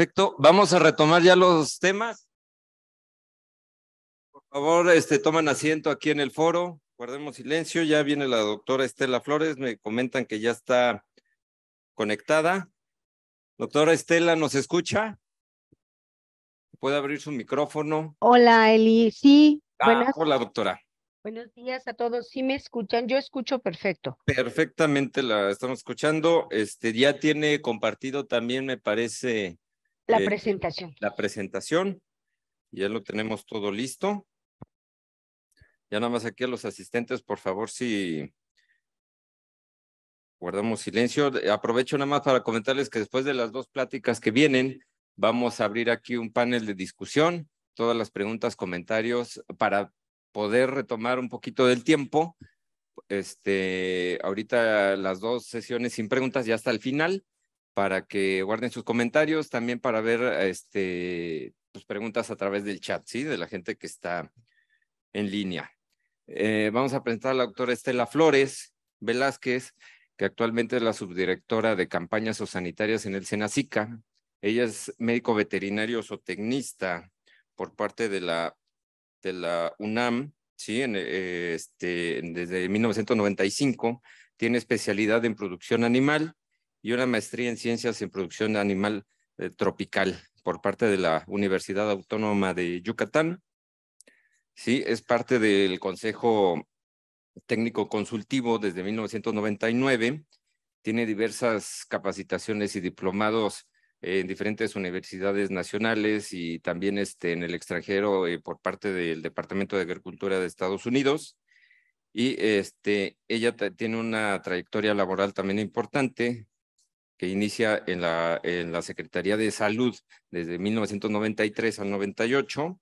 Perfecto. Vamos a retomar ya los temas. Por favor, este, toman asiento aquí en el foro. Guardemos silencio. Ya viene la doctora Estela Flores. Me comentan que ya está conectada. Doctora Estela, ¿nos escucha? ¿Puede abrir su micrófono? Hola, Eli. Sí. Ah, hola, doctora. Buenos días a todos. ¿Sí me escuchan? Yo escucho perfecto. Perfectamente la estamos escuchando. Este ya tiene compartido también, me parece, la eh, presentación. La presentación. Ya lo tenemos todo listo. Ya nada más aquí a los asistentes, por favor, si guardamos silencio. Aprovecho nada más para comentarles que después de las dos pláticas que vienen, vamos a abrir aquí un panel de discusión, todas las preguntas, comentarios, para poder retomar un poquito del tiempo. Este, ahorita las dos sesiones sin preguntas ya hasta el final para que guarden sus comentarios, también para ver este, sus pues, preguntas a través del chat, ¿sí? De la gente que está en línea. Eh, vamos a presentar a la doctora Estela Flores Velázquez, que actualmente es la subdirectora de campañas o sanitarias en el Senacica. Ella es médico veterinario zootecnista por parte de la, la UNAM, ¿sí? Eh, este, desde 1995. Tiene especialidad en producción animal y una maestría en ciencias en producción animal eh, tropical por parte de la Universidad Autónoma de Yucatán. Sí, es parte del Consejo Técnico Consultivo desde 1999. Tiene diversas capacitaciones y diplomados en diferentes universidades nacionales y también este, en el extranjero eh, por parte del Departamento de Agricultura de Estados Unidos. Y este, ella tiene una trayectoria laboral también importante, que inicia en la, Secretaría de Salud desde 1993 al 98.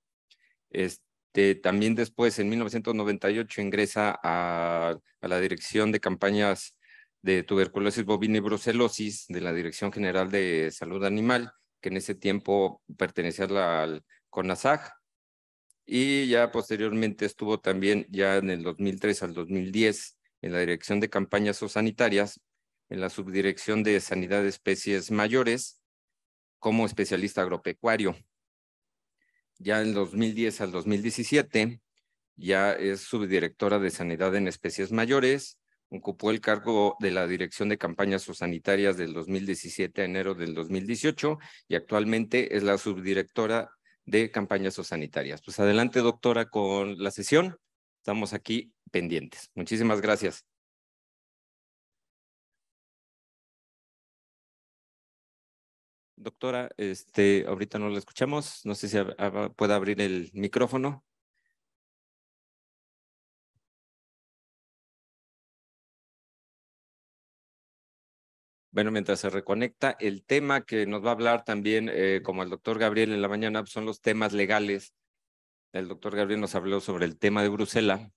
Este, también después, en 1998, ingresa a, a la Dirección de Campañas de Tuberculosis Bovina y Brucelosis de la Dirección General de Salud Animal, que en ese tiempo pertenecía al CONASAG. Y ya posteriormente estuvo también, ya en el 2003 al 2010, en la Dirección de Campañas Sanitarias en la Subdirección de Sanidad de Especies Mayores como especialista agropecuario. Ya en 2010 al 2017, ya es subdirectora de Sanidad en Especies Mayores, ocupó el cargo de la Dirección de Campañas Sanitarias del 2017 a enero del 2018 y actualmente es la subdirectora de Campañas Sanitarias. Pues adelante, doctora, con la sesión. Estamos aquí pendientes. Muchísimas gracias. Doctora, este, ahorita no la escuchamos. No sé si puede abrir el micrófono. Bueno, mientras se reconecta, el tema que nos va a hablar también, eh, como el doctor Gabriel en la mañana, son los temas legales. El doctor Gabriel nos habló sobre el tema de Bruselas.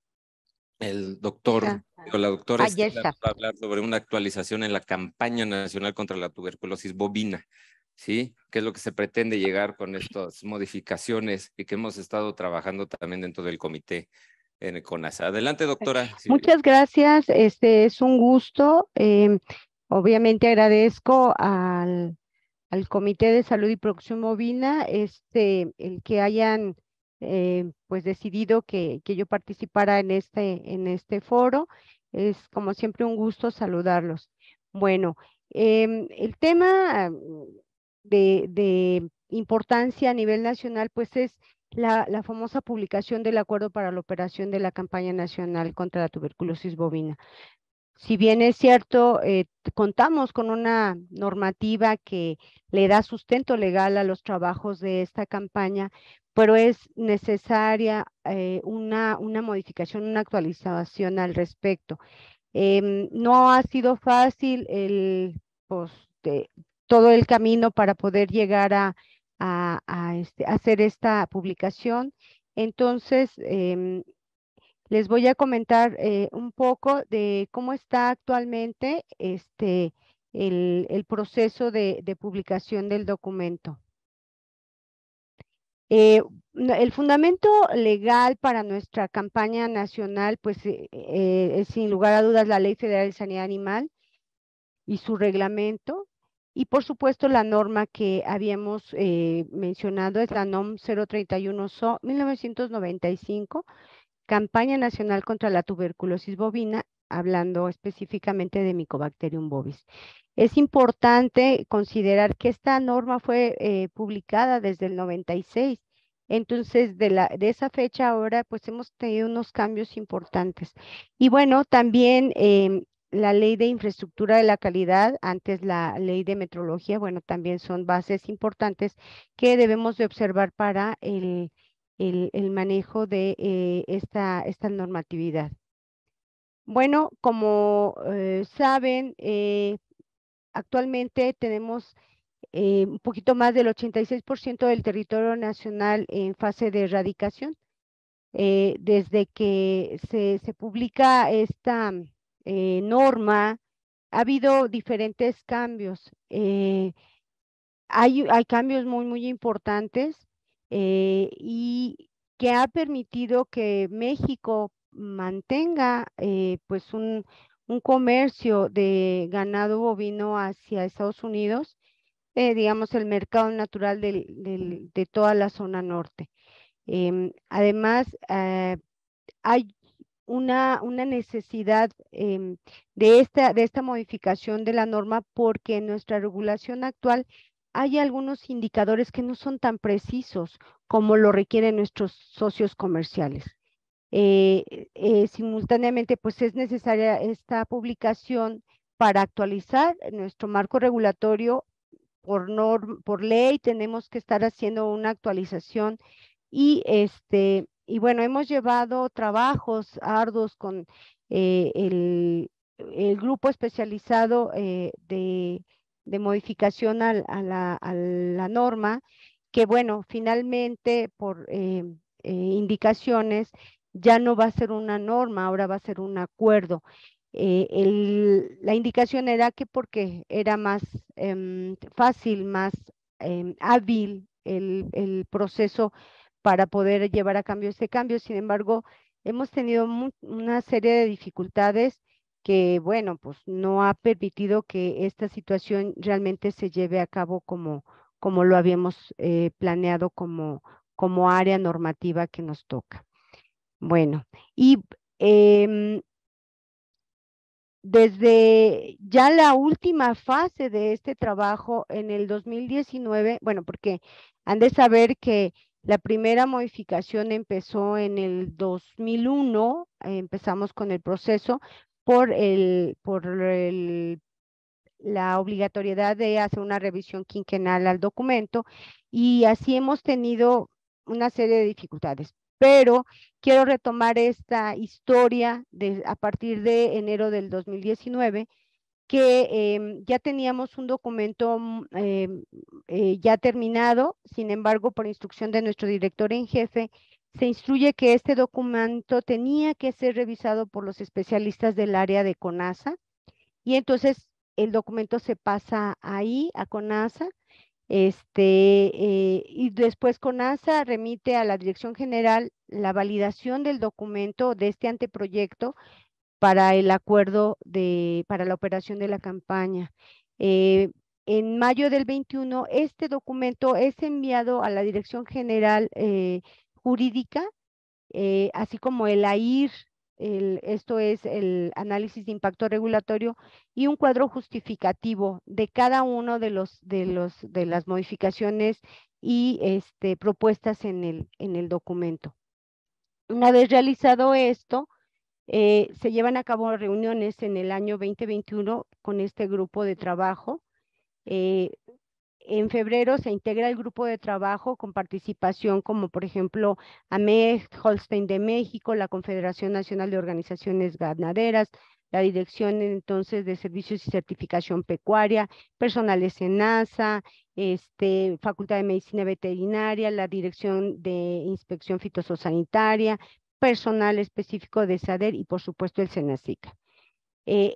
El doctor ah, ah. la doctora ah, nos va a hablar sobre una actualización en la campaña nacional contra la tuberculosis bovina. ¿sí? ¿Qué es lo que se pretende llegar con estas modificaciones y que hemos estado trabajando también dentro del comité en el CONASA? Adelante, doctora. Muchas gracias, este es un gusto. Em, obviamente agradezco al, Comité de Salud y Producción Movina este, el que hayan eh, pues decidido que, que yo participara en este, en este foro. Es como siempre un gusto saludarlos. Bueno, em, el tema de, importancia a nivel nacional, pues es la, famosa publicación del acuerdo para la operación de la campaña nacional contra la tuberculosis bovina. Si bien es cierto, eh, contamos con una normativa que le da sustento legal a los trabajos de esta campaña, pero es necesaria eh, una, una, modificación, una actualización al respecto. Em, no ha sido fácil el, pues, todo el camino para poder llegar a, este, hacer esta publicación. Entonces, em, les voy a comentar eh, un poco de cómo está actualmente este, el, proceso de, publicación del documento. Eh, el fundamento legal para nuestra campaña nacional, pues eh, es sin lugar a dudas la Ley Federal de Sanidad Animal y su reglamento, y por supuesto, la norma que habíamos eh, mencionado es la NOM 031-SO 1995, Campaña Nacional contra la Tuberculosis Bovina, hablando específicamente de Mycobacterium bovis. Es importante considerar que esta norma fue eh, publicada desde el 96. Entonces, de, la, de esa fecha ahora, pues hemos tenido unos cambios importantes. Y bueno, también em, la ley de infraestructura de la calidad, antes la ley de metrología, bueno, también son bases importantes que debemos de observar para el, manejo de eh, esta, esta normatividad. Bueno, como eh, saben, eh, actualmente tenemos un poquito más del 86% del territorio nacional en fase de erradicación. desde que se publica esta eh, norma, ha habido diferentes cambios. Eh, hay, hay, cambios muy, muy importantes eh, y que ha permitido que México mantenga pues un, comercio de ganado bovino hacia Estados Unidos, digamos el mercado natural de toda la zona norte. Em, además, hay una, necesidad em, de, esta, de esta modificación de la norma porque en nuestra regulación actual hay algunos indicadores que no son tan precisos como lo requieren nuestros socios comerciales. Eh, eh, eh, simultáneamente, pues es necesaria esta publicación para actualizar nuestro marco regulatorio. Por, por ley tenemos que estar haciendo una actualización y este, y bueno, hemos llevado trabajos arduos con eh, el, grupo especializado eh, de, modificación a, la, norma, que bueno, finalmente por eh, indicaciones ya no va a ser una norma, ahora va a ser un acuerdo. la indicación era que porque era más em, fácil, más em, hábil el, el proceso para poder llevar a cambio este cambio. Sin embargo, hemos tenido una serie de dificultades que, bueno, pues no ha permitido que esta situación realmente se lleve a cabo como, como lo habíamos eh, planeado como, como área normativa que nos toca. Bueno, y em, desde ya la última fase de este trabajo en el 2019, bueno, porque han de saber que la primera modificación empezó en el 2001, eh, empezamos con el proceso por, el, por la obligatoriedad de hacer una revisión quinquenal al documento y así hemos tenido una serie de dificultades. Pero quiero retomar esta historia a partir de enero del 2019 que em, ya teníamos un documento mm, em, eh, ya terminado, sin embargo, por instrucción de nuestro director en jefe, se instruye que este documento tenía que ser revisado por los especialistas del área de CONASA y entonces el documento se pasa ahí a CONASA este, eh, y después CONASA remite a la Dirección General la validación del documento de este anteproyecto para el acuerdo de, para la operación de la campaña. Eh, en mayo del 21, este documento es enviado a la Dirección General eh, Jurídica, eh, así como el AIR, esto es el análisis de impacto regulatorio, y un cuadro justificativo de cada uno de, los, de, los, de las modificaciones y este, propuestas en el, en el documento. Una vez realizado esto, eh, se llevan a cabo reuniones en el año 2021 con este grupo de trabajo. Eh, en febrero se integra el grupo de trabajo con participación como por ejemplo AMEG, Holstein de México, la Confederación Nacional de Organizaciones Ganaderas, la Dirección entonces de Servicios y Certificación Pecuaria, Personales en NASA, este, Facultad de Medicina Veterinaria, la Dirección de Inspección Fitosanitaria, personal específico de SADER y por supuesto el SENACICA. Eh,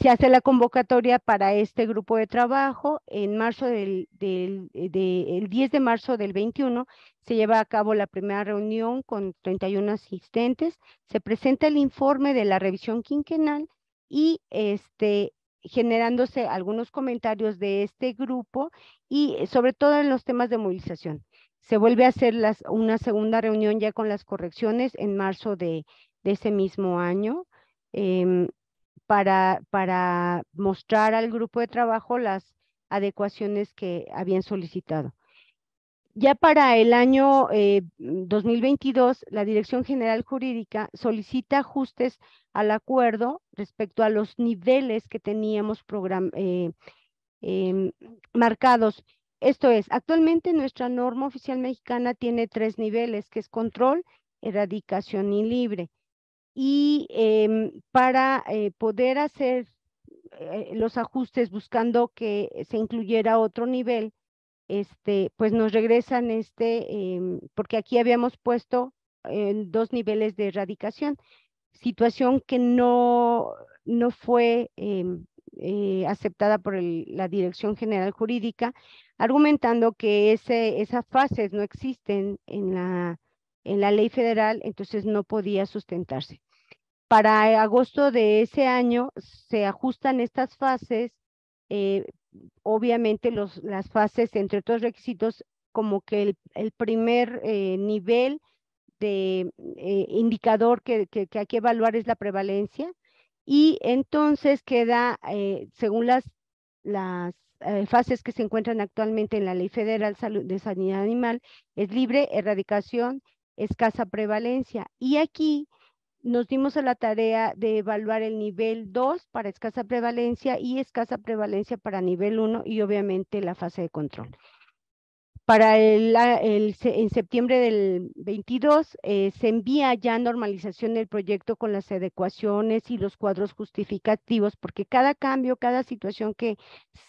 se hace la convocatoria para este grupo de trabajo. En marzo del, del eh, de, el 10 de marzo del 21 se lleva a cabo la primera reunión con 31 asistentes. Se presenta el informe de la revisión quinquenal y este, generándose algunos comentarios de este grupo y sobre todo en los temas de movilización. Se vuelve a hacer una segunda reunión ya con las correcciones en marzo de, ese mismo año em, para, para mostrar al grupo de trabajo las adecuaciones que habían solicitado. Ya para el año 2022, eh, la Dirección General Jurídica solicita ajustes al acuerdo respecto a los niveles que teníamos eh, em, marcados esto es, actualmente nuestra norma oficial mexicana tiene tres niveles, que es control, erradicación y libre. Y em, para eh, poder hacer eh, los ajustes buscando que se incluyera otro nivel, este, pues nos regresan este, em, porque aquí habíamos puesto eh, dos niveles de erradicación, situación que no, no fue em, eh, aceptada por la Dirección General Jurídica, argumentando que esas fases no existen en la, en la ley federal, entonces no podía sustentarse. Para agosto de ese año se ajustan estas fases, eh, obviamente las fases, entre otros requisitos, como que el, primer eh, nivel de indicador que, hay que evaluar es la prevalencia, y entonces queda, eh, según las, eh, fases que se encuentran actualmente en la Ley Federal de Sanidad Animal, es libre, erradicación, escasa prevalencia. Y aquí nos dimos a la tarea de evaluar el nivel 2 para escasa prevalencia y escasa prevalencia para nivel 1 y obviamente la fase de control. Para el, ah, en septiembre del 22 eh, se envía ya normalización del proyecto con las adecuaciones y los cuadros justificativos, porque cada cambio, cada situación que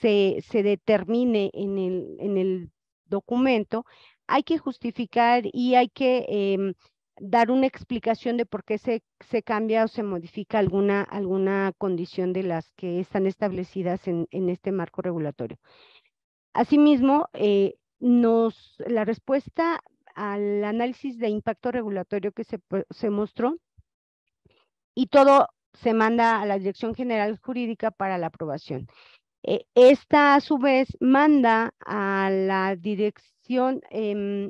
se, determine en el, en el documento, hay que justificar y hay que em, dar una explicación de por qué se, cambia o se modifica alguna, alguna condición de las que están establecidas en, este marco regulatorio. Asimismo, eh, nos, la respuesta al análisis de impacto regulatorio que se, mostró y todo se manda a la Dirección General Jurídica para la aprobación. E-, esta, a su vez, manda a la dirección, em,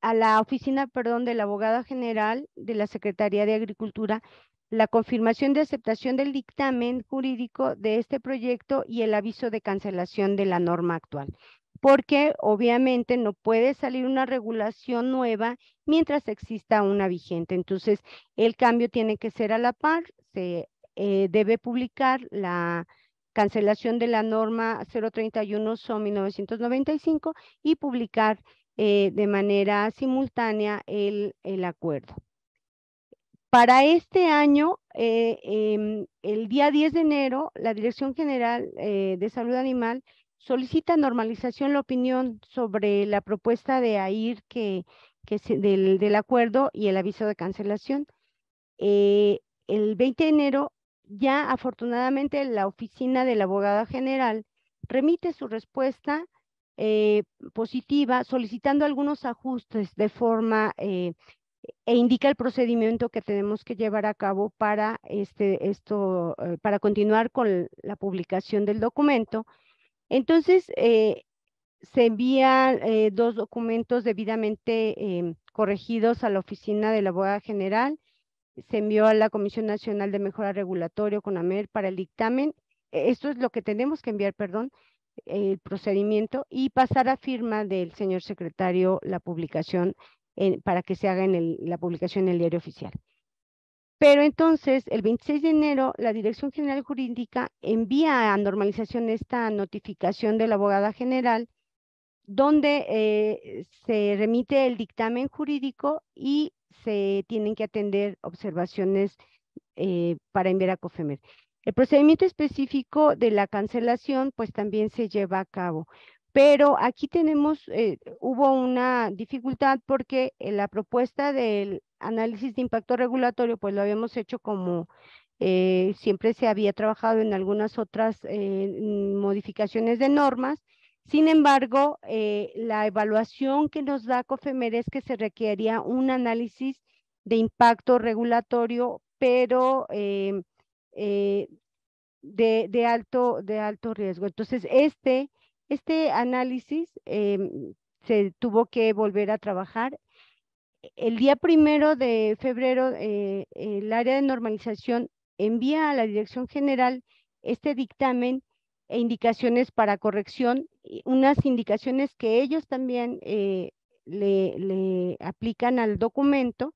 a la oficina, perdón, del abogado general de la Secretaría de Agricultura la confirmación de aceptación del dictamen jurídico de este proyecto y el aviso de cancelación de la norma actual porque obviamente no puede salir una regulación nueva mientras exista una vigente. Entonces, el cambio tiene que ser a la par, se eh, debe publicar la cancelación de la norma 031 SOM 1995 y publicar eh, de manera simultánea el, acuerdo. Para este año, eh, em, el día 10 de enero, la Dirección General de Salud Animal solicita normalización la opinión sobre la propuesta de AIR del, acuerdo y el aviso de cancelación. Eh, el 20 de enero ya afortunadamente la oficina del abogado general remite su respuesta eh, positiva solicitando algunos ajustes de forma eh, e indica el procedimiento que tenemos que llevar a cabo para, este, esto, para continuar con la publicación del documento entonces, eh, se envían eh, dos documentos debidamente em, corregidos a la oficina de la abogada general. Se envió a la Comisión Nacional de Mejora Regulatorio, CONAMER, para el dictamen. E, esto es lo que tenemos que enviar, perdón, el procedimiento y pasar a firma del señor secretario la publicación para que se haga en la publicación en el diario oficial. Pero entonces, el 26 de enero, la Dirección General Jurídica envía a normalización esta notificación de la abogada general, donde eh, se remite el dictamen jurídico y se tienen que atender observaciones eh, para enviar a COFEMER. El procedimiento específico de la cancelación, pues también se lleva a cabo. Pero aquí tenemos, eh, hubo una dificultad porque eh, la propuesta del análisis de impacto regulatorio, pues lo habíamos hecho como eh, siempre se había trabajado en algunas otras modificaciones de normas. Sin embargo, la evaluación que nos da COFEMER es que se requería un análisis de impacto regulatorio, pero de, de, alto, de alto riesgo. Entonces, este este análisis em, se tuvo que volver a trabajar. El día primero de febrero, eh, el área de normalización envía a la Dirección General este dictamen e indicaciones para corrección, unas indicaciones que ellos también eh, le, aplican al documento.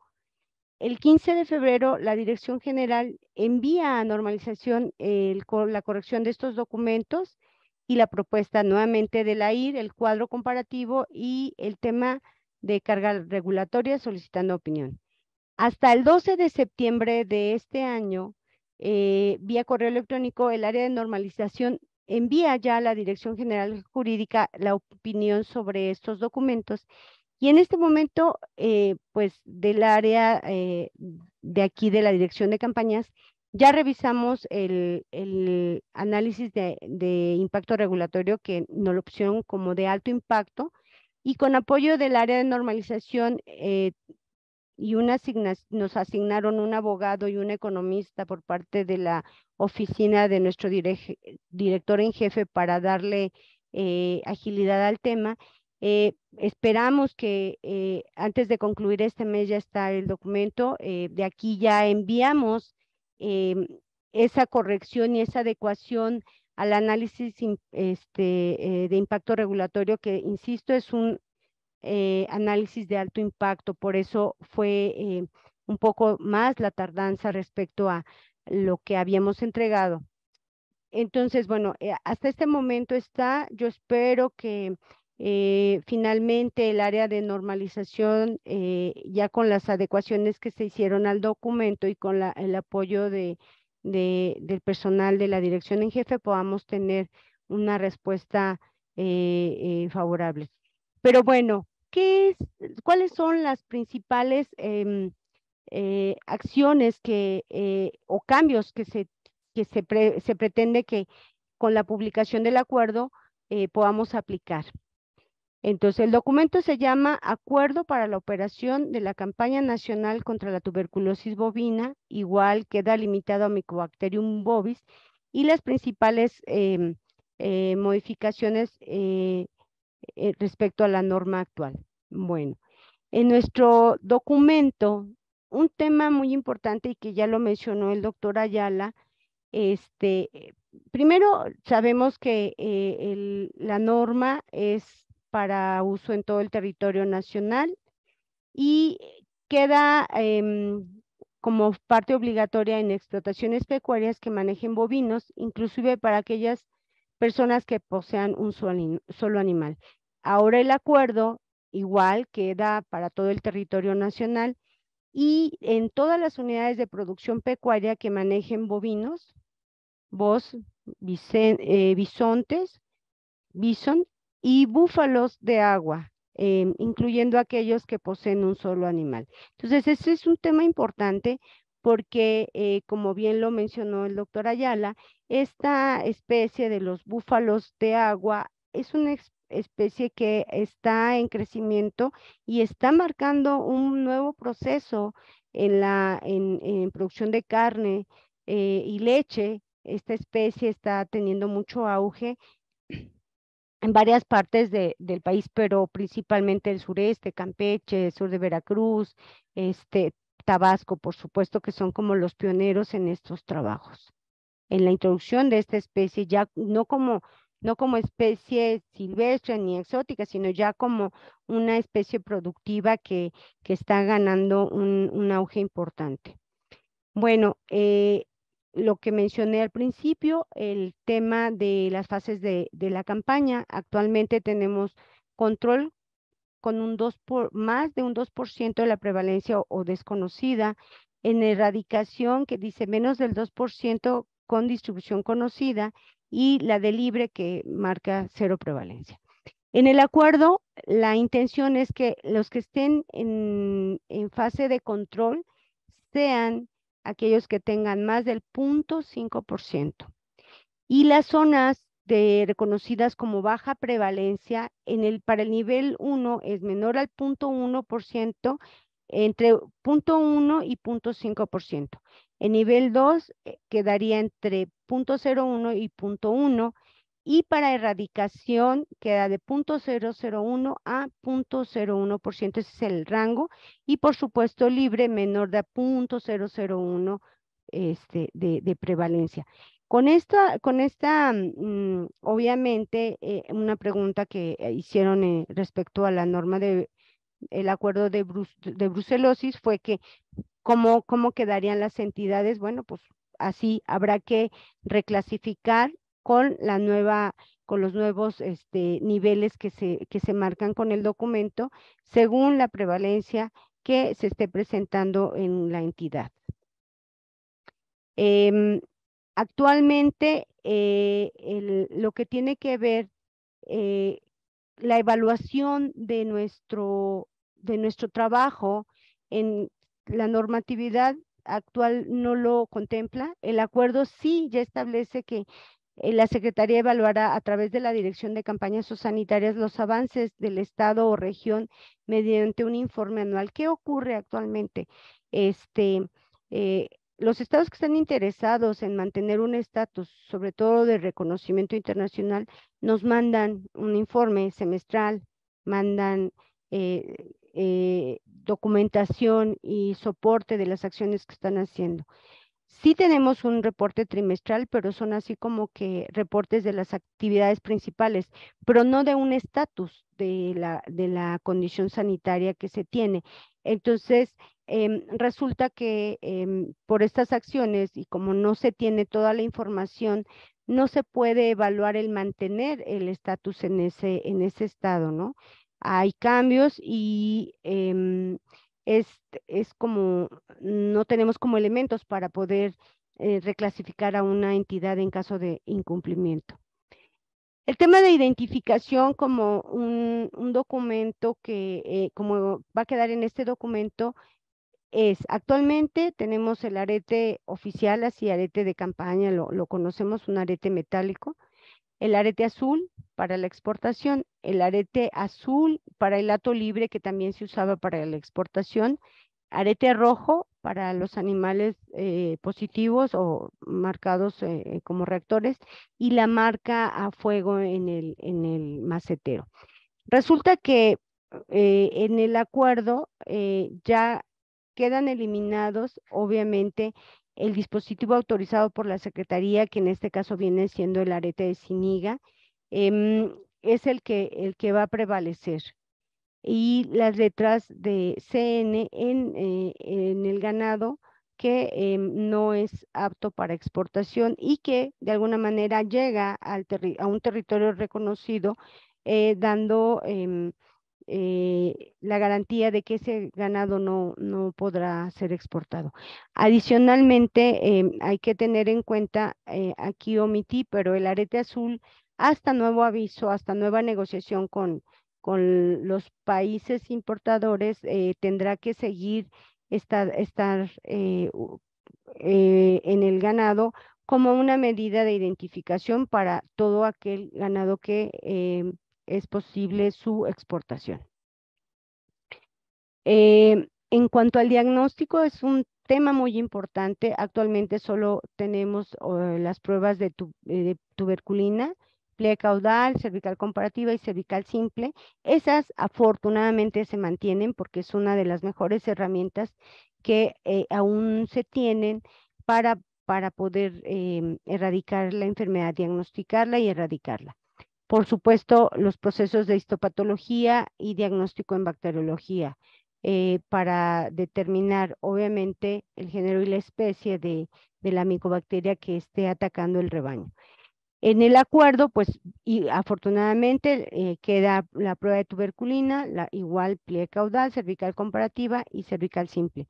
El 15 de febrero, la Dirección General envía a normalización la corrección de estos documentos y la propuesta nuevamente de la IR, el cuadro comparativo y el tema de carga regulatoria solicitando opinión. Hasta el 12 de septiembre de este año, eh, vía correo electrónico, el área de normalización envía ya a la Dirección General Jurídica la opinión sobre estos documentos. Y en este momento, eh, pues del área eh, de aquí de la Dirección de Campañas, ya revisamos el, análisis de, impacto regulatorio que nos lo opción como de alto impacto y con apoyo del área de normalización eh, y una nos asignaron un abogado y un economista por parte de la oficina de nuestro director en jefe para darle eh, agilidad al tema. Eh, esperamos que antes de concluir este mes ya está el documento. de aquí ya enviamos Em, esa corrección y esa adecuación al análisis este, eh, de impacto regulatorio, que, insisto, es un eh, análisis de alto impacto, por eso fue eh, un poco más la tardanza respecto a lo que habíamos entregado. Entonces, bueno, hasta este momento está, yo espero que eh, finalmente, el área de normalización, eh, ya con las adecuaciones que se hicieron al documento y con el apoyo del personal de la dirección en jefe, podamos tener una respuesta eh, favorable. Pero bueno, ¿cuáles son las principales em, acciones o cambios que, se, que se pretende que con la publicación del acuerdo podamos aplicar? Entonces, el documento se llama Acuerdo para la Operación de la Campaña Nacional contra la Tuberculosis Bovina, igual queda limitado a Mycobacterium bovis y las principales em, eh, modificaciones eh, eh, respecto a la norma actual. Bueno, en nuestro documento, un tema muy importante y que ya lo mencionó el doctor Ayala, este, primero sabemos que la norma es para uso en todo el territorio nacional y queda em, como parte obligatoria en explotaciones pecuarias que manejen bovinos, inclusive para aquellas personas que posean un solo animal. Ahora el acuerdo igual queda para todo el territorio nacional y en todas las unidades de producción pecuaria que manejen bovinos, bos, eh, bisontes, bison y búfalos de agua, em, incluyendo aquellos que poseen un solo animal. Entonces, ese es un tema importante porque, eh, como bien lo mencionó el doctor Ayala, esta especie de los búfalos de agua es una especie que está en crecimiento y está marcando un nuevo proceso en la producción de carne eh, y leche. Esta especie está teniendo mucho auge en varias partes del país, pero principalmente el sureste, Campeche, sur de Veracruz, este, Tabasco, por supuesto, que son como los pioneros en estos trabajos. En la introducción de esta especie, ya no como, no como especie silvestre ni exótica, sino ya como una especie productiva que, está ganando un, un auge importante. Bueno, eh, lo que mencioné al principio, el tema de las fases de, la campaña. Actualmente tenemos control con un 2 por, más de un 2% de la prevalencia o, desconocida, en erradicación que dice menos del 2% con distribución conocida y la de libre que marca cero prevalencia. En el acuerdo, la intención es que los que estén en, en fase de control sean aquellos que tengan más del 0.5%. Y las zonas de, reconocidas como baja prevalencia en el, para el nivel 1 es menor al 0.1%, entre 0.1 y 0.5%. En nivel 2 eh, quedaría entre 0.01 y 0.1 y para erradicación queda de 0.001 a 0.01%, ese es el rango, y por supuesto libre menor de 0.001 este, de, prevalencia. Con esta, con esta mm, obviamente, eh, una pregunta que eh, hicieron eh, respecto a la norma del el acuerdo de, brucelosis fue que cómo, cómo quedarían las entidades, bueno, pues así habrá que reclasificar con la nueva con los nuevos este, niveles que se, que se marcan con el documento según la prevalencia que se esté presentando en la entidad. Em, actualmente, eh, lo que tiene que ver eh, la evaluación de nuestro, de nuestro trabajo en la normatividad actual no lo contempla. El acuerdo sí ya establece que eh, la Secretaría evaluará a través de la Dirección de Campañas Sanitarias los avances del Estado o región mediante un informe anual. ¿Qué ocurre actualmente? Este, eh, los estados que están interesados en mantener un estatus, sobre todo de reconocimiento internacional, nos mandan un informe semestral, mandan eh, documentación y soporte de las acciones que están haciendo. Sí tenemos un reporte trimestral, pero son así como que reportes de las actividades principales, pero no de un estatus de la, de la condición sanitaria que se tiene. Entonces, em, resulta que em, por estas acciones y como no se tiene toda la información, no se puede evaluar el mantener el estatus en ese, en ese estado, ¿no? Hay cambios y... Em, es, es como, no tenemos como elementos para poder eh, reclasificar a una entidad en caso de incumplimiento. El tema de identificación como un, documento que, eh, como va a quedar en este documento, es actualmente tenemos el arete oficial, así arete de campaña, lo conocemos, un arete metálico, el arete azul para la exportación, el arete azul para el lato libre que también se usaba para la exportación, arete rojo para los animales eh, positivos o marcados eh, eh, como reactores y la marca a fuego en el, en el macetero. Resulta que en el acuerdo ya quedan eliminados, obviamente, el dispositivo autorizado por la Secretaría, que en este caso viene siendo el arete de Siniga, em, es el que, el que va a prevalecer. Y las letras de CN eh, en, el ganado, que em, no es apto para exportación y que de alguna manera llega a un territorio reconocido, eh, dando em, eh, la garantía de que ese ganado no, no podrá ser exportado. Adicionalmente, em, hay que tener en cuenta, eh, aquí omití, pero el arete azul, hasta nuevo aviso, hasta nueva negociación con, con los países importadores, eh, tendrá que seguir estar, estar en el ganado como una medida de identificación para todo aquel ganado que em, es posible su exportación. Eh, en cuanto al diagnóstico, es un tema muy importante. Actualmente solo tenemos eh, las pruebas eh, de, tuberculina, plea caudal, cervical comparativa y cervical simple. Esas afortunadamente se mantienen porque es una de las mejores herramientas que aún se tienen para para poder em, erradicar la enfermedad, diagnosticarla y erradicarla. Por supuesto, los procesos de histopatología y diagnóstico en bacteriología eh, para determinar, obviamente, el género y la especie de, de la micobacteria que esté atacando el rebaño. En el acuerdo, pues, y afortunadamente eh, queda la prueba de tuberculina, la, igual plie caudal, cervical comparativa y cervical simple,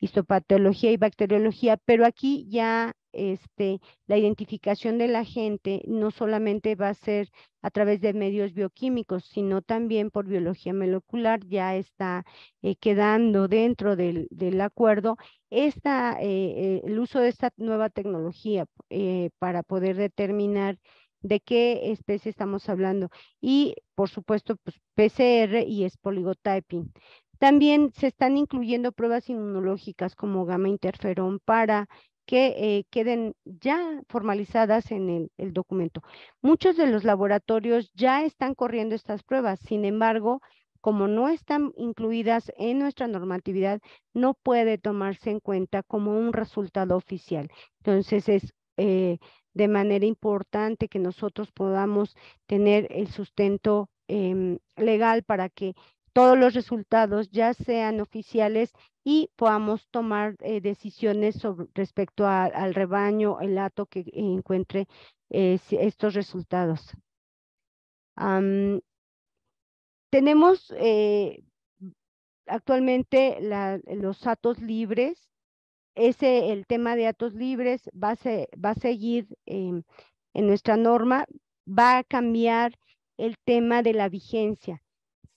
histopatología y bacteriología, pero aquí ya este, la identificación de la gente no solamente va a ser a través de medios bioquímicos, sino también por biología molecular, ya está eh, quedando dentro del, acuerdo esta, eh, eh, el uso de esta nueva tecnología para poder determinar de qué especie estamos hablando. Y, por supuesto, PCR pues, y es poligotyping. También se están incluyendo pruebas inmunológicas como gamma interferón para que eh, queden ya formalizadas en el, documento. Muchos de los laboratorios ya están corriendo estas pruebas, sin embargo, como no están incluidas en nuestra normatividad, no puede tomarse en cuenta como un resultado oficial. Entonces, es eh, de manera importante que nosotros podamos tener el sustento em, legal para que todos los resultados ya sean oficiales y podamos tomar eh, decisiones respecto al rebaño, el hato que encuentre eh, estos resultados. tenemos eh, actualmente los atos libres. Ese, el tema de atos libres va a seguir em, en nuestra norma, va a cambiar el tema de la vigencia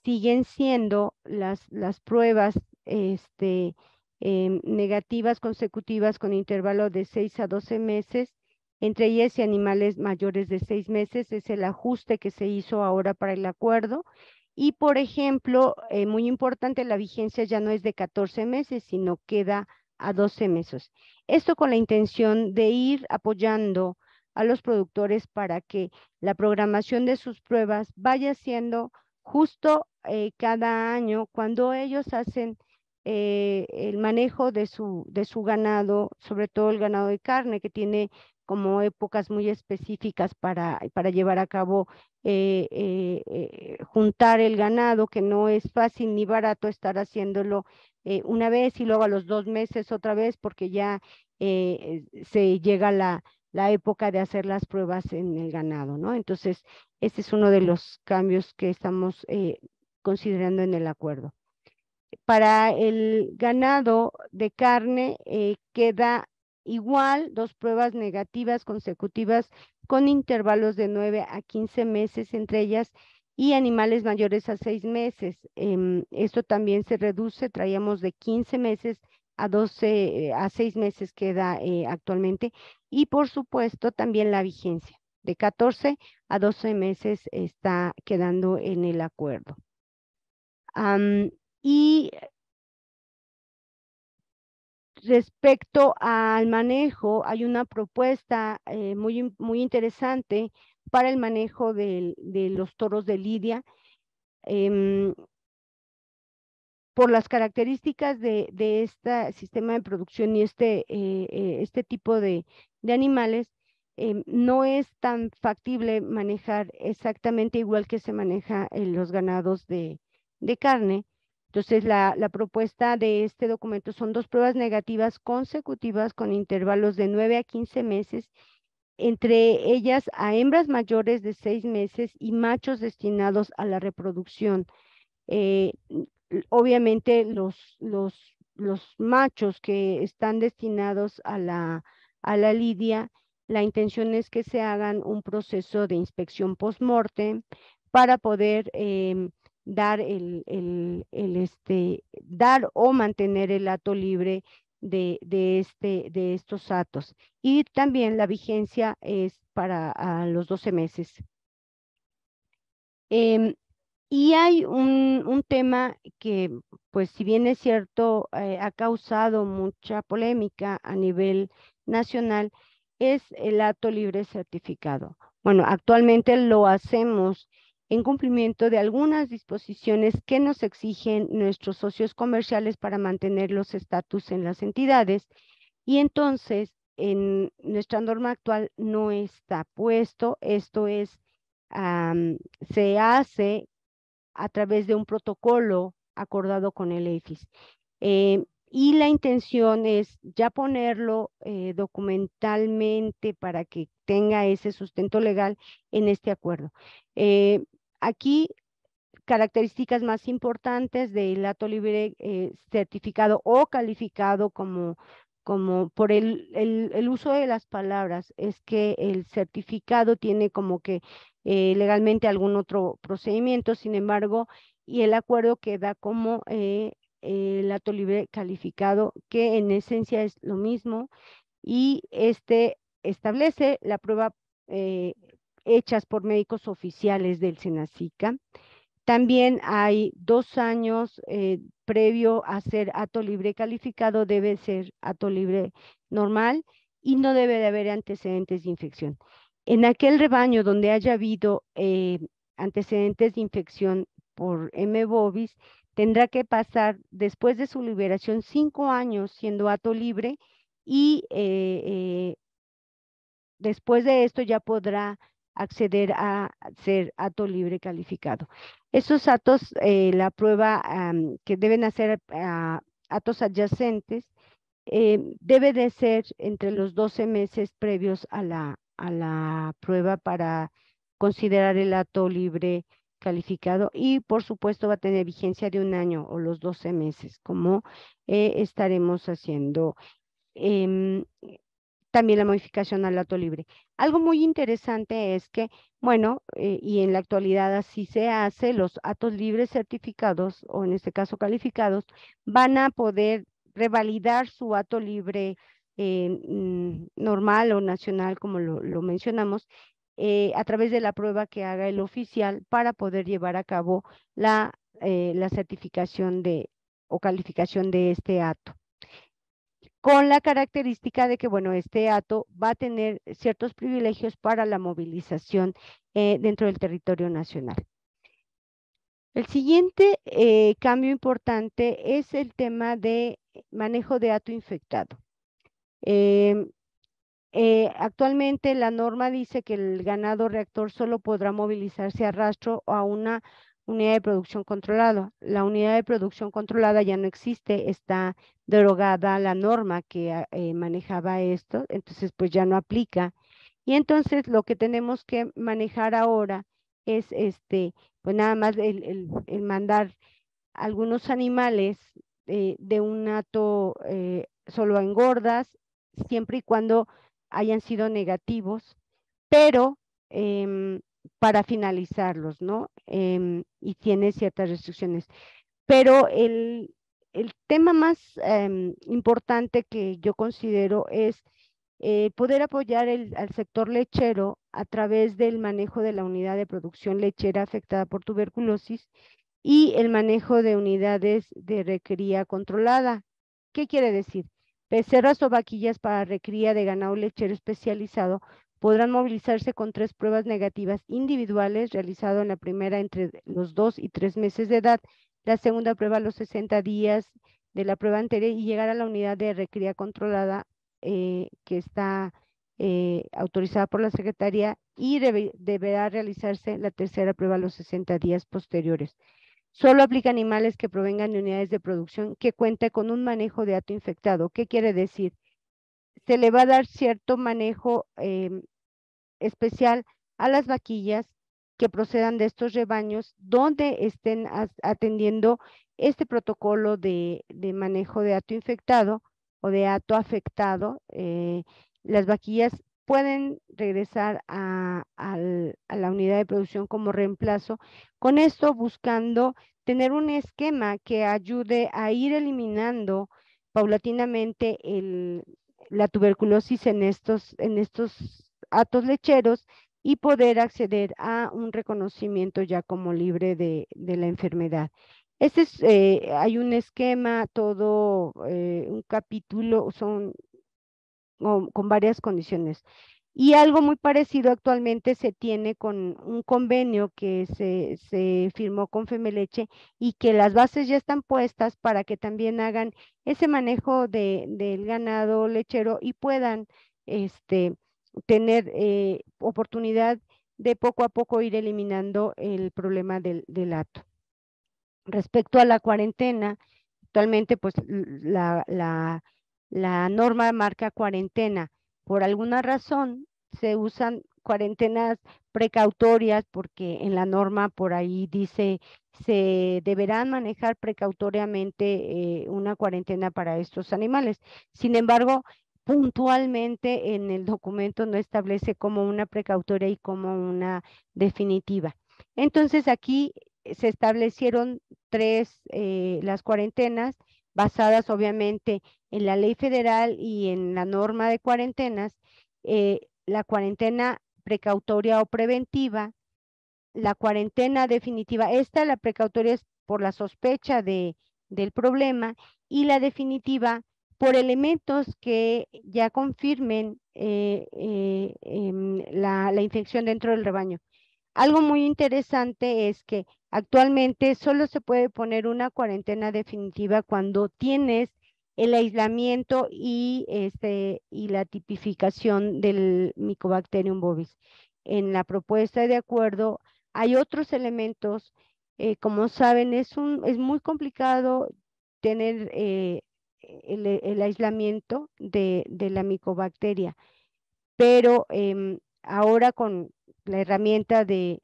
siguen siendo las, pruebas este, em, negativas consecutivas con intervalo de 6 a 12 meses. Entre ellas y animales mayores de 6 meses es el ajuste que se hizo ahora para el acuerdo. Y, por ejemplo, eh, muy importante, la vigencia ya no es de 14 meses, sino queda a 12 meses. Esto con la intención de ir apoyando a los productores para que la programación de sus pruebas vaya siendo justo eh, cada año cuando ellos hacen eh, el manejo de su, de su ganado, sobre todo el ganado de carne, que tiene como épocas muy específicas para, para llevar a cabo, eh, juntar el ganado, que no es fácil ni barato estar haciéndolo una vez y luego a los dos meses otra vez, porque ya se llega la, la época de hacer las pruebas en el ganado, ¿no? Entonces, este es uno de los cambios que estamos eh, considerando en el acuerdo. Para el ganado de carne eh, queda igual dos pruebas negativas consecutivas con intervalos de 9 a 15 meses entre ellas y animales mayores a 6 meses. Em, esto también se reduce, traíamos de 15 meses a 12, eh, a 6 meses queda actualmente, y por supuesto también la vigencia. De 14 a 12 meses está quedando en el acuerdo. y respecto al manejo, hay una propuesta eh, muy, muy interesante para el manejo de, los toros de Lidia. Em, por las características de, de este sistema de producción y este, eh, eh, este tipo de, de animales, em, no es tan factible manejar exactamente igual que se maneja en los ganados de, de carne. Entonces, la, la, propuesta de este documento son dos pruebas negativas consecutivas con intervalos de 9 a 15 meses, entre ellas a hembras mayores de 6 meses y machos destinados a la reproducción. Eh, obviamente los, los, machos que están destinados a la, a la lidia, la intención es que se hagan un proceso de inspección post morte para poder em, dar, el, este, dar o mantener el ato libre de, este, de estos atos. Y también la vigencia es para los 12 meses. Em, y hay un, tema que, pues si bien es cierto, eh, ha causado mucha polémica a nivel nacional, es el acto libre certificado. Bueno, actualmente lo hacemos en cumplimiento de algunas disposiciones que nos exigen nuestros socios comerciales para mantener los estatus en las entidades. Y entonces, en nuestra norma actual no está puesto, esto es, se hace a través de un protocolo acordado con el EFIS. Eh, y la intención es ya ponerlo eh, documentalmente para que tenga ese sustento legal en este acuerdo. Eh, aquí, características más importantes del ato libre certificado o calificado como, como por el, el, uso de las palabras, es que el certificado tiene como que eh, legalmente algún otro procedimiento. Sin embargo, y el acuerdo queda como eh, el acto libre calificado, que en esencia es lo mismo, y este establece la prueba eh, hechas por médicos oficiales del Senacica. También hay dos años previo a ser acto libre calificado, debe ser acto libre normal y no debe de haber antecedentes de infección. En aquel rebaño donde haya habido eh, antecedentes de infección por M. bovis, tendrá que pasar después de su liberación cinco años siendo ato libre y eh, eh, después de esto ya podrá acceder a ser ato libre calificado. Esos atos, la prueba que deben hacer atos adyacentes, debe de ser entre los 12 meses previos a la, a la prueba para considerar el acto libre calificado y por supuesto va a tener vigencia de un año o los 12 meses, como eh, estaremos haciendo em, también la modificación al acto libre. Algo muy interesante es que, bueno, eh, y en la actualidad así se hace, los actos libres certificados o en este caso calificados van a poder revalidar su acto libre eh, mm, normal o nacional, como lo, mencionamos, eh, a través de la prueba que haga el oficial para poder llevar a cabo eh, la, certificación de o calificación de este acto. Con la característica de que, bueno, este acto va a tener ciertos privilegios para la movilización dentro del territorio nacional. El siguiente cambio importante es el tema de manejo de ato infectado. Em, eh, actualmente la norma dice que el ganado reactor solo podrá movilizarse a rastro o a una unidad de producción controlada. La unidad de producción controlada ya no existe, está derogada la norma que ah, eh, manejaba esto, entonces pues ya no aplica. Y entonces lo que tenemos que manejar ahora es este, pues nada más el, mandar algunos animales eh, de un hato solo a engordas siempre y cuando hayan sido negativos, pero em, para finalizarlos, ¿no? Em, y tiene ciertas restricciones. Pero el, tema más em, importante que yo considero es eh, poder apoyar al sector lechero a través del manejo de la unidad de producción lechera afectada por tuberculosis y el manejo de unidades de requería controlada. ¿Qué quiere decir? Becerras o vaquillas para recría de ganado lechero especializado podrán movilizarse con tres pruebas negativas individuales realizado en la primera entre los dos y tres meses de edad, la segunda prueba a los 60 días de la prueba anterior y llegar a la unidad de recría controlada eh, que está eh, autorizada por la Secretaría y deberá realizarse la tercera prueba a los 60 días posteriores. Solo aplica animales que provengan de unidades de producción que cuenta con un manejo de ato infectado. ¿Qué quiere decir? Se le va a dar cierto manejo em, especial a las vaquillas que procedan de estos rebaños donde estén atendiendo este protocolo de, manejo de ato infectado o de ato afectado. Eh, las vaquillas pueden regresar a, la unidad de producción como reemplazo. Con esto buscando tener un esquema que ayude a ir eliminando paulatinamente la tuberculosis en estos, en estos atos lecheros y poder acceder a un reconocimiento ya como libre de, la enfermedad. Este es, eh, hay un esquema, todo eh, un capítulo, son con varias condiciones. Y algo muy parecido actualmente se tiene con un convenio que se, firmó con Femeleche y que las bases ya están puestas para que también hagan ese manejo del ganado lechero y puedan este, tener eh, oportunidad de poco a poco ir eliminando el problema del, del ato. Respecto a la cuarentena, actualmente pues la, la la norma marca cuarentena. Por alguna razón se usan cuarentenas precautorias porque en la norma por ahí dice se deberán manejar precautoriamente eh, una cuarentena para estos animales. Sin embargo, puntualmente en el documento no establece como una precautoria y como una definitiva. Entonces aquí se establecieron tres, eh, las cuarentenas, basadas obviamente en la ley federal y en la norma de cuarentenas, eh, la cuarentena precautoria o preventiva, la cuarentena definitiva, esta la precautoria es por la sospecha de, del problema y la definitiva por elementos que ya confirmen eh, eh, em, la infección dentro del rebaño. Algo muy interesante es que actualmente solo se puede poner una cuarentena definitiva cuando tienes el aislamiento y, este, y la tipificación del Mycobacterium bovis. En la propuesta de acuerdo hay otros elementos, eh, como saben, es, un, es muy complicado tener eh, el, aislamiento de, la micobacteria, pero em, ahora con, la herramienta de,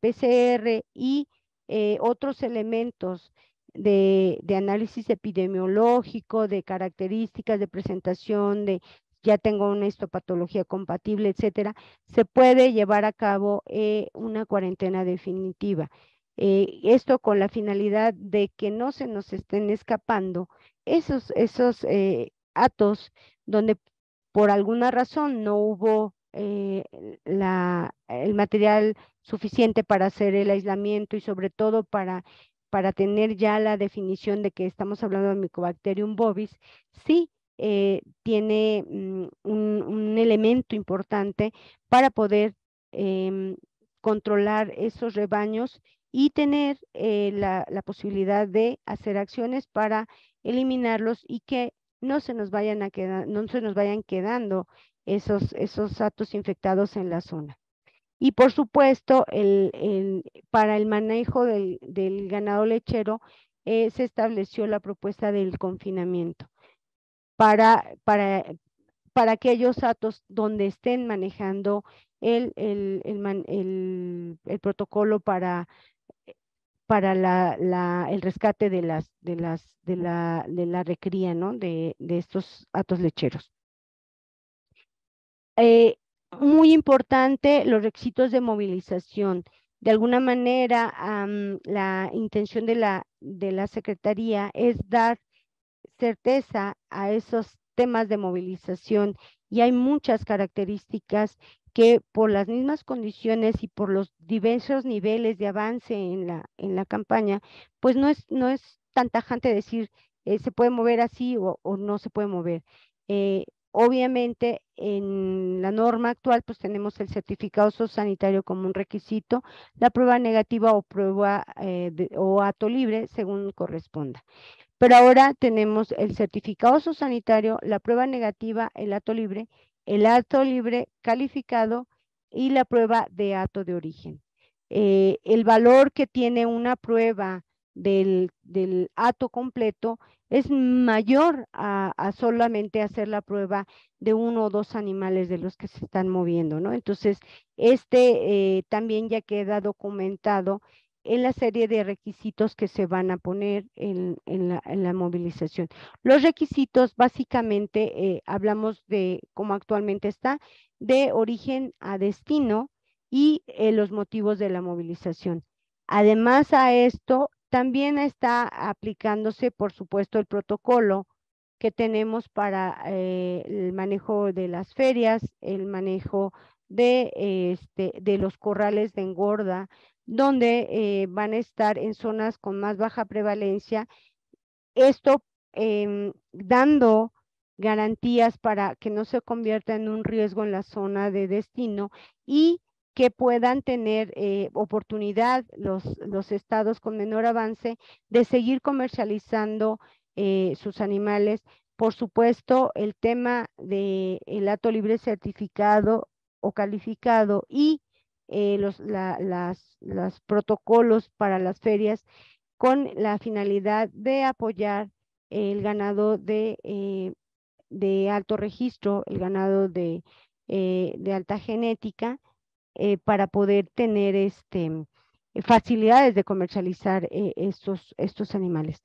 PCR y eh, otros elementos de, análisis epidemiológico, de características, de presentación, de ya tengo una histopatología compatible, etcétera, se puede llevar a cabo eh, una cuarentena definitiva. Eh, esto con la finalidad de que no se nos estén escapando esos, esos atos donde por alguna razón no hubo eh, el material suficiente para hacer el aislamiento y sobre todo para, para tener ya la definición de que estamos hablando de Mycobacterium bovis, sí eh, tiene mm, un, elemento importante para poder em, controlar esos rebaños y tener eh, la, la, posibilidad de hacer acciones para eliminarlos y que no se nos vayan a quedar, no se nos vayan quedando esos, esos infectados en la zona. Y por supuesto, el, para el manejo del, ganado lechero eh, se estableció la propuesta del confinamiento para, para, para aquellos atos donde estén manejando el, el, protocolo para, para la, el rescate de las, de las, de la, de la recría, ¿no? De, de estos atos lecheros. Eh, muy importante los requisitos de movilización. De alguna manera, la intención de la, de la Secretaría es dar certeza a esos temas de movilización y hay muchas características que por las mismas condiciones y por los diversos niveles de avance en la, en la campaña, pues no es, no es tan tajante decir eh, se puede mover así o, no se puede mover. Eh, Obviamente, en la norma actual, pues tenemos el certificado sanitario como un requisito, la prueba negativa o prueba eh, o acto libre, según corresponda. Pero ahora tenemos el certificado sanitario, la prueba negativa, el acto libre, el acto libre calificado y la prueba de acto de origen. Eh, el valor que tiene una prueba del, del ato completo es mayor a, solamente hacer la prueba de uno o dos animales de los que se están moviendo, ¿no? Entonces, este eh, también ya queda documentado en la serie de requisitos que se van a poner en, la, movilización. Los requisitos básicamente eh, hablamos de, cómo actualmente está, de origen a destino y eh, los motivos de la movilización. Además a esto, también está aplicándose, por supuesto, el protocolo que tenemos para eh, el manejo de las ferias, el manejo de, este, de los corrales de engorda, donde eh, van a estar en zonas con más baja prevalencia. Esto em, dando garantías para que no se convierta en un riesgo en la zona de destino y que puedan tener eh, oportunidad los, estados con menor avance de seguir comercializando eh, sus animales. Por supuesto, el tema del el acto libre certificado o calificado y eh, los protocolos para las ferias con la finalidad de apoyar el ganado de, alto registro, el ganado de alta genética, eh, para poder tener este, facilidades de comercializar eh, estos, estos animales.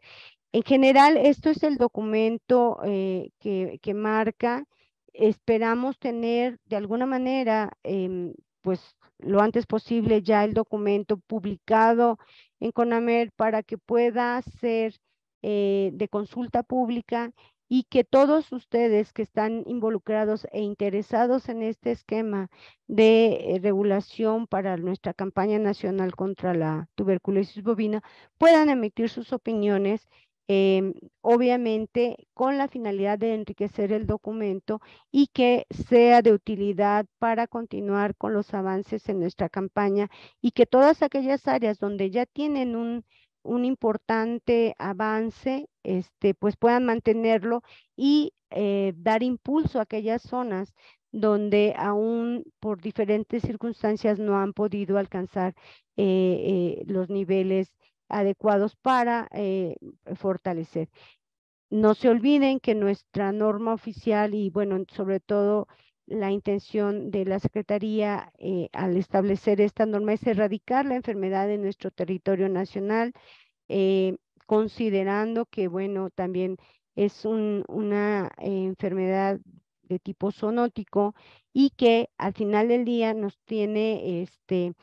En general, esto es el documento eh, que, que, marca. Esperamos tener de alguna manera, em, pues lo antes posible, ya el documento publicado en CONAMER para que pueda ser de consulta pública y que todos ustedes que están involucrados e interesados en este esquema de eh, regulación para nuestra campaña nacional contra la tuberculosis bovina puedan emitir sus opiniones em, obviamente con la finalidad de enriquecer el documento y que sea de utilidad para continuar con los avances en nuestra campaña y que todas aquellas áreas donde ya tienen un un importante avance, este, pues puedan mantenerlo y eh, dar impulso a aquellas zonas donde aún por diferentes circunstancias no han podido alcanzar eh, eh, los niveles adecuados para fortalecer. No se olviden que nuestra norma oficial y bueno, sobre todo la intención de la Secretaría eh, al establecer esta norma es erradicar la enfermedad en nuestro territorio nacional, eh, considerando que, bueno, también es una enfermedad de tipo zoonótico y que al final del día nos tiene este,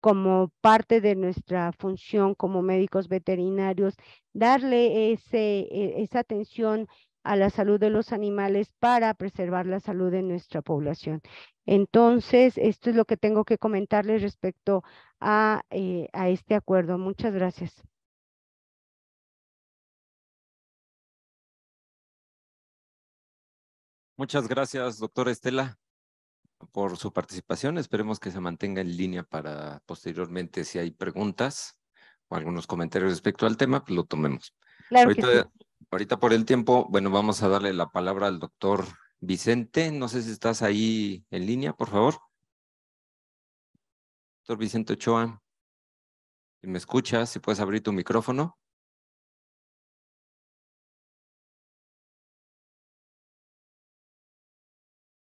como parte de nuestra función como médicos veterinarios, darle ese, e, esa atención a la salud de los animales para preservar la salud de nuestra población. Entonces, esto es lo que tengo que comentarles respecto eh, a, este acuerdo. Muchas gracias. Muchas gracias, doctora Estela, por su participación. Esperemos que se mantenga en línea para posteriormente, si hay preguntas o algunos comentarios respecto al tema, pues lo tomemos. Claro ahorita por el tiempo, bueno, vamos a darle la palabra al doctor Vicente. No sé si estás ahí en línea, por favor. Doctor Vicente Ochoa, si me escuchas, si puedes abrir tu micrófono.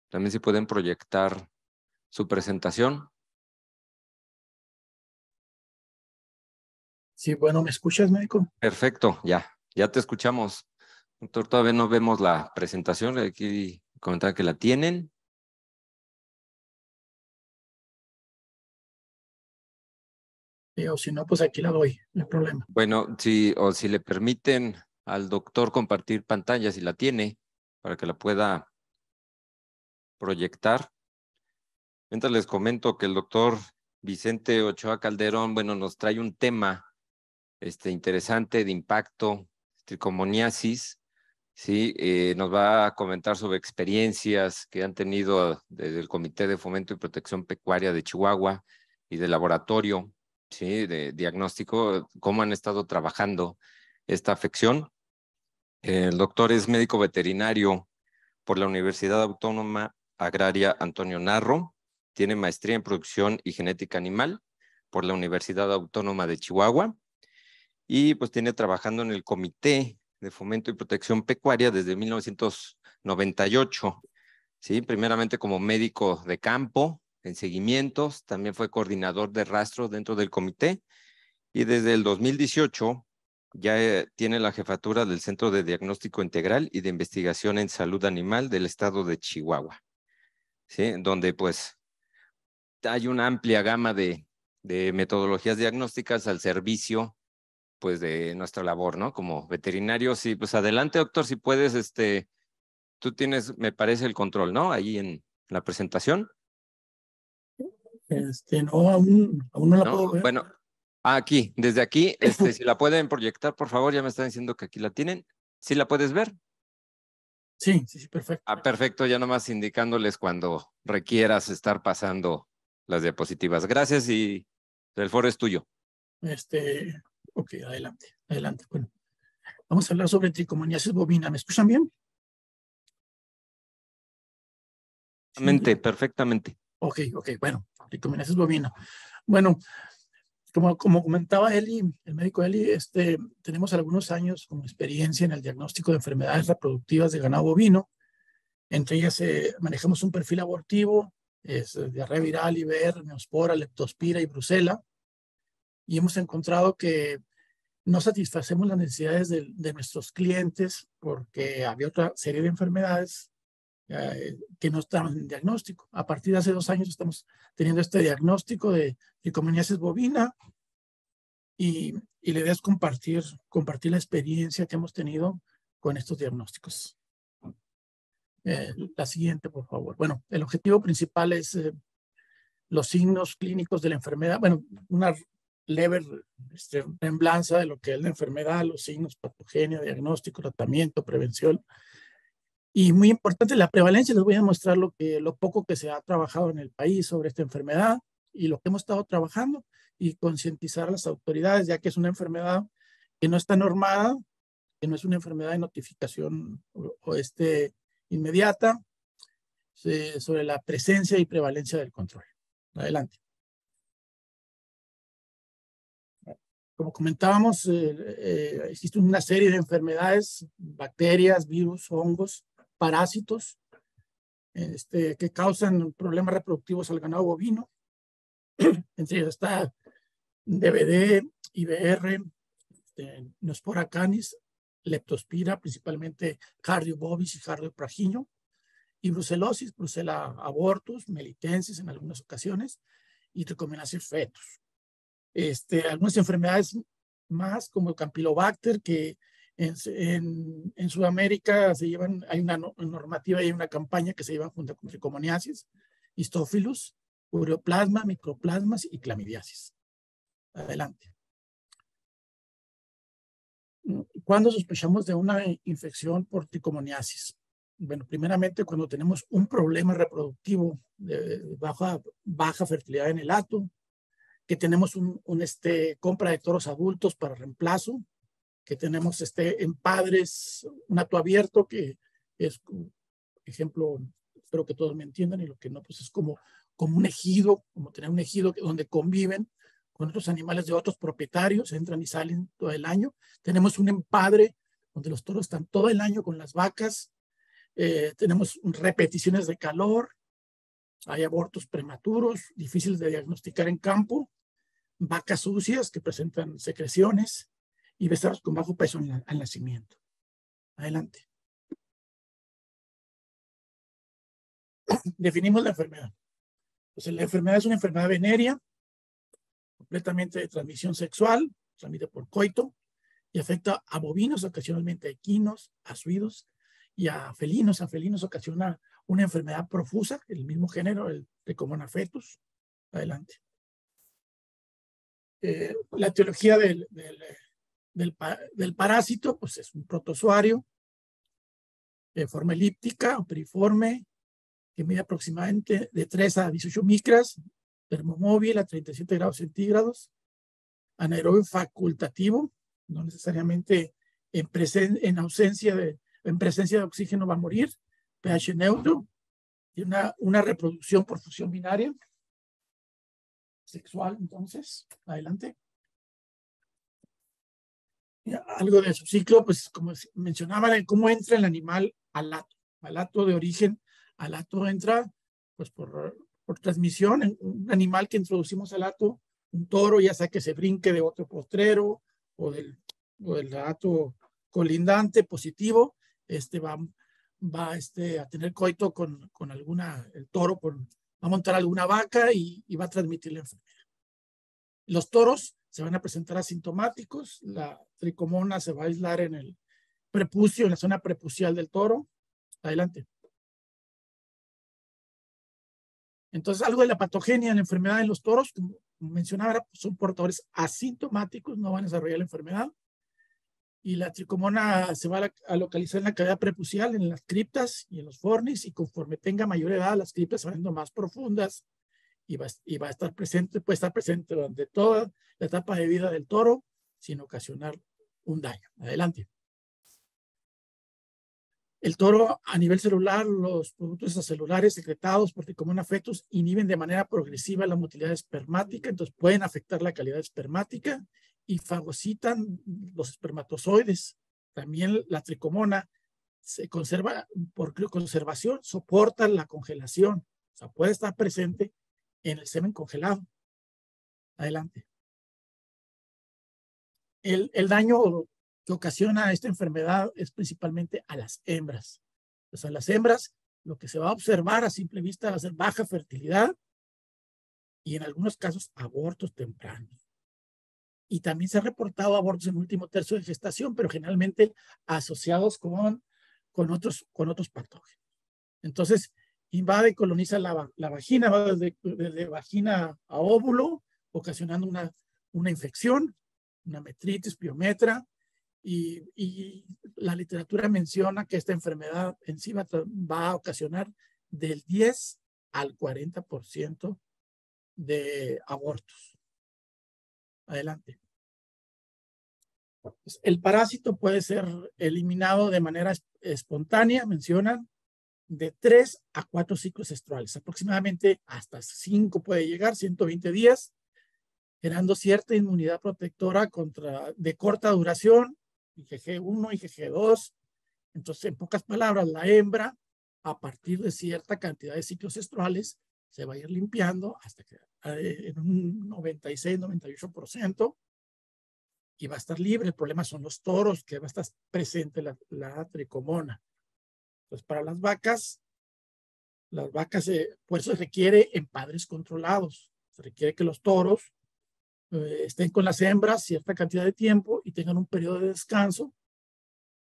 También si pueden proyectar su presentación. Sí, bueno, ¿me escuchas, médico? Perfecto, ya. Ya te escuchamos. Doctor, todavía no vemos la presentación. Aquí comentar que la tienen. o si no, pues aquí la doy, no hay problema. Bueno, si, o si le permiten al doctor compartir pantalla, si la tiene, para que la pueda proyectar. Mientras les comento que el doctor Vicente Ochoa Calderón, bueno, nos trae un tema este, interesante de impacto tricomoniasis, este, ¿sí? Eh, nos va a comentar sobre experiencias que han tenido desde el Comité de Fomento y Protección Pecuaria de Chihuahua y del laboratorio ¿sí? de diagnóstico, cómo han estado trabajando esta afección. El doctor es médico veterinario por la Universidad Autónoma Agraria Antonio Narro, tiene maestría en producción y genética animal por la Universidad Autónoma de Chihuahua y pues tiene trabajando en el Comité de Fomento y Protección Pecuaria desde 1998, ¿sí? primeramente como médico de campo en seguimientos, también fue coordinador de rastro dentro del comité y desde el 2018 ya eh, tiene la jefatura del Centro de Diagnóstico Integral y de Investigación en Salud Animal del estado de Chihuahua, ¿sí? donde pues hay una amplia gama de, de metodologías diagnósticas al servicio pues de nuestra labor, ¿no? Como veterinarios, sí, pues adelante, doctor, si puedes, este, tú tienes, me parece, el control, ¿no? Ahí en la presentación. Este, no, aún, no la puedo ver. Bueno, aquí, desde aquí, este, si la pueden proyectar, por favor, ya me están diciendo que aquí la tienen. ¿Sí la puedes ver? Sí, sí, sí, perfecto. Ah, perfecto, ya nomás indicándoles cuando requieras estar pasando las diapositivas. Gracias y el foro es tuyo. Este, Ok, adelante, adelante. Bueno, vamos a hablar sobre tricomoniasis bovina. ¿Me escuchan bien? Perfectamente, perfectamente. Ok, ok, bueno, tricomoniasis bovina. Bueno, como, como comentaba Eli, el médico Eli, este, tenemos algunos años como experiencia en el diagnóstico de enfermedades reproductivas de ganado bovino. Entre ellas eh, manejamos un perfil abortivo, es, diarrea viral, IBR, neospora, leptospira y brucela y hemos encontrado que no satisfacemos las necesidades de, nuestros clientes porque había otra serie de enfermedades eh, que no estaban en diagnóstico. A partir de hace dos años estamos teniendo este diagnóstico de tricomoniasis bovina y, y la idea es compartir, compartir la experiencia que hemos tenido con estos diagnósticos. Eh, la siguiente, por favor. Bueno, el objetivo principal es eh, los signos clínicos de la enfermedad. Bueno, una lever este, remblanza de lo que es la enfermedad, los signos, patogenia, diagnóstico, tratamiento, prevención. Y muy importante, la prevalencia, les voy a mostrar lo, que, lo poco que se ha trabajado en el país sobre esta enfermedad y lo que hemos estado trabajando y concientizar a las autoridades, ya que es una enfermedad que no está normada, que no es una enfermedad de notificación o, o este, inmediata, sobre la presencia y prevalencia del control. Adelante. como comentábamos, eh, eh, existe una serie de enfermedades, bacterias, virus, hongos, parásitos, este, que causan problemas reproductivos al ganado bovino. Entre ellos está DVD, IBR, este, canis, Leptospira, principalmente Cardiobovis y cardiopragino, y brucelosis, brucela abortus, melitensis en algunas ocasiones, y tricominasis fetus. Este, algunas enfermedades más como el campylobacter que en, Sudamérica se llevan, hay una normativa y hay una campaña que se lleva junto con tricomoniasis, histófilos, ureoplasma, microplasmas y clamidiasis. Adelante. ¿Cuándo sospechamos de una infección por tricomoniasis? Bueno, primeramente cuando tenemos un problema reproductivo de baja, baja fertilidad en el átomo, que tenemos un, este, compra de toros adultos para reemplazo, que tenemos este, en padres un ato abierto, que es, ejemplo, espero que todos me entiendan, y lo que no, pues es como, como un ejido, como tener un ejido donde conviven con otros animales de otros propietarios, entran y salen todo el año. Tenemos un empadre donde los toros están todo el año con las vacas. Eh, tenemos repeticiones de calor, hay abortos prematuros, difíciles de diagnosticar en campo vacas sucias que presentan secreciones y becerros con bajo peso al, nacimiento. Adelante. Definimos la enfermedad. Pues, la enfermedad es una enfermedad venérea, completamente de transmisión sexual, transmite por coito, y afecta a bovinos, ocasionalmente a equinos, a suidos y a felinos. A felinos ocasiona una enfermedad profusa, el mismo género, el de fetus. Adelante. Eh, la teología del, parásito, pues es un protozoario de forma elíptica o periforme, que mide aproximadamente de 3 a 18 micras, termomóvil a 37 grados centígrados, anaerobio facultativo, no necesariamente en, en ausencia de, en presencia de oxígeno va a morir, pH neutro, y una, una reproducción por fusión binaria, sexual, entonces, adelante. algo de su ciclo, pues como mencionaba, cómo entra el animal al lato, al lato de origen, al lato entra pues por, por transmisión, un animal que introducimos al lato, un toro, ya sea que se brinque de otro postrero o del, o del colindante positivo, este va, va este, a tener coito con, con alguna, el toro con, va a montar alguna vaca y, va a transmitir la enfermedad. Los toros se van a presentar asintomáticos, la tricomona se va a aislar en el prepucio, en la zona prepucial del toro. Adelante. Entonces, algo de la patogenia, la enfermedad en los toros, como mencionaba, son portadores asintomáticos, no van a desarrollar la enfermedad y la tricomona se va a, localizar en la cavidad prepucial, en las criptas y en los fornis, y conforme tenga mayor edad, las criptas se van más profundas y va, a estar presente, puede estar presente durante toda la etapa de vida del toro sin ocasionar un daño. Adelante. El toro a nivel celular, los productos celulares secretados por tricomona fetus inhiben de manera progresiva la motilidad espermática, entonces pueden afectar la calidad espermática y fagocitan los espermatozoides. También la tricomona se conserva por conservación, soporta la congelación. O sea, puede estar presente en el semen congelado. Adelante. El, el daño que ocasiona esta enfermedad es principalmente a las hembras. O sea, las hembras lo que se va a observar a simple vista va a ser baja fertilidad y en algunos casos abortos tempranos y también se ha reportado abortos en último tercio de gestación, pero generalmente asociados con, con, otros, con otros patógenos. Entonces, invade y coloniza la, vagina, va desde, vagina a óvulo, ocasionando una, una infección, una metritis, piometra, y, y, la literatura menciona que esta enfermedad encima va a ocasionar del 10 al 40% de abortos. Adelante. Pues, el parásito puede ser eliminado de manera espontánea, mencionan, de tres a cuatro ciclos estruales. aproximadamente hasta cinco puede llegar, 120 días, generando cierta inmunidad protectora contra, de corta duración, IgG1, IgG2. Entonces, en pocas palabras, la hembra, a partir de cierta cantidad de ciclos estruales, se va a ir limpiando hasta que eh, en un 96, 98% y va a estar libre. El problema son los toros, que va a estar presente la, tricomona. Entonces, para las vacas, las vacas, pues por eso se requiere en padres controlados. Se requiere que los toros eh, estén con las hembras cierta cantidad de tiempo y tengan un periodo de descanso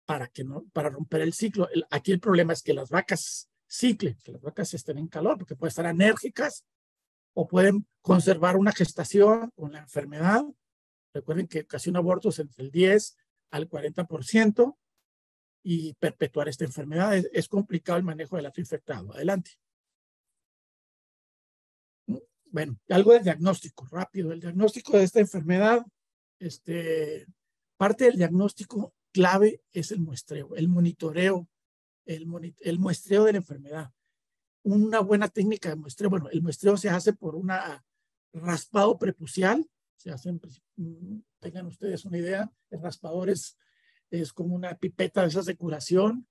para, que no, para romper el ciclo. aquí el problema es que las vacas cicle, que las vacas estén en calor, porque pueden estar anérgicas o pueden conservar una gestación con una enfermedad. Recuerden que casi aborto abortos entre el 10 al 40% y perpetuar esta enfermedad. Es, complicado el manejo del ato infectado. Adelante. Bueno, algo del diagnóstico, rápido. El diagnóstico de esta enfermedad, este, parte del diagnóstico clave es el muestreo, el monitoreo el, muestreo de la enfermedad. Una buena técnica de muestreo, bueno, el muestreo se hace por un raspado prepucial, se hacen, pues, mm, tengan ustedes una idea, el raspador es, es como una pipeta de esas de curación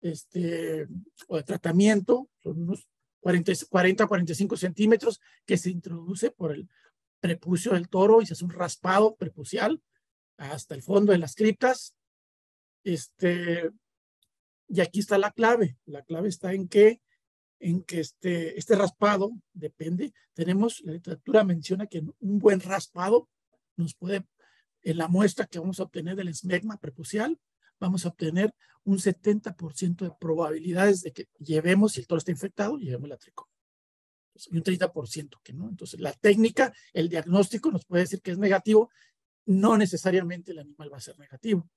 este, o de tratamiento, son unos 40, 40 45 centímetros que se introduce por el prepucio del toro y se hace un raspado prepucial hasta el fondo de las criptas. Este, y aquí está la clave. La clave está en que, en que este, este raspado depende. Tenemos, la literatura menciona que un buen raspado nos puede, en la muestra que vamos a obtener del esmegma prepucial, vamos a obtener un 70% de probabilidades de que llevemos, si el toro está infectado, llevemos la tricoma. Y un 30% que no. Entonces, la técnica, el diagnóstico nos puede decir que es negativo, no necesariamente el animal va a ser negativo.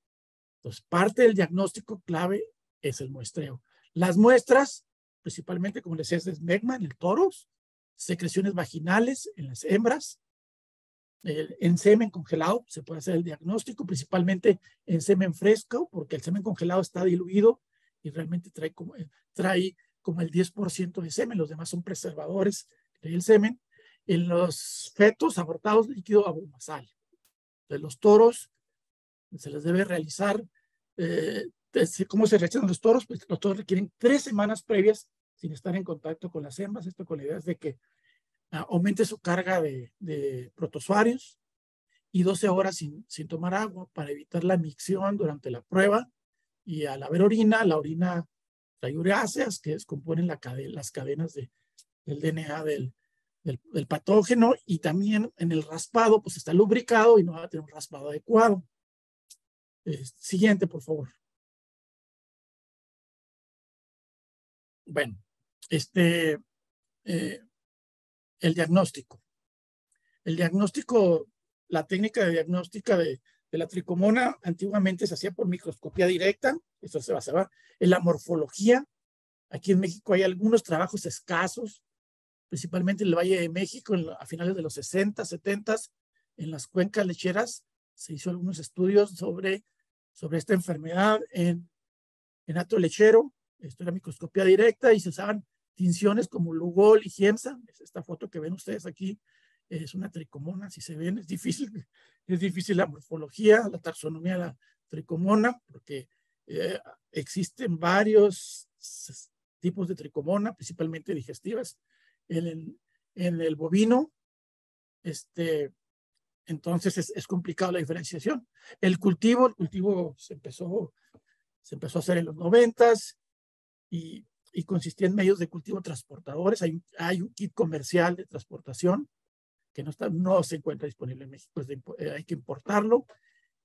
Entonces, parte del diagnóstico clave es el muestreo. Las muestras, principalmente, como les decía, es megma, en el toros secreciones vaginales en las hembras, en semen congelado se puede hacer el diagnóstico, principalmente en semen fresco, porque el semen congelado está diluido y realmente trae como, eh, trae como el 10% de semen, los demás son preservadores del semen. En los fetos abortados, líquido abomasal. De los toros, se les debe realizar eh, cómo se rechazan los toros, pues los toros requieren tres semanas previas sin estar en contacto con las hembras, esto con la idea de que ah, aumente su carga de, protozoarios y 12 horas sin, tomar agua para evitar la micción durante la prueba y al haber orina, la orina trae ureáceas que descomponen las cadenas del DNA del, patógeno y también en el raspado, pues está lubricado y no va a tener un raspado adecuado. Eh, siguiente, por favor. Bueno, este, eh, el diagnóstico. El diagnóstico, la técnica de diagnóstica de, la tricomona antiguamente se hacía por microscopía directa, esto se basaba en la morfología. Aquí en México hay algunos trabajos escasos, principalmente en el Valle de México, en, a finales de los 60, 70, en las cuencas lecheras, se hizo algunos estudios sobre, sobre esta enfermedad en, en lechero. Esto era microscopía directa y se usaban tinciones como Lugol y Giemsa. esta foto que ven ustedes aquí es una tricomona, si se ven, es difícil, es difícil la morfología, la taxonomía de la tricomona, porque eh, existen varios tipos de tricomona, principalmente digestivas, en el, bovino, este, entonces es, es complicado la diferenciación. El cultivo, el cultivo se empezó, se empezó a hacer en los noventas, y, y consistía en medios de cultivo transportadores. Hay, hay un kit comercial de transportación que no, está, no se encuentra disponible en México, pues, eh, hay que importarlo,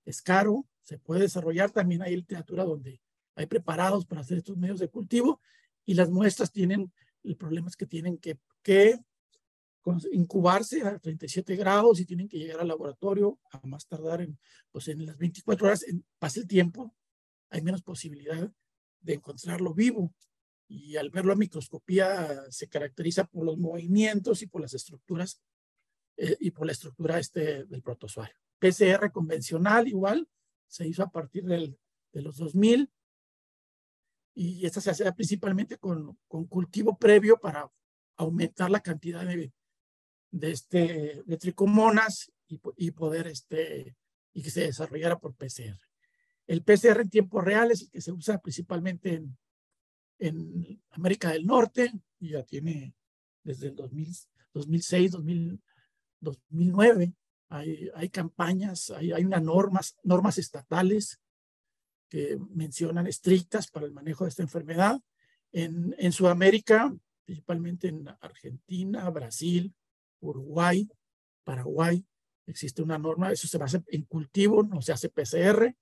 es caro, se puede desarrollar, también hay literatura donde hay preparados para hacer estos medios de cultivo y las muestras tienen, el problema es que tienen que, que incubarse a 37 grados y tienen que llegar al laboratorio a más tardar en, pues en las 24 horas, en, pasa el tiempo, hay menos posibilidad de encontrarlo vivo. Y al verlo a microscopía se caracteriza por los movimientos y por las estructuras eh, y por la estructura este del protozoario. PCR convencional igual se hizo a partir de los 2000 y esta se hacía principalmente con, cultivo previo para aumentar la cantidad de, de, este, de tricomonas y, y poder este, y que se desarrollara por PCR. El PCR en tiempo real es el que se usa principalmente en, América del Norte y ya tiene desde el 2006, 2009. Hay, campañas, hay, normas, normas estatales que mencionan estrictas para el manejo de esta enfermedad. En, en Sudamérica, principalmente en Argentina, Brasil, Uruguay, Paraguay, existe una norma, eso se hace en cultivo, no se hace PCR,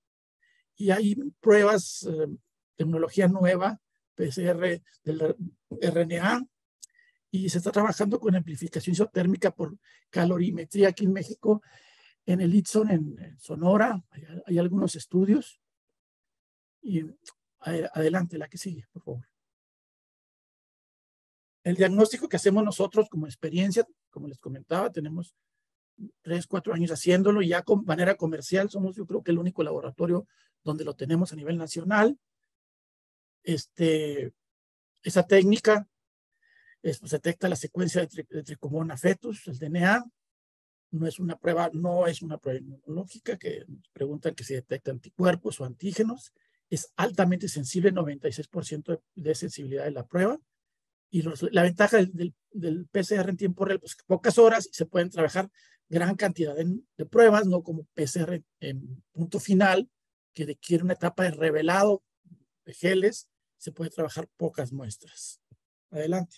y hay pruebas, eh, tecnología nueva, PCR del RNA, y se está trabajando con amplificación isotérmica por calorimetría aquí en México, en el Itson, en, Sonora, hay, algunos estudios. Y adelante, la que sigue, por favor. El diagnóstico que hacemos nosotros como experiencia, como les comentaba, tenemos tres, cuatro años haciéndolo y ya con manera comercial somos yo creo que el único laboratorio donde lo tenemos a nivel nacional. Este, esa técnica pues, detecta la secuencia de, tricomona fetus, el DNA. No es una prueba, no es una prueba inmunológica que nos preguntan que si detecta anticuerpos o antígenos. Es altamente sensible, 96% de, sensibilidad de la prueba. Y la ventaja del, PCR en tiempo real, pues pocas horas se pueden trabajar gran cantidad de, pruebas, no como PCR en punto final, que requiere una etapa de revelado de geles, se puede trabajar pocas muestras. Adelante.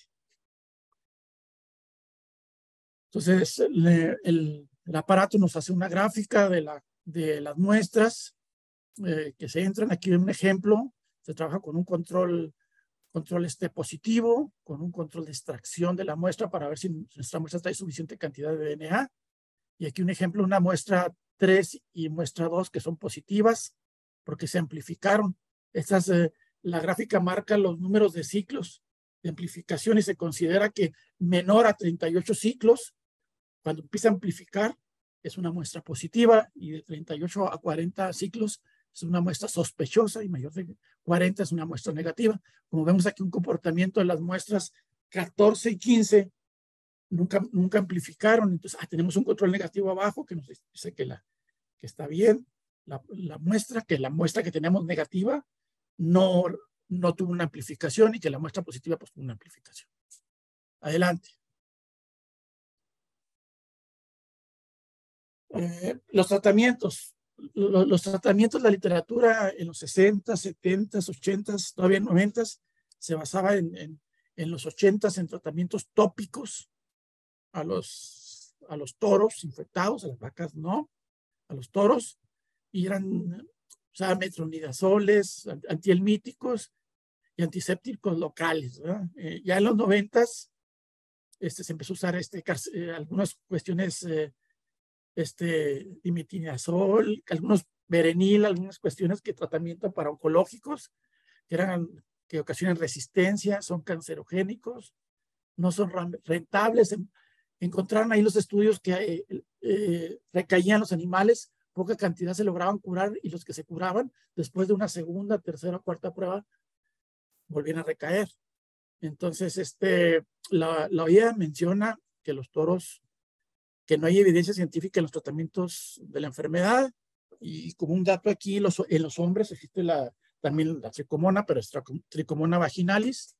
Entonces, el, aparato nos hace una gráfica de, la, de las muestras eh, que se entran. Aquí un ejemplo, se trabaja con un control, control este positivo, con un control de extracción de la muestra para ver si nuestra muestra trae suficiente cantidad de DNA. Y aquí un ejemplo, una muestra 3 y muestra 2 que son positivas porque se amplificaron. Estas, eh, la gráfica marca los números de ciclos de amplificación y se considera que menor a 38 ciclos, cuando empieza a amplificar, es una muestra positiva y de 38 a 40 ciclos es una muestra sospechosa y mayor de 40 es una muestra negativa. Como vemos aquí un comportamiento de las muestras 14 y 15 nunca, nunca amplificaron, entonces ah, tenemos un control negativo abajo que nos dice que, la, que está bien, la, muestra, que la muestra que tenemos negativa no, no tuvo una amplificación y que la muestra positiva pues, tuvo una amplificación. Adelante. Eh, los tratamientos. Los, tratamientos, la literatura en los 60, 70, 80, todavía en 90, se basaba en, en, los 80 en tratamientos tópicos a los, a los toros infectados, a las vacas no, a los toros, y eran metronidazoles, antihelmíticos y antisépticos locales. Eh, ya en los noventas este, se empezó a usar este, eh, algunas cuestiones, eh, este, dimetinazol, algunos berenil, algunas cuestiones que tratamiento para oncológicos, que, eran, que ocasionan resistencia, son cancerogénicos, no son rentables. Encontraron ahí los estudios que recaían los animales poca cantidad se lograban curar y los que se curaban, después de una segunda, tercera, cuarta prueba, volvían a recaer. Entonces, este, la, la menciona que los toros, que no hay evidencia científica en los tratamientos de la enfermedad, y como un dato aquí, los, en los hombres existe la, también la tricomona, pero es tricomona vaginalis,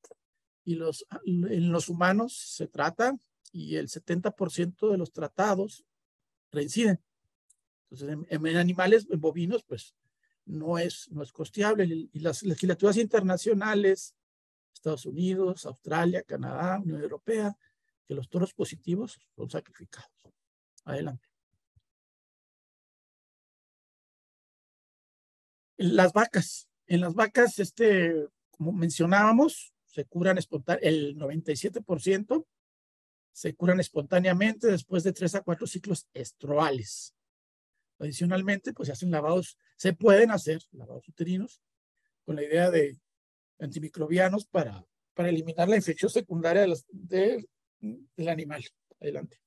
y los, en los humanos se trata, y el 70% de los tratados reinciden. Entonces, en, animales, en bovinos, pues no es, no es costeable. Y las legislaturas internacionales, Estados Unidos, Australia, Canadá, Unión Europea, que los toros positivos son sacrificados. Adelante. las vacas. En las vacas, este, como mencionábamos, se curan espontáneamente, el 97% se curan espontáneamente después de tres a cuatro ciclos estroales. Adicionalmente, pues se hacen lavados, se pueden hacer lavados uterinos con la idea de antimicrobianos para, para eliminar la infección secundaria de del animal. Adelante.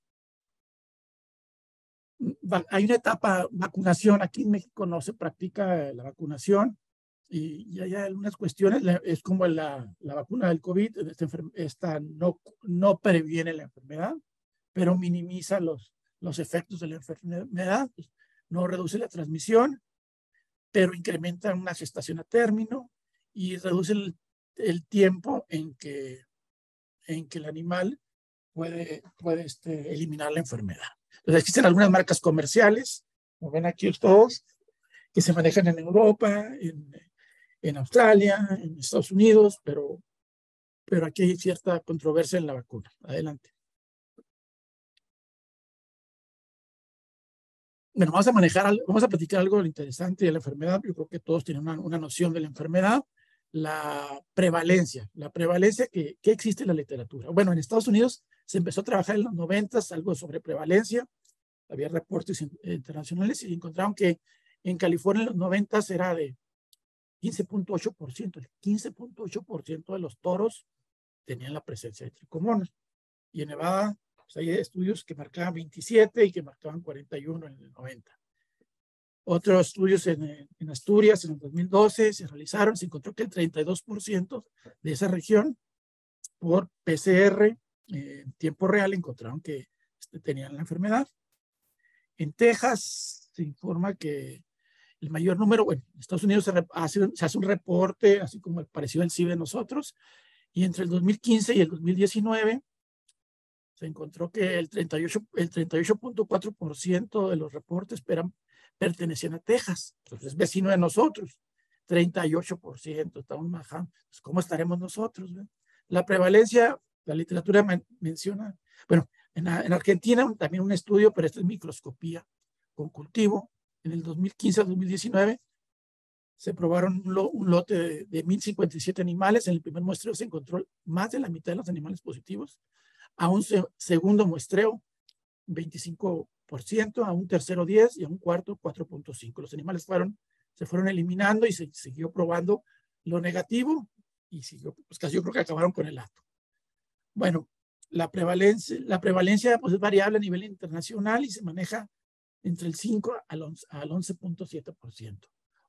hay una etapa vacunación. Aquí en México no se practica la vacunación y, hay algunas cuestiones. Es como la, la vacuna del COVID. Esta, no, no previene la enfermedad, pero minimiza los, los efectos de la enfermedad no reduce la transmisión, pero incrementa una gestación a término y reduce el, tiempo en que, en que el animal puede, puede este, eliminar la enfermedad. existen algunas marcas comerciales, como ven aquí todos, que se manejan en Europa, en, Australia, en Estados Unidos, pero, pero aquí hay cierta controversia en la vacuna. Adelante. bueno, vamos a manejar, vamos a platicar algo interesante de la enfermedad. Yo creo que todos tienen una, noción de la enfermedad. La prevalencia, la prevalencia que, que, existe en la literatura. Bueno, en Estados Unidos se empezó a trabajar en los 90 algo sobre prevalencia. Había reportes eh, internacionales y encontraron que en California en los 90 era de 15.8%. El 15.8% de los toros tenían la presencia de tricomonas. Y en Nevada pues, hay estudios que marcaban 27 y que marcaban 41 en el 90. Otros estudios en, en Asturias en el 2012 se realizaron, se encontró que el 32% de esa región por PCR eh, en tiempo real encontraron que este, tenían la enfermedad. En Texas se informa que el mayor número, bueno, en Estados Unidos se hace, se hace un reporte, así como apareció el CIBE de nosotros, y entre el 2015 y el 2019 se encontró que el 38.4% el de los reportes pertenecían a Texas, entonces es vecino de nosotros, 38%, estamos bajando, pues, ¿cómo estaremos nosotros? La prevalencia, la literatura menciona, bueno, en, Argentina también un estudio, pero esto es microscopía con cultivo, en el 2015 al 2019 se probaron un, lote de 1.057 animales, en el primer muestreo se encontró más de la mitad de los animales positivos, a un segundo muestreo 25%, a un tercero 10 y a un cuarto 4.5. Los animales se fueron eliminando y se siguió probando lo negativo y siguió, pues casi yo creo que acabaron con el acto. Bueno, la prevalencia, la prevalencia pues, es variable a nivel internacional y se maneja entre el 5 al 11.7%.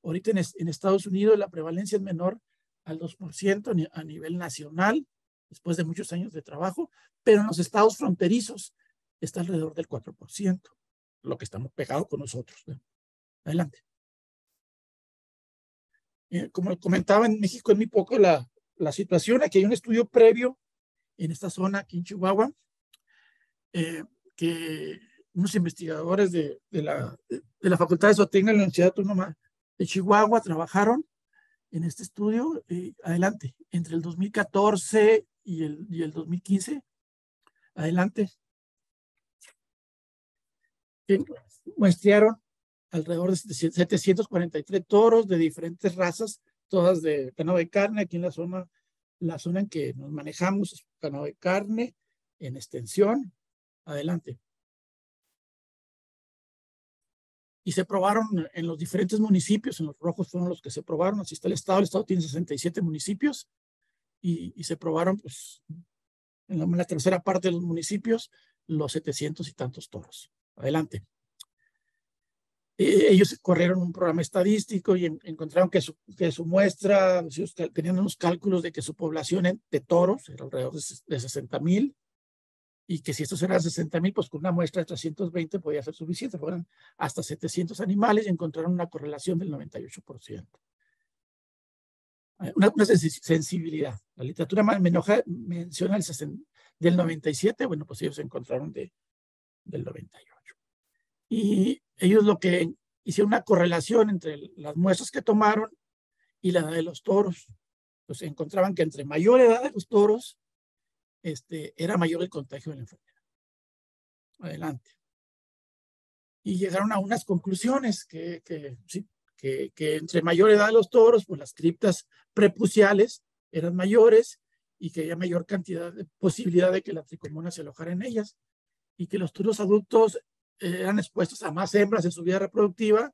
Ahorita en, en, Estados Unidos la prevalencia es menor al 2% a nivel nacional, después de muchos años de trabajo, pero en los estados fronterizos está alrededor del 4%, lo que estamos pegados con nosotros. Adelante. Eh, como comentaba en México es muy poco la, la situación, aquí hay un estudio previo en esta zona, aquí en Chihuahua, eh, que unos investigadores de, la, de Facultad de Zootecnia de la Universidad Autónoma de Chihuahua trabajaron en este estudio. Eh, adelante, entre el 2014 y el 2015 Adelante. Muestrearon alrededor de 743 toros de diferentes razas, todas de cano de carne, aquí en la zona, la zona en que nos manejamos es cano de carne, en extensión. Adelante. y se probaron en los diferentes municipios, en los rojos fueron los que se probaron, así está el estado, el estado tiene 67 municipios y, y se probaron pues en la, tercera parte de los municipios, los 700 y tantos toros. Adelante eh, ellos corrieron un programa estadístico y encontraron que su, que su muestra, tenían unos cálculos de que su población de toros era alrededor de 60 mil y que si estos eran 60 mil, pues con una muestra de 320 podía ser suficiente, fueron hasta 700 animales y encontraron una correlación del 98%. Eh, una, sensibilidad. La literatura más menciona el del 97, bueno, pues ellos se encontraron de, del 98. Y ellos lo que hicieron una correlación entre las muestras que tomaron y la edad de los toros. Pues encontraban que entre mayor edad de los toros, este, era mayor el contagio de la enfermedad. Adelante. Y llegaron a unas conclusiones que, que sí, que, entre mayor edad los toros, pues las criptas prepuciales eran mayores y que había mayor cantidad de posibilidad de que la tricomona se alojara en ellas y que los toros adultos eh, eran expuestos a más hembras en su vida reproductiva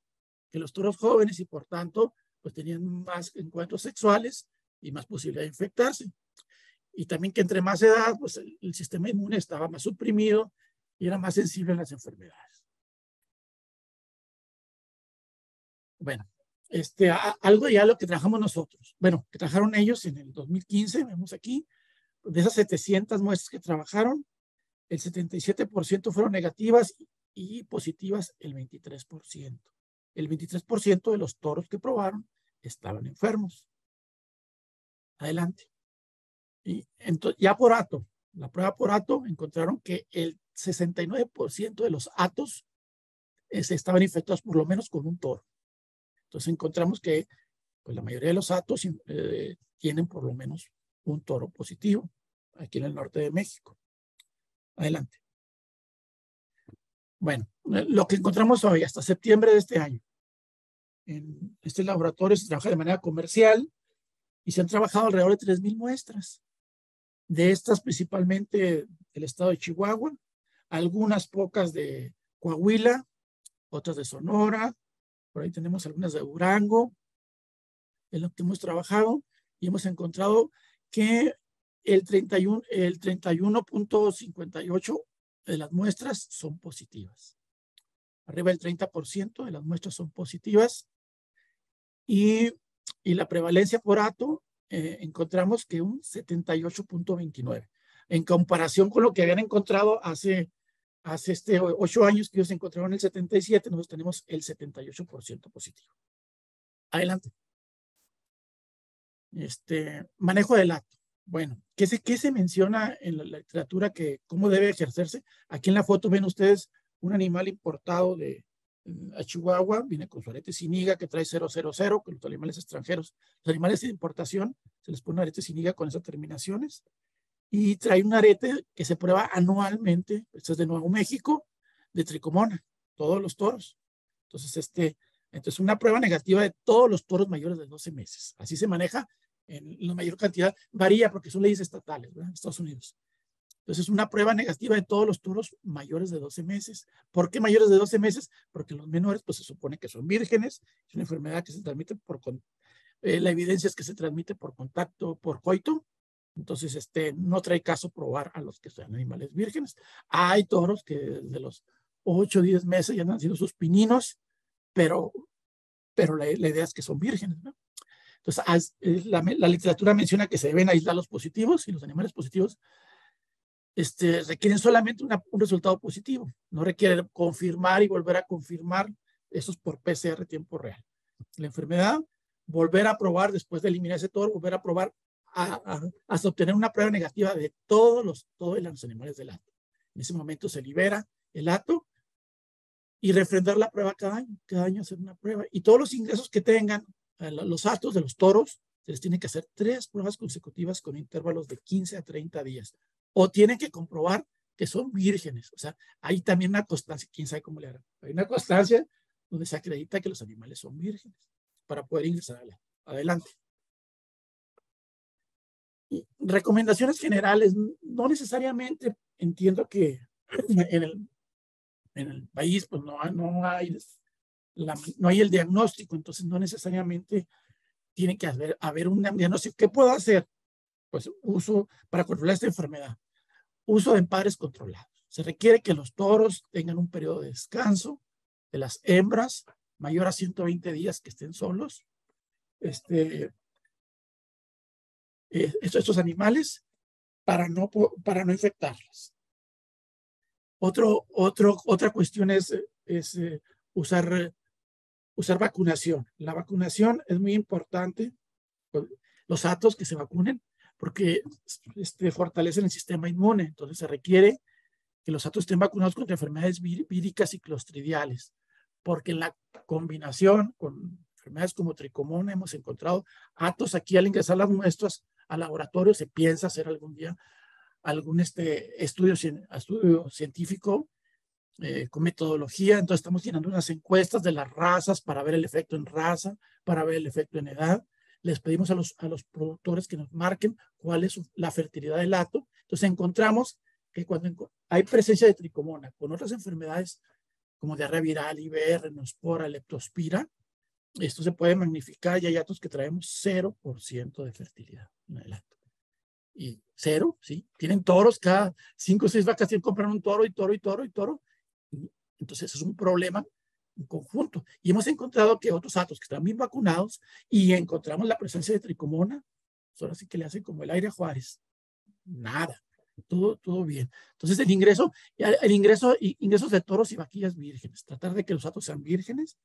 que los toros jóvenes y por tanto pues tenían más encuentros sexuales y más posibilidad de infectarse. Y también que entre más edad pues el sistema inmune estaba más suprimido y era más sensible a las enfermedades. Bueno, este, algo ya lo que trabajamos nosotros, bueno, que trabajaron ellos en el 2015, vemos aquí, de esas 700 muestras que trabajaron, el 77% fueron negativas y positivas el 23%. El 23% de los toros que probaron estaban enfermos. Adelante. Y entonces, ya por ato, la prueba por ato, encontraron que el 69% de los atos eh, estaban infectados por lo menos con un toro. Entonces encontramos que pues, la mayoría de los atos eh, tienen por lo menos un toro positivo aquí en el norte de México. Adelante. Bueno, lo que encontramos hoy hasta septiembre de este año. En este laboratorio se trabaja de manera comercial y se han trabajado alrededor de 3.000 muestras. De estas principalmente el estado de Chihuahua, algunas pocas de Coahuila, otras de Sonora, por ahí tenemos algunas de Durango, en las que hemos trabajado y hemos encontrado que el 31.58 el de las muestras son positivas. Arriba del 30% de las muestras son positivas. Y, y la prevalencia por ato eh, encontramos que un 78.29 en comparación con lo que habían encontrado hace hace este ocho años que ellos se encontraron el 77, nosotros tenemos el 78% positivo. Adelante. Este, manejo del acto. Bueno, ¿qué se, qué se menciona en la literatura que cómo debe ejercerse? Aquí en la foto ven ustedes un animal importado de mm, a Chihuahua, viene con su arete siniga que trae 000, con los animales extranjeros, los animales de importación, se les pone arete siniga con esas terminaciones y trae un arete que se prueba anualmente, esto es de Nuevo México, de tricomona, todos los toros. Entonces, este, entonces una prueba negativa de todos los toros mayores de 12 meses. Así se maneja en la mayor cantidad, varía porque son leyes estatales, ¿verdad? Estados Unidos. Entonces, una prueba negativa de todos los toros mayores de 12 meses. ¿Por qué mayores de 12 meses? Porque los menores, pues se supone que son vírgenes, es una enfermedad que se transmite por, con, eh, la evidencia es que se transmite por contacto, por coito, entonces, este, no trae caso probar a los que sean animales vírgenes. Hay toros que desde los 8 o 10 meses ya han sido sus pininos, pero, pero la, idea es que son vírgenes. Entonces, la, literatura menciona que se deben aislar los positivos y los animales positivos este, requieren solamente un resultado positivo. No requieren confirmar y volver a confirmar. esos por PCR tiempo real. La enfermedad, volver a probar después de eliminar ese toro, volver a probar a, hasta obtener una prueba negativa de todos los, todos los animales del acto. En ese momento se libera el acto y refrendar la prueba cada año, cada año hacer una prueba. Y todos los ingresos que tengan eh, los atos de los toros, se les tiene que hacer tres pruebas consecutivas con intervalos de 15 a 30 días. O tienen que comprobar que son vírgenes. O sea, hay también una constancia, quién sabe cómo le harán. Hay una constancia donde se acredita que los animales son vírgenes para poder ingresar adelante recomendaciones generales, no necesariamente entiendo que en el, en el país pues no, no, hay, no hay el diagnóstico, entonces no necesariamente tiene que haber, haber un diagnóstico. ¿Qué puedo hacer? Pues uso para controlar esta enfermedad, uso de empares controlados. Se requiere que los toros tengan un periodo de descanso, de las hembras mayor a 120 días que estén solos, este, eh, estos animales para no, para no infectarlos. Otro, otro, otra cuestión es, eh, usar, usar vacunación. La vacunación es muy importante, pues, los atos que se vacunen, porque este, fortalecen el sistema inmune. Entonces se requiere que los atos estén vacunados contra enfermedades víricas y clostridiales, porque la combinación con enfermedades como tricomona hemos encontrado atos aquí al ingresar las muestras a laboratorio, se piensa hacer algún día algún este estudio, estudio científico eh, con metodología. Entonces estamos llenando unas encuestas de las razas para ver el efecto en raza, para ver el efecto en edad. Les pedimos a los, a los productores que nos marquen cuál es la fertilidad del lato. Entonces encontramos que cuando hay presencia de tricomona con otras enfermedades como diarrea viral, IBR, nospora, leptospira, esto se puede magnificar y hay datos que traemos 0% de fertilidad en adelante. Y cero, ¿sí? Tienen toros, cada cinco o seis vacas tienen un toro y toro y toro y toro. Entonces es un problema en conjunto. Y hemos encontrado que otros datos que están bien vacunados y encontramos la presencia de tricomona, pues ahora así que le hacen como el aire a Juárez. Nada, todo, todo bien. Entonces el ingreso, el ingreso, ingresos de toros y vaquillas vírgenes, tratar de que los datos sean vírgenes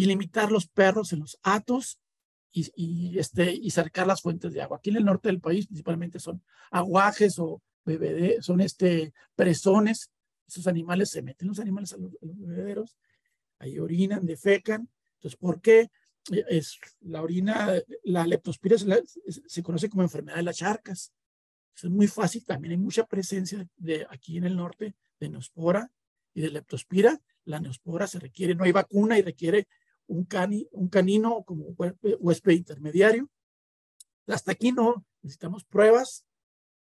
y limitar los perros en los atos y, y, este, y cercar las fuentes de agua. Aquí en el norte del país principalmente son aguajes o bebederos, son este, presones. Esos animales se meten los animales a los, bebederos, ahí orinan, defecan. Entonces, ¿por qué? Eh, es la orina, la leptospira se, se conoce como enfermedad de las charcas. Es muy fácil, también hay mucha presencia de aquí en el norte de neospora y de leptospira. La neospora se requiere, no hay vacuna y requiere un, cani, un canino como huésped intermediario. Hasta aquí no necesitamos pruebas,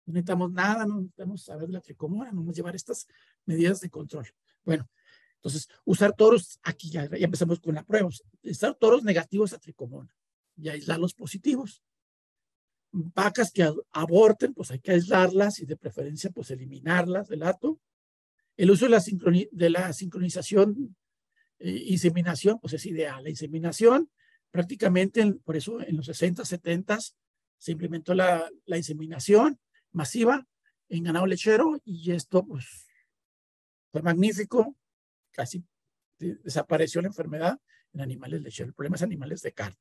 no necesitamos nada, no necesitamos saber la tricomona, no vamos a llevar estas medidas de control. Bueno, entonces, usar toros, aquí ya, empezamos con la prueba, usar toros negativos a tricomona y aislar los positivos. Vacas que aborten, pues hay que aislarlas y de preferencia pues eliminarlas del ato. El uso de la, de la sincronización eh, inseminación, pues es ideal. La inseminación, prácticamente, por eso en los 60, 70 se implementó la, inseminación masiva en ganado lechero y esto pues, fue magnífico. Casi eh, desapareció la enfermedad en animales lecheros. El problema es animales de carne.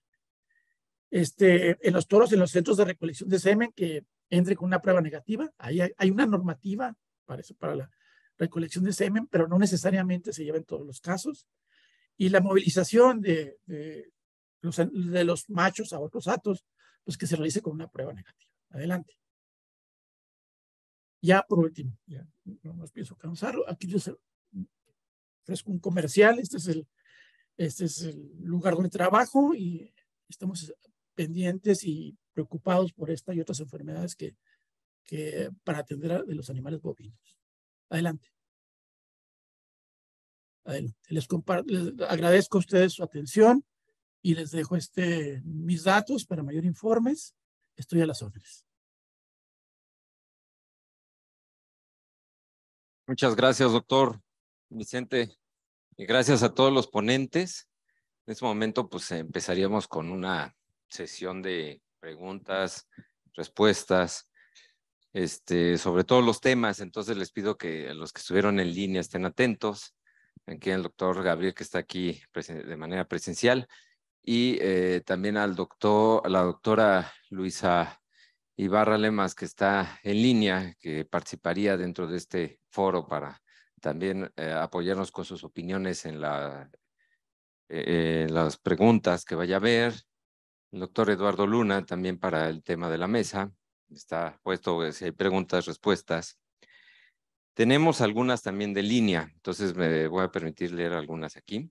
Este, en los toros, en los centros de recolección de semen, que entre con una prueba negativa. Ahí hay, una normativa para eso, para la recolección de semen, pero no necesariamente se lleva en todos los casos y la movilización de, de, los, de los machos a otros atos, pues que se realice con una prueba negativa. Adelante. Ya por último, ya no nos pienso cansar, aquí yo un comercial, este es, el, este es el lugar donde trabajo y estamos pendientes y preocupados por esta y otras enfermedades que, que para atender a los animales bovinos. Adelante. Les, agradezco a ustedes su atención y les dejo este, mis datos para mayor informes. Estoy a las órdenes. Muchas gracias, doctor Vicente. Y gracias a todos los ponentes. En este momento, pues empezaríamos con una sesión de preguntas, respuestas, este, sobre todos los temas. Entonces les pido que los que estuvieron en línea estén atentos aquí al doctor Gabriel que está aquí de manera presencial y eh, también al doctor, a la doctora Luisa Ibarra Lemas que está en línea, que participaría dentro de este foro para también eh, apoyarnos con sus opiniones eh, en las preguntas que vaya a haber. El doctor Eduardo Luna también para el tema de la mesa. Está puesto si hay preguntas, respuestas. Tenemos algunas también de línea, entonces me voy a permitir leer algunas aquí.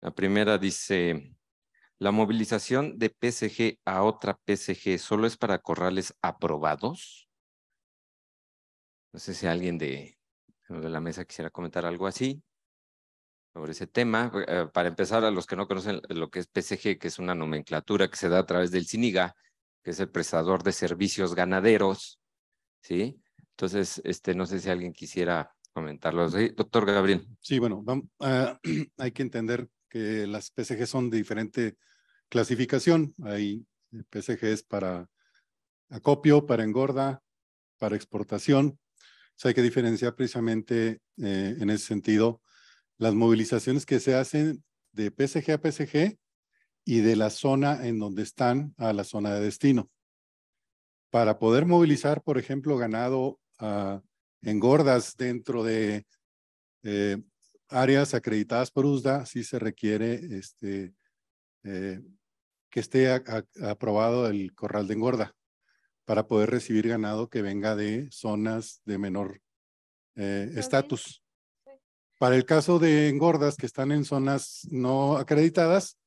La primera dice, la movilización de PCG a otra PCG solo es para corrales aprobados. No sé si alguien de, de la mesa quisiera comentar algo así sobre ese tema. Eh, para empezar, a los que no conocen lo que es PSG, que es una nomenclatura que se da a través del CINIGA, que es el prestador de servicios ganaderos, ¿sí? Entonces, este, no sé si alguien quisiera comentarlo. ¿Sí? Doctor Gabriel. Sí, bueno, ah, hay que entender que las PCG son de diferente clasificación. Hay eh, PCGs para acopio, para engorda, para exportación. hay que diferenciar precisamente eh, en ese sentido las movilizaciones que se hacen de PCG a PCG y de la zona en donde están a la zona de destino. Para poder movilizar, por ejemplo, ganado Ah, engordas dentro de eh, áreas acreditadas por USDA, si se requiere este, eh, que esté aprobado el corral de engorda para poder recibir ganado que venga de zonas de menor eh, estatus. para el caso de engordas que están en zonas no acreditadas,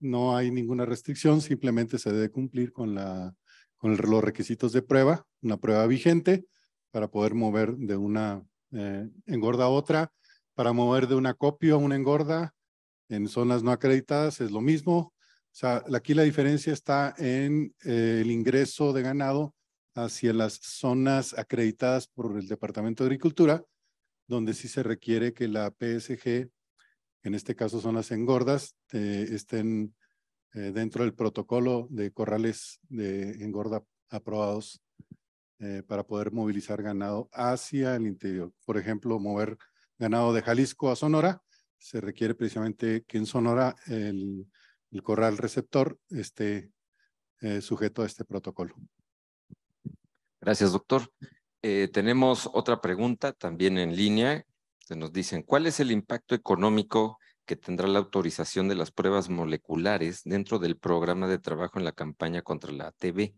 no hay ninguna restricción, simplemente se debe cumplir con, la, con los requisitos de prueba, una prueba vigente, para poder mover de una eh, engorda a otra. Para mover de una copio a una engorda en zonas no acreditadas es lo mismo. O sea, aquí la diferencia está en eh, el ingreso de ganado hacia las zonas acreditadas por el Departamento de Agricultura, donde sí se requiere que la PSG, en este caso son las engordas, eh, estén dentro del protocolo de corrales de engorda aprobados eh, para poder movilizar ganado hacia el interior. Por ejemplo, mover ganado de Jalisco a Sonora, se requiere precisamente que en Sonora el, corral receptor esté eh, sujeto a este protocolo. Gracias, doctor. Eh, tenemos otra pregunta también en línea. Se nos dicen, ¿cuál es el impacto económico que tendrá la autorización de las pruebas moleculares dentro del programa de trabajo en la campaña contra la TB?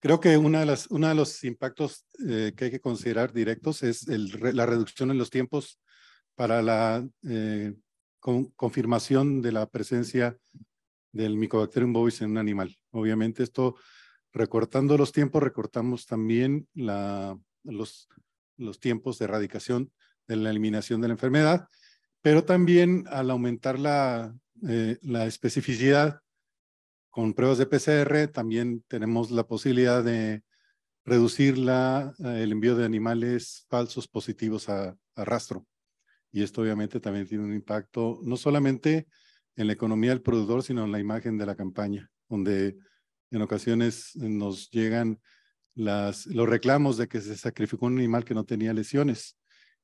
Creo que uno de, las, uno de los impactos eh, que hay que considerar directos es la reducción en los tiempos para la eh, confirmación de la presencia del Mycobacterium bovis en un animal. Obviamente esto, recortando los tiempos, recortamos también los, los tiempos de erradicación de la eliminación de la enfermedad pero también al aumentar la, eh, la especificidad con pruebas de PCR, también tenemos la posibilidad de reducir la, eh, el envío de animales falsos positivos a, a, rastro. Y esto obviamente también tiene un impacto no solamente en la economía del productor, sino en la imagen de la campaña, donde en ocasiones nos llegan las, los reclamos de que se sacrificó un animal que no tenía lesiones.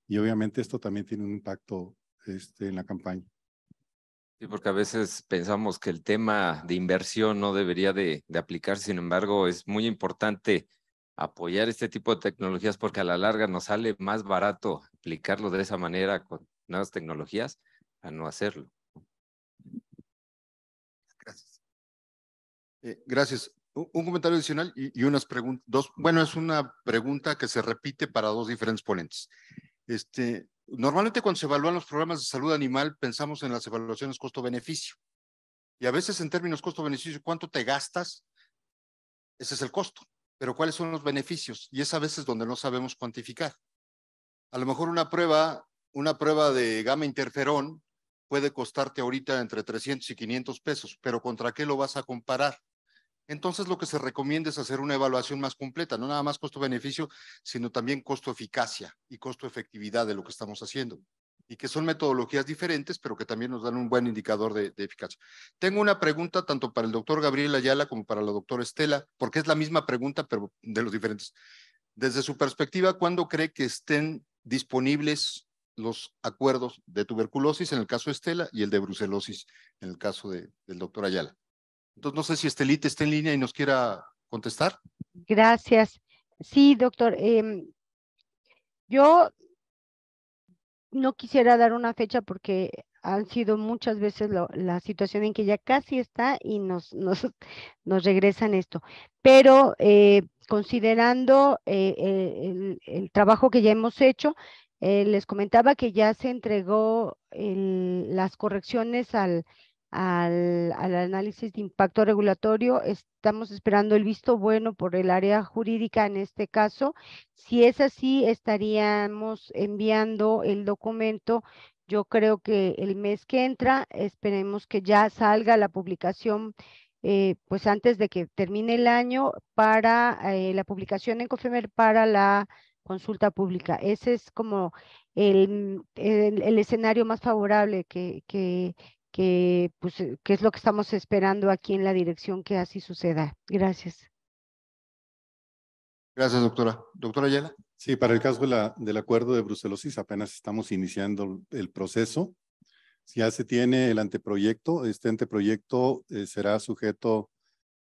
Y obviamente esto también tiene un impacto este, en la campaña. Sí, porque a veces pensamos que el tema de inversión no debería de, de aplicar, sin embargo, es muy importante apoyar este tipo de tecnologías porque a la larga nos sale más barato aplicarlo de esa manera con nuevas tecnologías a no hacerlo. Gracias. Eh, gracias. Un, comentario adicional y, y unas preguntas. Dos, bueno, es una pregunta que se repite para dos diferentes ponentes. Este, Normalmente cuando se evalúan los programas de salud animal pensamos en las evaluaciones costo-beneficio. Y a veces en términos costo-beneficio, ¿cuánto te gastas? Ese es el costo. Pero ¿cuáles son los beneficios? Y es a veces donde no sabemos cuantificar. A lo mejor una prueba, una prueba de gama interferón puede costarte ahorita entre 300 y 500 pesos, pero ¿contra qué lo vas a comparar? entonces lo que se recomienda es hacer una evaluación más completa, no nada más costo-beneficio, sino también costo-eficacia y costo-efectividad de lo que estamos haciendo. Y que son metodologías diferentes, pero que también nos dan un buen indicador de, eficacia. Tengo una pregunta tanto para el doctor Gabriel Ayala como para la doctora Estela, porque es la misma pregunta, pero de los diferentes. Desde su perspectiva, ¿cuándo cree que estén disponibles los acuerdos de tuberculosis en el caso de Estela y el de brucelosis en el caso del doctor Ayala? Entonces, no sé si Estelita está en línea y nos quiera contestar. Gracias. Sí, doctor. Em, yo no quisiera dar una fecha porque han sido muchas veces la situación en que ya casi está y nos, nos, regresan esto. Pero eh, considerando eh, el, trabajo que ya hemos hecho, eh, les comentaba que ya se entregó las correcciones al, al, análisis de impacto regulatorio. Estamos esperando el visto bueno por el área jurídica en este caso. Si es así, estaríamos enviando el documento. Yo creo que el mes que entra, esperemos que ya salga la publicación, eh, pues antes de que termine el año, para eh, la publicación en COFEMER para la consulta pública. Ese es como el, escenario más favorable que, que, pues, eh, qué es lo que estamos esperando aquí en la dirección que así suceda. Gracias. Gracias, doctora. Doctora Ayala. Sí, para el caso de la, del acuerdo de brucelosis, apenas estamos iniciando el proceso. Ya se tiene el anteproyecto. Este anteproyecto eh, será sujeto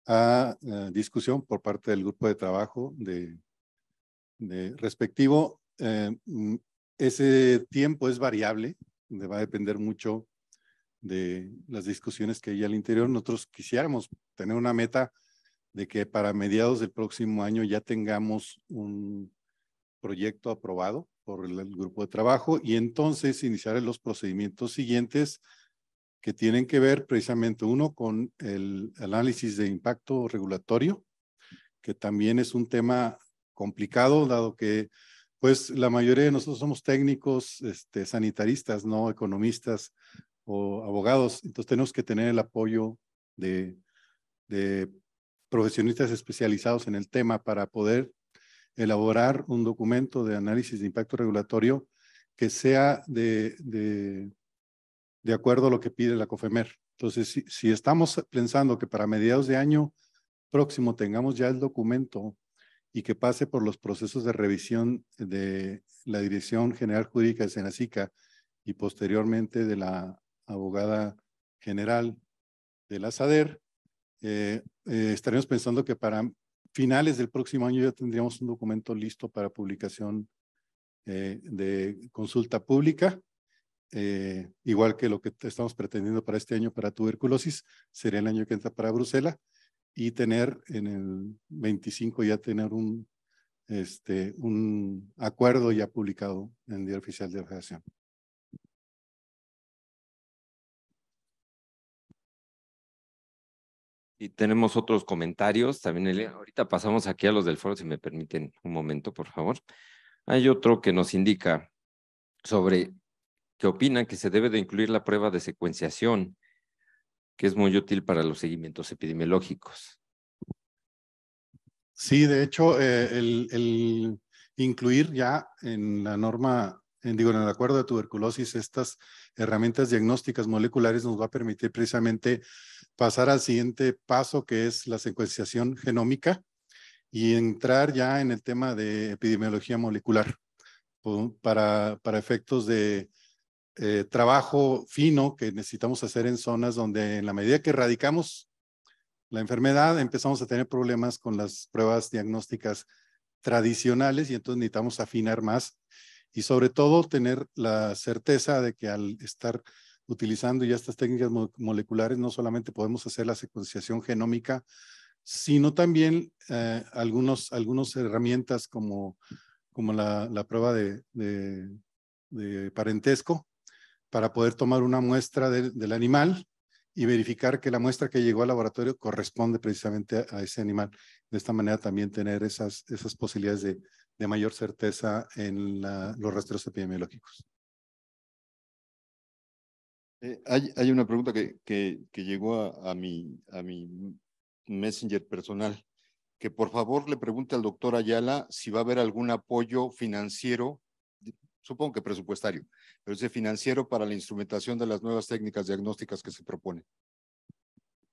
a, eh, discusión por parte del grupo de trabajo de, de respectivo. Mm, ese tiempo es variable, va a depender mucho de las discusiones que hay al interior. Nosotros quisiéramos tener una meta de que para mediados del próximo año ya tengamos un proyecto aprobado por el, grupo de trabajo y entonces iniciar los procedimientos siguientes que tienen que ver precisamente uno con el análisis de impacto regulatorio, que también es un tema complicado dado que pues la mayoría de nosotros somos técnicos, este, sanitaristas, no economistas, o abogados. Entonces tenemos que tener el apoyo de, de profesionistas especializados en el tema para poder elaborar un documento de análisis de impacto regulatorio que sea de, de, acuerdo a lo que pide la COFEMER. Entonces, si, estamos pensando que para mediados de año próximo tengamos ya el documento y que pase por los procesos de revisión de la Dirección General Jurídica de Senacica y posteriormente de la abogada general de la SADER, eh, eh, estaremos pensando que para finales del próximo año ya tendríamos un documento listo para publicación eh, de consulta pública, igual que lo que estamos pretendiendo para este año para tuberculosis, sería el año que entra para Bruselas, y tener en el 25 ya tener un, este, un acuerdo ya publicado en el Día Oficial de la Federación. Y tenemos otros comentarios también, Ahorita pasamos aquí a los del foro, si me permiten un momento, por favor. Hay otro que nos indica sobre que opinan que se debe de incluir la prueba de secuenciación, que es muy útil para los seguimientos epidemiológicos. Sí, de hecho, eh, el, incluir ya en la norma, digo, en el acuerdo de tuberculosis, estas herramientas diagnósticas moleculares nos va a permitir precisamente pasar al siguiente paso, que es la secuenciación genómica, y entrar ya en el tema de epidemiología molecular para, para efectos de eh, trabajo fino que necesitamos hacer en zonas donde en la medida que erradicamos la enfermedad empezamos a tener problemas con las pruebas diagnósticas tradicionales y entonces necesitamos afinar más y sobre todo tener la certeza de que al estar utilizando ya estas técnicas moleculares, no solamente podemos hacer la secuenciación genómica, sino también eh, algunos, algunas herramientas como, como la, prueba de, parentesco para poder tomar una muestra del animal y verificar que la muestra que llegó al laboratorio corresponde precisamente a, ese animal. De esta manera también tener esas, esas posibilidades de, mayor certeza en los rastros epidemiológicos. Eh, hay, una pregunta que, llegó a, mi, a mi messenger personal, que por favor le pregunte al doctor Ayala si va a haber algún apoyo financiero, supongo que presupuestario, pero dice financiero para la instrumentación de las nuevas técnicas diagnósticas que se proponen.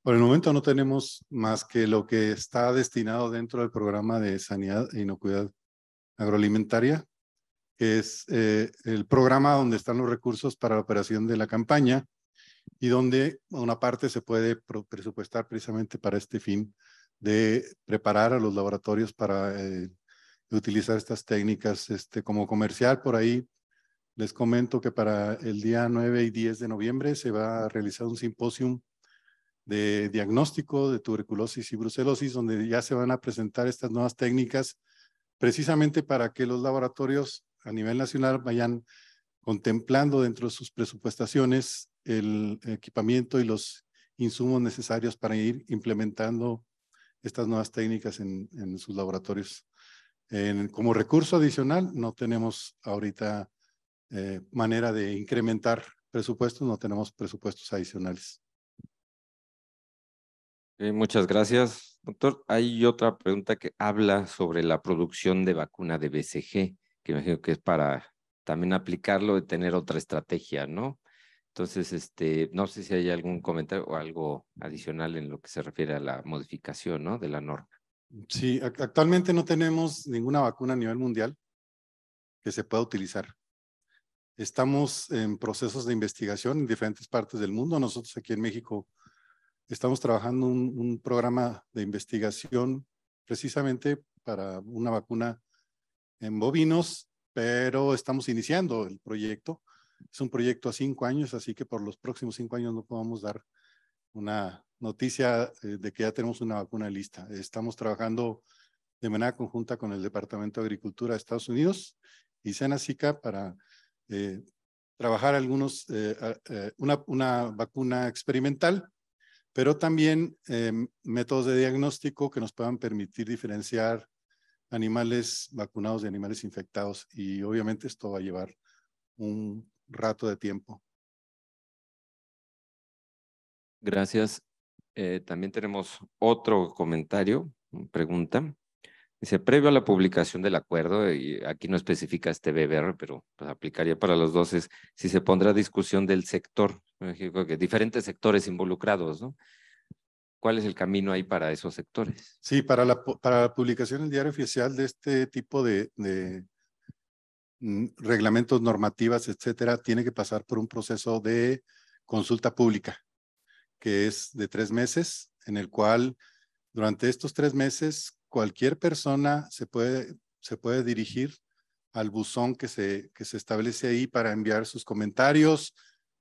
Por el momento no tenemos más que lo que está destinado dentro del programa de sanidad e inocuidad agroalimentaria, es eh, el programa donde están los recursos para la operación de la campaña y donde una parte se puede presupuestar precisamente para este fin de preparar a los laboratorios para eh, utilizar estas técnicas este, como comercial. Por ahí les comento que para el día 9 y 10 de noviembre se va a realizar un simposium de diagnóstico de tuberculosis y brucelosis, donde ya se van a presentar estas nuevas técnicas precisamente para que los laboratorios a nivel nacional vayan contemplando dentro de sus presupuestaciones el equipamiento y los insumos necesarios para ir implementando estas nuevas técnicas en, sus laboratorios. como recurso adicional, no tenemos ahorita eh, manera de incrementar presupuestos, no tenemos presupuestos adicionales. Eh, muchas gracias, doctor. Hay otra pregunta que habla sobre la producción de vacuna de BCG que me imagino que es para también aplicarlo y tener otra estrategia, ¿no? Entonces, este, no sé si hay algún comentario o algo adicional en lo que se refiere a la modificación, ¿no? De la norma. Sí, actualmente no tenemos ninguna vacuna a nivel mundial que se pueda utilizar. Estamos en procesos de investigación en diferentes partes del mundo. Nosotros aquí en México estamos trabajando un programa de investigación precisamente para una vacuna en bovinos, pero estamos iniciando el proyecto. Es un proyecto a cinco años, así que por los próximos cinco años no podemos dar una noticia eh, de que ya tenemos una vacuna lista. Estamos trabajando de manera conjunta con el Departamento de Agricultura de Estados Unidos y SENA-SICA para eh, trabajar algunos, eh, una, una, vacuna experimental, pero también métodos de diagnóstico que nos puedan permitir diferenciar animales vacunados de animales infectados y obviamente esto va a llevar un rato de tiempo. Gracias. Eh, también tenemos otro comentario, pregunta. Dice, previo a la publicación del acuerdo, y aquí no especifica este BBR, pero pues, aplicaría para los dos, si se pondrá discusión del sector, que diferentes sectores involucrados, ¿no? ¿Cuál es el camino ahí para esos sectores? Sí, para la, para la publicación en el diario oficial de este tipo de, mm, reglamentos, normativas, etcétera, tiene que pasar por un proceso de consulta pública, que es de tres meses, en el cual durante estos tres meses cualquier persona se puede, se puede dirigir al buzón que se, que se establece ahí para enviar sus comentarios,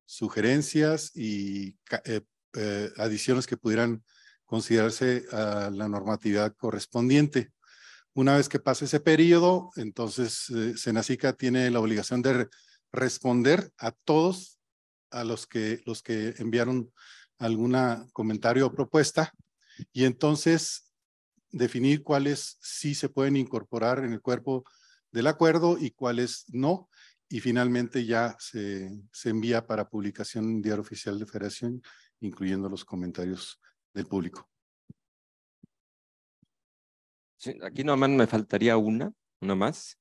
sugerencias y eh, eh, adiciones que pudieran considerarse a la normatividad correspondiente. Una vez que pase ese periodo, entonces eh, Senacica tiene la obligación de responder a todos a los que, los que enviaron alguna comentario o propuesta y entonces definir cuáles sí se pueden incorporar en el cuerpo del acuerdo y cuáles no. Y finalmente ya se, envía para publicación en Diario Oficial de Federación incluyendo los comentarios del público. aquí nomás me faltaría una, una más,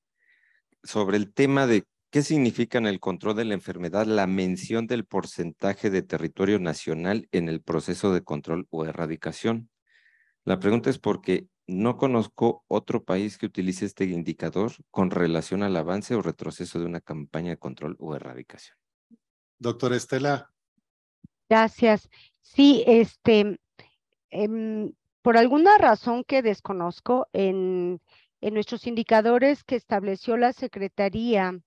sobre el tema de qué significa en el control de la enfermedad la mención del porcentaje de territorio nacional en el proceso de control o erradicación. La pregunta es porque no conozco otro país que utilice este indicador con relación al avance o retroceso de una campaña de control o erradicación. Doctora Estela, Gracias. Sí, este, em, por alguna razón que desconozco, en, nuestros indicadores que estableció la Secretaría,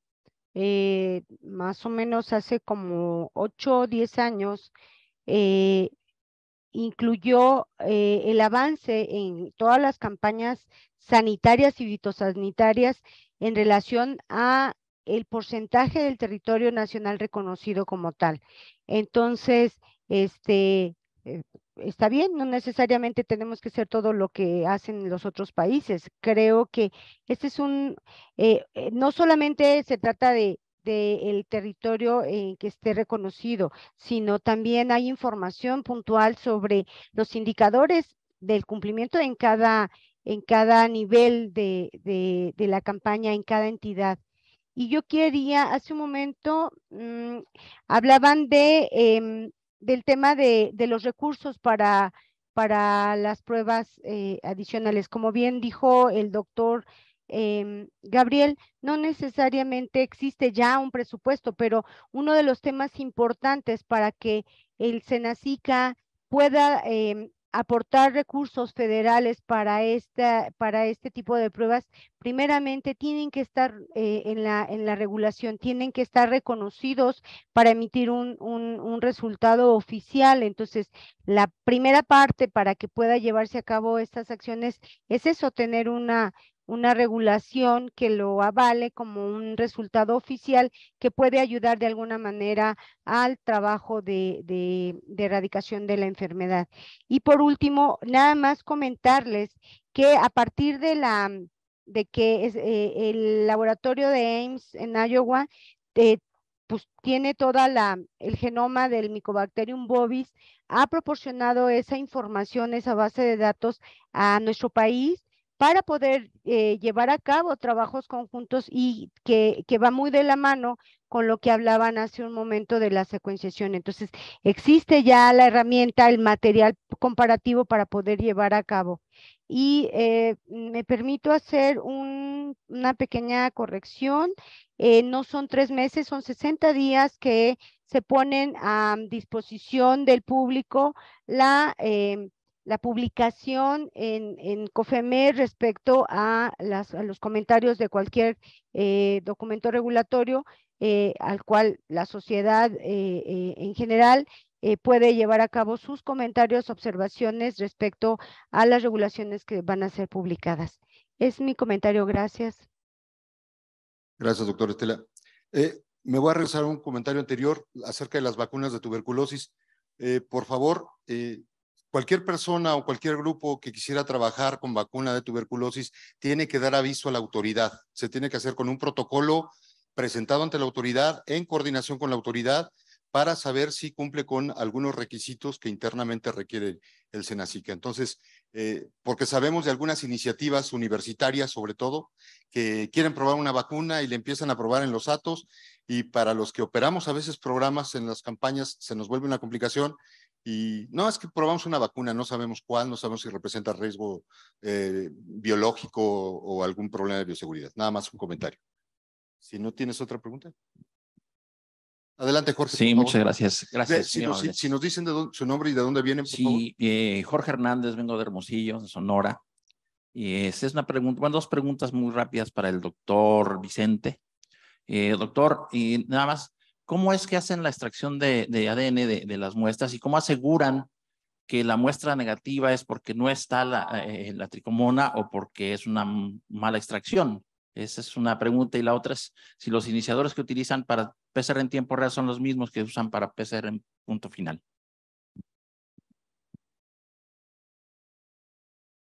eh, más o menos hace como ocho o diez años, eh, incluyó eh, el avance en todas las campañas sanitarias y fitosanitarias en relación a el porcentaje del territorio nacional reconocido como tal. Entonces, este, eh, está bien, no necesariamente tenemos que hacer todo lo que hacen los otros países. Creo que este es un, eh, eh, no solamente se trata de del territorio en que esté reconocido, sino también hay información puntual sobre los indicadores del cumplimiento en cada, en cada nivel de la campaña, en cada entidad. Y yo quería, hace un momento, mm, hablaban de, em, del tema de, los recursos para, para las pruebas eh, adicionales. Como bien dijo el doctor em, Gabriel, no necesariamente existe ya un presupuesto, pero uno de los temas importantes para que el Senacica pueda em, aportar recursos federales para, esta, para este tipo de pruebas, primeramente tienen que estar eh, en, la, en la regulación, tienen que estar reconocidos para emitir un, un, un, resultado oficial. Entonces, la primera parte para que pueda llevarse a cabo estas acciones es eso, tener una, una regulación que lo avale como un resultado oficial que puede ayudar de alguna manera al trabajo de, erradicación de la enfermedad. Y por último, nada más comentarles que a partir de la de que eh, el laboratorio de Ames en Iowa eh, pues tiene toda la el genoma del Mycobacterium bovis ha proporcionado esa información, esa base de datos a nuestro país para poder eh, llevar a cabo trabajos conjuntos y que, va muy de la mano con lo que hablaban hace un momento de la secuenciación. Entonces, existe ya la herramienta, el material comparativo para poder llevar a cabo. Y eh, me permito hacer una pequeña corrección. Eh, no son tres meses, son 60 días que se ponen a disposición del público la em, la publicación en, en COFEME respecto a, las, a, los comentarios de cualquier eh, documento regulatorio eh, al cual la sociedad eh, en general puede llevar a cabo sus comentarios, observaciones respecto a las regulaciones que van a ser publicadas. Es mi comentario, gracias. Gracias, doctor Estela. me voy a regresar a un comentario anterior acerca de las vacunas de tuberculosis. por favor, cualquier persona o cualquier grupo que quisiera trabajar con vacuna de tuberculosis tiene que dar aviso a la autoridad. Se tiene que hacer con un protocolo presentado ante la autoridad, en coordinación con la autoridad, para saber si cumple con algunos requisitos que internamente requiere el Senacica. Entonces, eh, porque sabemos de algunas iniciativas universitarias, sobre todo, que quieren probar una vacuna y le empiezan a probar en los atos, y para los que operamos a veces programas en las campañas se nos vuelve una complicación y no, es que probamos una vacuna, no sabemos cuál, no sabemos si representa riesgo eh, biológico o, algún problema de bioseguridad. Nada más un comentario. Si no tienes otra pregunta. Adelante, Jorge. Sí, muchas gracias. Gracias. Si, nos, si, nos, dicen de su nombre y de dónde vienen, sí, eh, Jorge Hernández, vengo de Hermosillo, de Sonora. Y es, es una pregunta, bueno, dos preguntas muy rápidas para el doctor Vicente. Eh, doctor, y nada más, ¿Cómo es que hacen la extracción de, ADN de, las muestras y cómo aseguran que la muestra negativa es porque no está eh, la, tricomona o porque es una mala extracción? Esa es una pregunta. Y la otra es si los iniciadores que utilizan para PCR en tiempo real son los mismos que usan para PCR en punto final.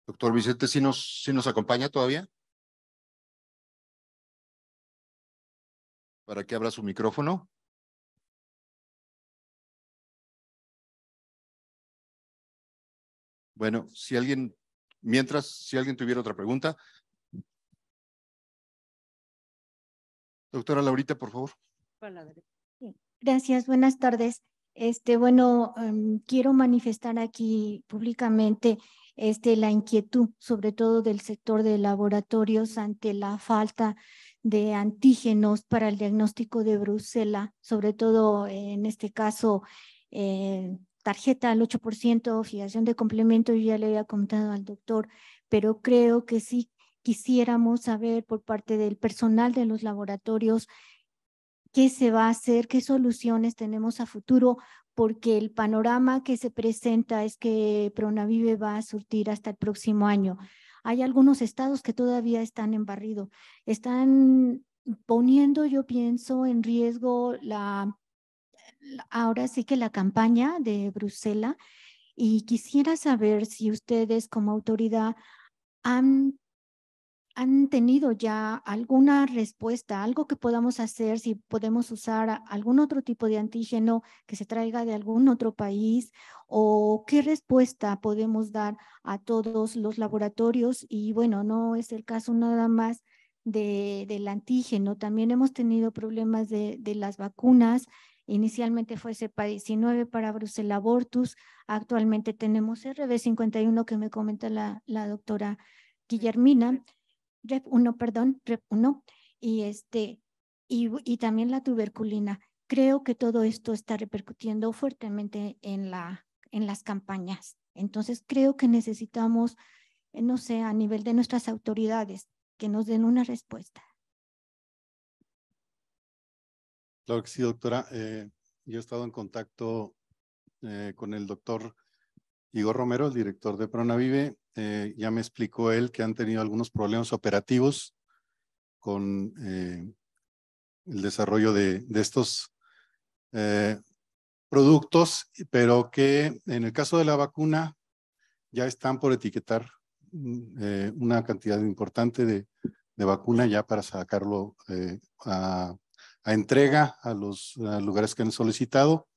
Doctor Vicente, ¿si nos, nos acompaña todavía? ¿Para que abra su micrófono? Bueno, si alguien, mientras, si alguien tuviera otra pregunta. Doctora Laurita, por favor. Gracias, buenas tardes. Este, bueno, em, quiero manifestar aquí públicamente este, la inquietud, sobre todo del sector de laboratorios, ante la falta de antígenos para el diagnóstico de Bruselas, sobre todo en este caso eh, tarjeta al 8%, fijación de complemento, yo ya le había comentado al doctor, pero creo que sí quisiéramos saber por parte del personal de los laboratorios qué se va a hacer, qué soluciones tenemos a futuro, porque el panorama que se presenta es que Pronavive va a surtir hasta el próximo año. Hay algunos estados que todavía están en barrido, están poniendo, yo pienso, en riesgo la ahora sí que la campaña de Bruselas y quisiera saber si ustedes como autoridad han, han tenido ya alguna respuesta, algo que podamos hacer, si podemos usar algún otro tipo de antígeno que se traiga de algún otro país o qué respuesta podemos dar a todos los laboratorios. Y bueno, no es el caso nada más del antígeno. También hemos tenido problemas de las vacunas Inicialmente fue CEPA 19 para Brussel Abortus. Actualmente tenemos RB51 que me comenta la, doctora Guillermina. REP 1, perdón, REP 1. Y, este, y también la tuberculina. Creo que todo esto está repercutiendo fuertemente en, la, en las campañas. Entonces creo que necesitamos, eh, no sé, a nivel de nuestras autoridades, que nos den una respuesta. Claro que sí, doctora. Eh, yo he estado en contacto eh, con el doctor Igor Romero, el director de Pronavive. Eh, ya me explicó él que han tenido algunos problemas operativos con el desarrollo de, estos productos, pero que en el caso de la vacuna ya están por etiquetar mm, una cantidad importante de vacuna ya para sacarlo a a entrega a los lugares que han solicitado.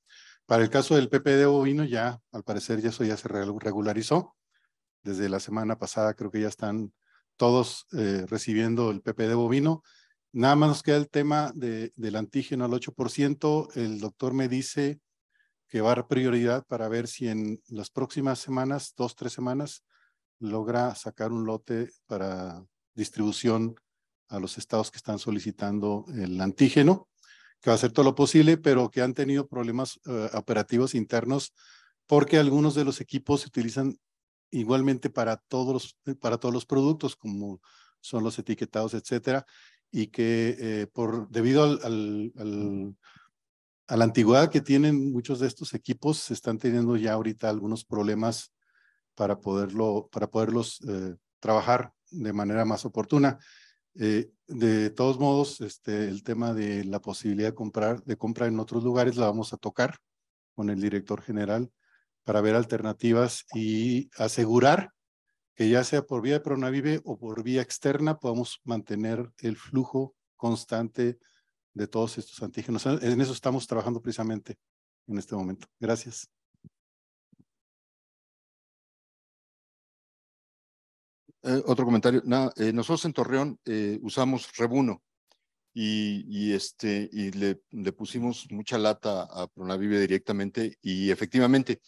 Para el caso del de bovino, ya al parecer ya eso ya se regularizó. Desde la semana pasada creo que ya están todos eh, recibiendo el de bovino. Nada más nos queda el tema de, del antígeno al 8%. El doctor me dice que va a dar prioridad para ver si en las próximas semanas, dos, tres semanas, logra sacar un lote para distribución a los estados que están solicitando el antígeno, que va a hacer todo lo posible, pero que han tenido problemas eh, operativos internos porque algunos de los equipos se utilizan igualmente para todos los, eh, para todos los productos, como son los etiquetados, etcétera, y que eh, por, debido a la antigüedad que tienen muchos de estos equipos, se están teniendo ya ahorita algunos problemas para, poderlo, para poderlos trabajar de manera más oportuna. Eh, de todos modos, este, el tema de la posibilidad de, comprar, de compra en otros lugares la vamos a tocar con el director general para ver alternativas y asegurar que ya sea por vía de Pronavive o por vía externa podamos mantener el flujo constante de todos estos antígenos. En eso estamos trabajando precisamente en este momento. Gracias. Eh, otro comentario. Nada, eh, nosotros en Torreón eh, usamos Rebuno y, este, y le, pusimos mucha lata a Pronavive directamente y efectivamente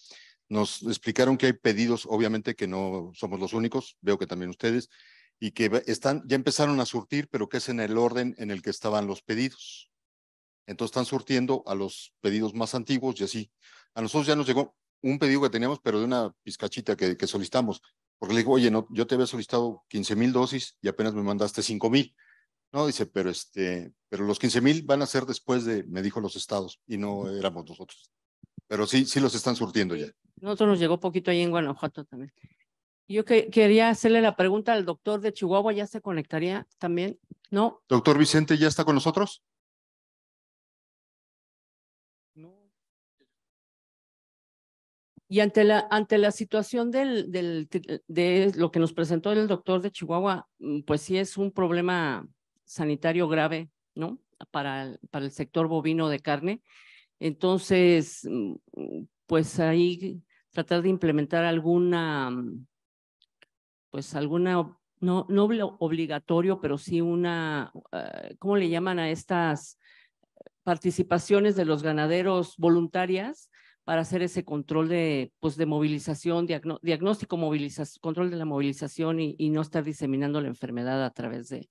nos explicaron que hay pedidos, obviamente que no somos los únicos, veo que también ustedes, y que están, ya empezaron a surtir, pero que es en el orden en el que estaban los pedidos. Entonces están surtiendo a los pedidos más antiguos y así. A nosotros ya nos llegó un pedido que teníamos, pero de una pizcachita que, que solicitamos, porque le digo, oye, no, yo te había solicitado 15 mil dosis y apenas me mandaste 5 mil. No, dice, pero, este, pero los 15 mil van a ser después de, me dijo los estados, y no éramos nosotros. Pero sí, sí los están surtiendo ya. Nosotros nos llegó poquito ahí en Guanajuato también. Yo que, quería hacerle la pregunta al doctor de Chihuahua, ¿ya se conectaría también? ¿No? Doctor Vicente, ¿ya está con nosotros? Y ante la, ante la situación del, de lo que nos presentó el doctor de Chihuahua, mm, pues sí es un problema sanitario grave, ¿no? Para el, para el sector bovino de carne. Entonces, mm, mm, pues ahí tratar de implementar alguna, pues alguna, no, no obligatorio, pero sí una, ah, ¿cómo le llaman a estas participaciones de los ganaderos voluntarias? para hacer ese control de, pues, de movilización, diagnóstico, movilización, control de la movilización y, no estar diseminando la enfermedad a través de,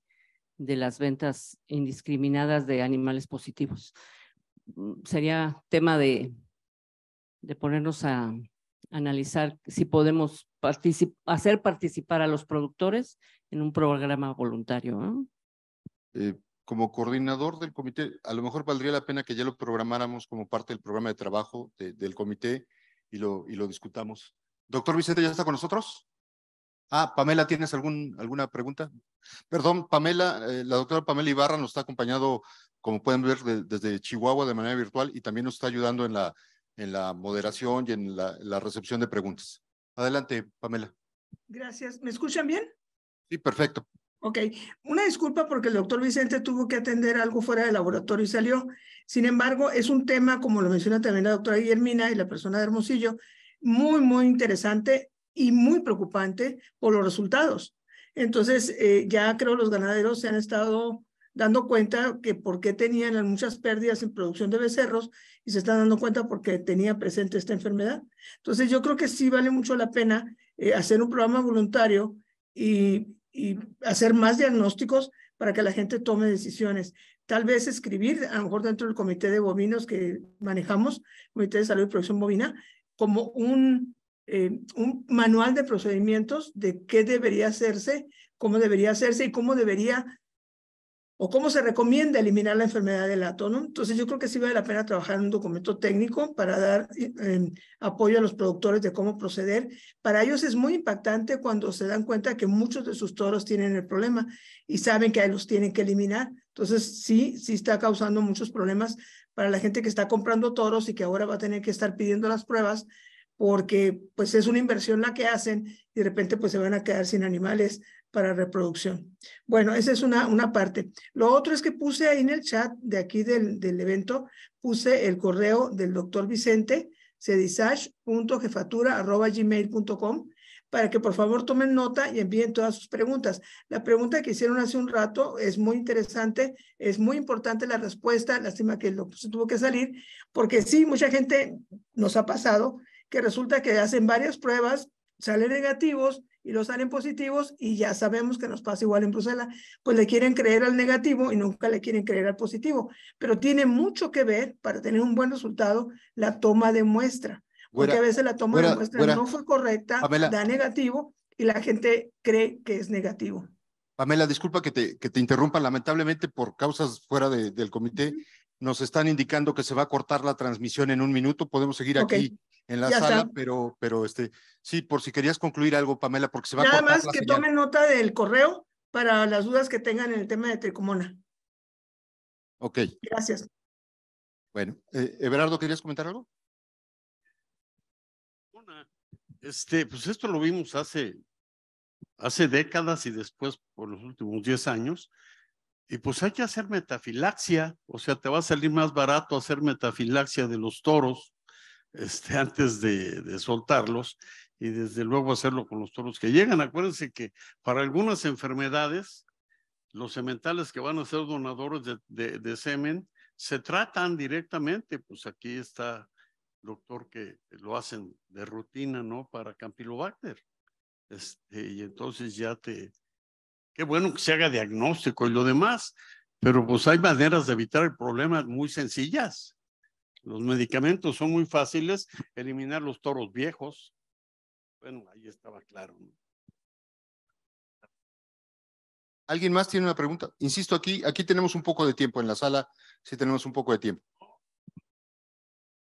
de las ventas indiscriminadas de animales positivos. Mm, sería tema de, de ponernos a, analizar si podemos hacer participar a los productores en un programa voluntario. ¿eh? como coordinador del comité, a lo mejor valdría la pena que ya lo programáramos como parte del programa de trabajo del comité y lo, y lo discutamos. Doctor Vicente, ¿ya está con nosotros? Ah, Pamela, ¿tienes algún, alguna pregunta? Perdón, Pamela, eh, la doctora Pamela Ibarra nos está acompañando, como pueden ver, desde Chihuahua de manera virtual y también nos está ayudando en la, en la moderación y en la recepción de preguntas. Adelante, Pamela. Gracias. ¿Me escuchan bien? Sí, perfecto. Ok, una disculpa porque el doctor Vicente tuvo que atender algo fuera del laboratorio y salió. Sin embargo, es un tema, como lo menciona también la doctora Guillermina y la persona de Hermosillo, muy, muy interesante y muy preocupante por los resultados. Entonces, eh, ya creo los ganaderos se han estado dando cuenta que por qué tenían muchas pérdidas en producción de becerros y se están dando cuenta porque tenía presente esta enfermedad. Entonces, yo creo que sí vale mucho la pena eh, hacer un programa voluntario y y hacer más diagnósticos para que la gente tome decisiones. Tal vez escribir, a lo mejor dentro del comité de bovinos que manejamos, Comité de Salud y Producción Bovina, como un, eh, un manual de procedimientos de qué debería hacerse, cómo debería hacerse y cómo debería o cómo se recomienda eliminar la enfermedad del ato, Entonces yo creo que sí vale la pena trabajar en un documento técnico para dar eh, apoyo a los productores de cómo proceder. Para ellos es muy impactante cuando se dan cuenta que muchos de sus toros tienen el problema y saben que los tienen que eliminar. Entonces sí, sí está causando muchos problemas para la gente que está comprando toros y que ahora va a tener que estar pidiendo las pruebas porque pues es una inversión la que hacen y de repente pues se van a quedar sin animales para reproducción. Bueno, esa es una, una parte. Lo otro es que puse ahí en el chat de aquí del, evento, puse el correo del doctor Vicente, gmail.com para que por favor tomen nota y envíen todas sus preguntas. La pregunta que hicieron hace un rato es muy interesante, es muy importante la respuesta, lástima que se tuvo que salir, porque sí, mucha gente nos ha pasado que resulta que hacen varias pruebas, salen negativos, y lo salen positivos y ya sabemos que nos pasa igual en Bruselas, pues le quieren creer al negativo y nunca le quieren creer al positivo. Pero tiene mucho que ver para tener un buen resultado la toma de muestra, porque a veces la toma de muestra no fue correcta, da negativo y la gente cree que es negativo. Pamela, disculpa que te, que te interrumpa, lamentablemente por causas fuera del comité. Nos están indicando que se va a cortar la transmisión en un minuto. Podemos seguir aquí en la sala, pero, pero este, sí, por si querías concluir algo, Pamela, porque se va Nada a Nada más que tome tomen nota del correo para las dudas que tengan en el tema de tricomona. Ok. Gracias. Bueno, Eberardo eh, Everardo, ¿querías comentar algo? Este, pues esto lo vimos hace, hace décadas y después por los últimos 10 años. Y pues hay que hacer metafilaxia, o sea, te va a salir más barato hacer metafilaxia de los toros este, antes de, soltarlos y desde luego hacerlo con los toros que llegan. Acuérdense que para algunas enfermedades, los sementales que van a ser donadores de, semen se tratan directamente. Pues aquí está doctor que lo hacen de rutina, ¿no? Para Campylobacter. Este, y entonces ya te... Qué bueno que se haga diagnóstico y lo demás, pero pues hay maneras de evitar el problema muy sencillas. Los medicamentos son muy fáciles, eliminar los toros viejos. Bueno, ahí estaba claro. ¿Alguien más tiene una pregunta? Insisto, aquí, aquí tenemos un poco de tiempo en la sala, sí tenemos un poco de tiempo.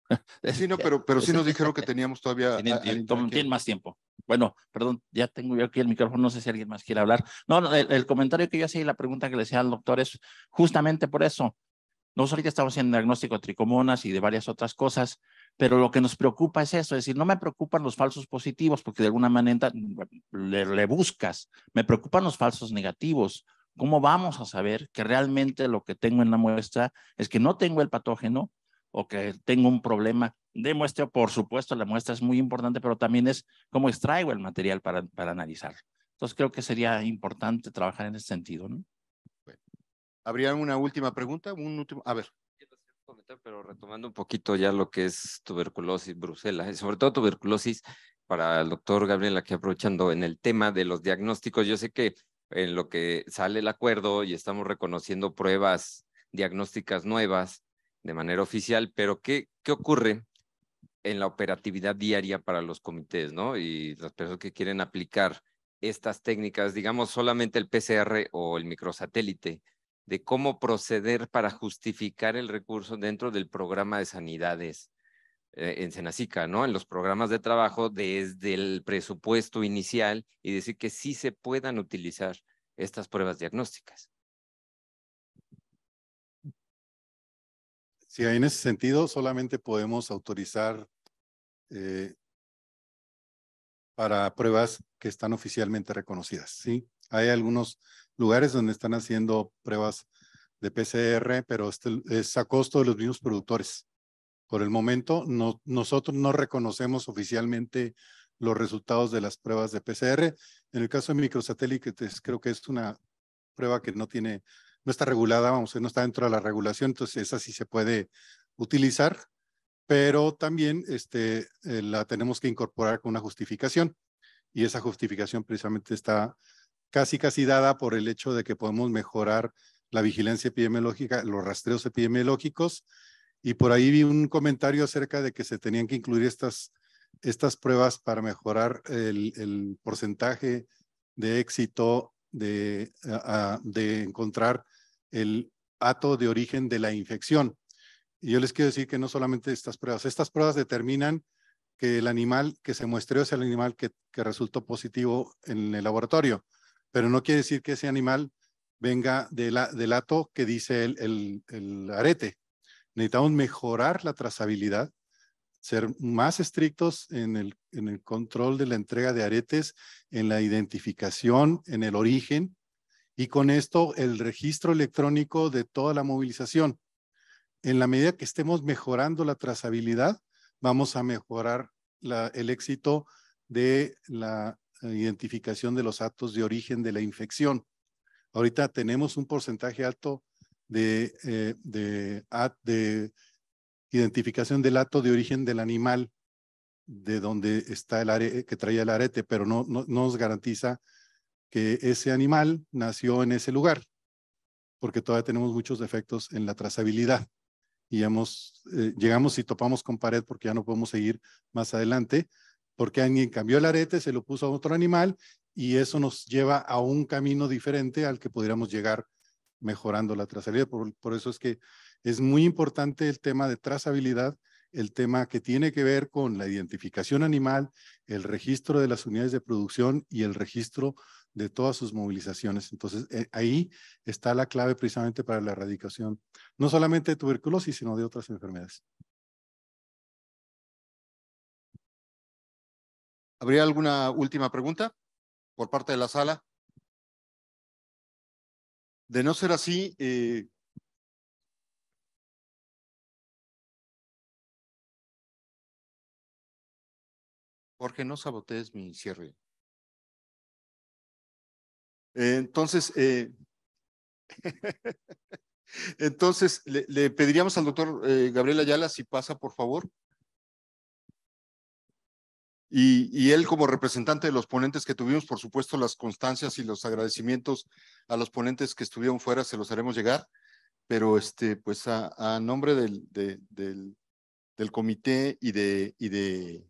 Sí, no, pero, pero sí nos pues, dijeron que teníamos todavía. Tienen, más tiempo. Bueno, perdón, ya tengo yo aquí el micrófono, no sé si alguien más quiere hablar. No, el, el comentario que yo hacía y la pregunta que le hacía al doctor es justamente por eso. Nosotros ahorita estamos haciendo diagnóstico de tricomonas y de varias otras cosas, pero lo que nos preocupa es eso, es decir, no me preocupan los falsos positivos porque de alguna manera le, buscas, me preocupan los falsos negativos. ¿Cómo vamos a saber que realmente lo que tengo en la muestra es que no tengo el patógeno o que tengo un problema de muestra? Por supuesto, la muestra es muy importante, pero también es cómo extraigo el material para, para analizar. Entonces creo que sería importante trabajar en ese sentido. ¿no? ¿Habría una última pregunta? Un último, a ver. pero retomando un poquito ya lo que es tuberculosis, Bruselas, eh, sobre todo tuberculosis, para el doctor Gabriel, aquí aprovechando en el tema de los diagnósticos, yo sé que en lo que sale el acuerdo y estamos reconociendo pruebas diagnósticas nuevas de manera oficial, pero ¿qué, qué ocurre en la operatividad diaria para los comités, ¿no? Y las personas que quieren aplicar estas técnicas, digamos solamente el PCR o el microsatélite, de cómo proceder para justificar el recurso dentro del programa de sanidades eh, en Senacica, ¿no? En los programas de trabajo desde el presupuesto inicial y decir que sí se puedan utilizar estas pruebas diagnósticas. Sí, en ese sentido solamente podemos autorizar eh, para pruebas que están oficialmente reconocidas, ¿sí? Hay algunos lugares donde están haciendo pruebas de PCR, pero este es a costo de los mismos productores. Por el momento, no, nosotros no reconocemos oficialmente los resultados de las pruebas de PCR. En el caso de microsatélites, creo que es una prueba que no tiene, no está regulada, vamos, no está dentro de la regulación, entonces esa sí se puede utilizar, pero también este, eh, la tenemos que incorporar con una justificación y esa justificación precisamente está casi casi dada por el hecho de que podemos mejorar la vigilancia epidemiológica, los rastreos epidemiológicos, y por ahí vi un comentario acerca de que se tenían que incluir estas, estas pruebas para mejorar el, porcentaje de éxito de, encontrar el ato de origen de la infección. Y yo les quiero decir que no solamente estas pruebas, estas pruebas determinan que el animal que se muestreó es el animal que resultó positivo en el laboratorio pero no quiere decir que ese animal venga de del ato que dice el, el, arete. Necesitamos mejorar la trazabilidad, ser más estrictos en el, en el control de la entrega de aretes, en la identificación, en el origen y con esto el registro electrónico de toda la movilización. En la medida que estemos mejorando la trazabilidad, vamos a mejorar el éxito de la identificación de los actos de origen de la infección. Ahorita tenemos un porcentaje alto de, eh, de, identificación del acto de origen del animal de donde está el arete, que traía el arete, pero no, no, nos garantiza que ese animal nació en ese lugar, porque todavía tenemos muchos defectos en la trazabilidad y hemos, eh, llegamos y topamos con pared porque ya no podemos seguir más adelante, porque alguien cambió el arete, se lo puso a otro animal y eso nos lleva a un camino diferente al que pudiéramos llegar mejorando la trazabilidad. Por, eso es que es muy importante el tema de trazabilidad, el tema que tiene que ver con la identificación animal, el registro de las unidades de producción y el registro de todas sus movilizaciones. Entonces, eh, ahí está la clave precisamente para la erradicación, no solamente de tuberculosis, sino de otras enfermedades. ¿Habría alguna última pregunta por parte de la sala? De no ser así, eh, Jorge, no sabotees mi cierre. Eh, entonces, eh, entonces le, pediríamos al doctor eh, Gabriel Ayala si pasa, por favor, y, él como representante de los ponentes que tuvimos, por supuesto, las constancias y los agradecimientos a los ponentes que estuvieron fuera se los haremos llegar, pero este, pues a, nombre del, del, comité y de, y de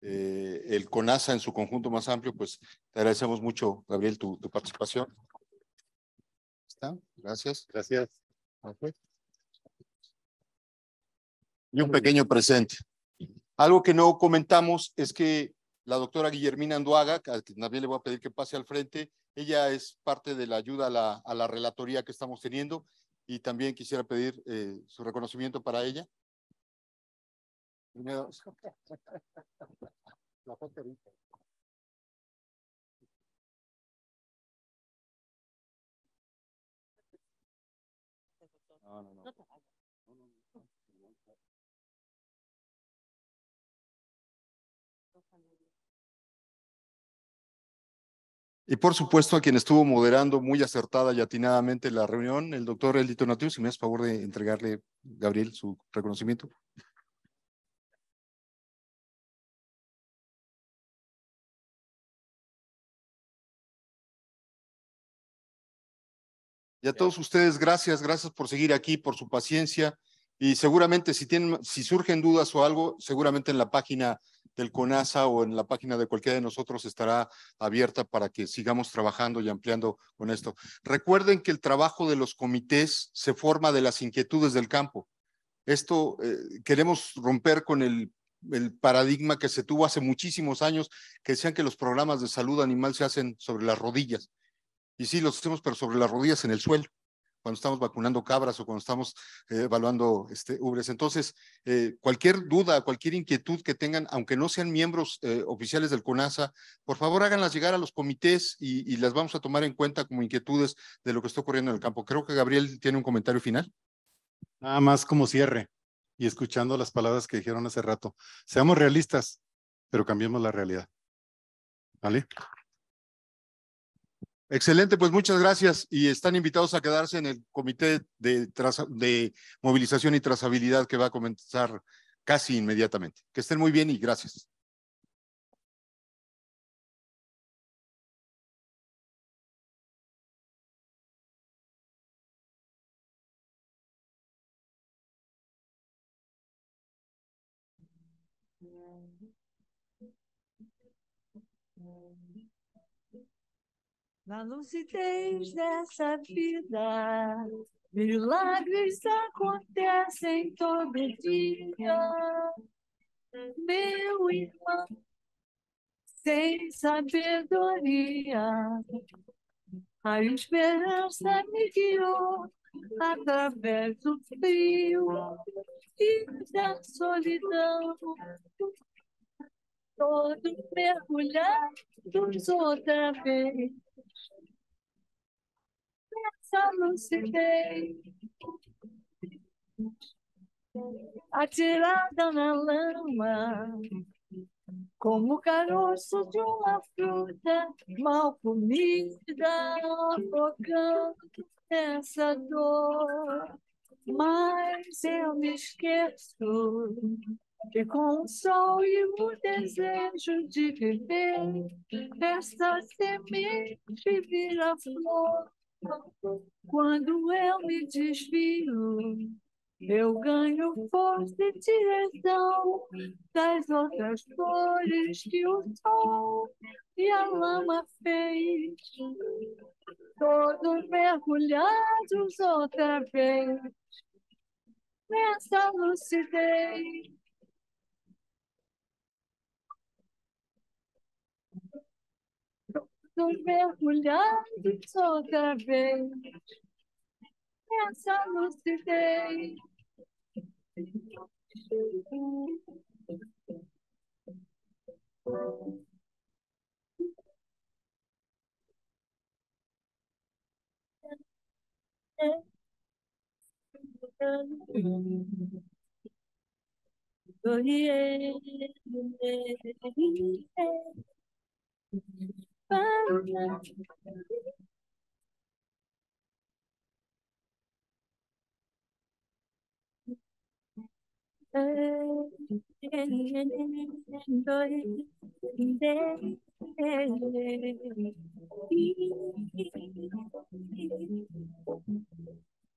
eh, el CONASA en su conjunto más amplio, pues te agradecemos mucho, Gabriel, tu, participación. Gracias. Gracias. Y un pequeño presente. Algo que no comentamos es que la doctora Guillermina Anduaga, a quien también le voy a pedir que pase al frente, ella es parte de la ayuda a la, relatoría que estamos teniendo y también quisiera pedir eh, su reconocimiento para ella. Y por supuesto a quien estuvo moderando muy acertada y atinadamente la reunión, el doctor Eldito Nativo, si me hace favor de entregarle, Gabriel, su reconocimiento. Y a todos ustedes, gracias, gracias por seguir aquí, por su paciencia. Y seguramente si, surgen dudas o algo, seguramente en la página del CONASA o en la página de cualquiera de nosotros estará abierta para que sigamos trabajando y ampliando con esto. Recuerden que el trabajo de los comités se forma de las inquietudes del campo. Esto eh, queremos romper con el, el, paradigma que se tuvo hace muchísimos años, que decían que los programas de salud animal se hacen sobre las rodillas. Y sí, los hacemos, pero sobre las rodillas en el suelo cuando estamos vacunando cabras o cuando estamos eh, evaluando este, ubres. Entonces, eh, cualquier duda, cualquier inquietud que tengan, aunque no sean miembros eh, oficiales del CONASA, por favor háganlas llegar a los comités y, y, las vamos a tomar en cuenta como inquietudes de lo que está ocurriendo en el campo. Creo que Gabriel tiene un comentario final. Nada más como cierre y escuchando las palabras que dijeron hace rato. Seamos realistas, pero cambiemos la realidad. ¿Vale? Excelente, pues muchas gracias y están invitados a quedarse en el comité de, de movilización y trazabilidad que va a comenzar casi inmediatamente. Que estén muy bien y gracias. Na lucidez dessa vida, milagres acontecem todo dia. Meu irmão, sem sabedoria, a esperança me guiou através do frio e da solidão. Todo mergulhados outra vez Atirada na lama, como o caroço de uma fruta mal comida, afogando essa dor. Mas eu me esqueço e com o sol e o desejo de viver, essa é semente vira flor. Quando eu me desvio, eu ganho força e direção das outras flores que o sol e a lama fez. Todos mergulhados outra vez nessa lucidez so Yes, I was today. Oh, yeah.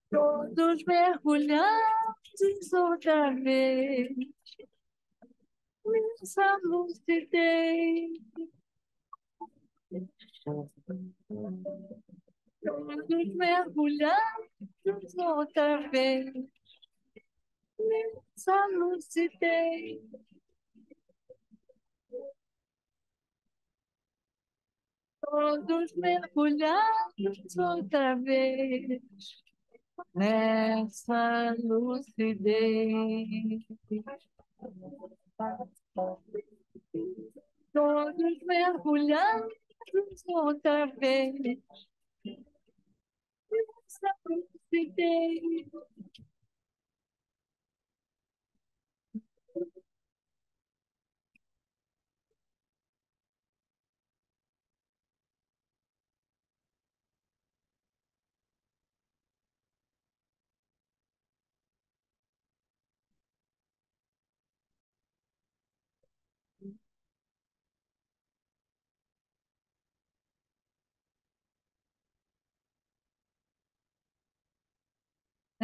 Todos mergulhados outra vez nessa luz de Deus todos mergulhar outra vez nessa lucidez. Todos mergulhados outra vez nessa lucidez. Todos mergulhados outra vez. sei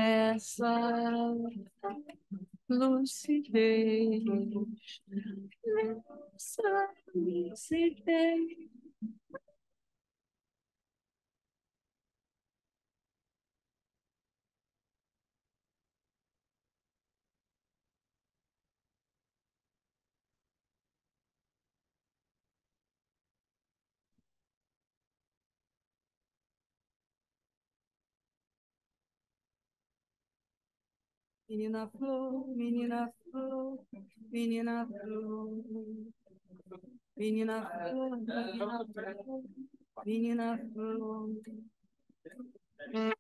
essa lucidez, essa lucidez. Menina flor, menina flor, menina flor. Menina flor, menina flor, menina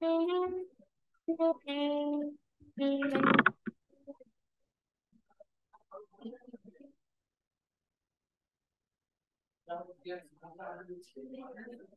flor. Thank you.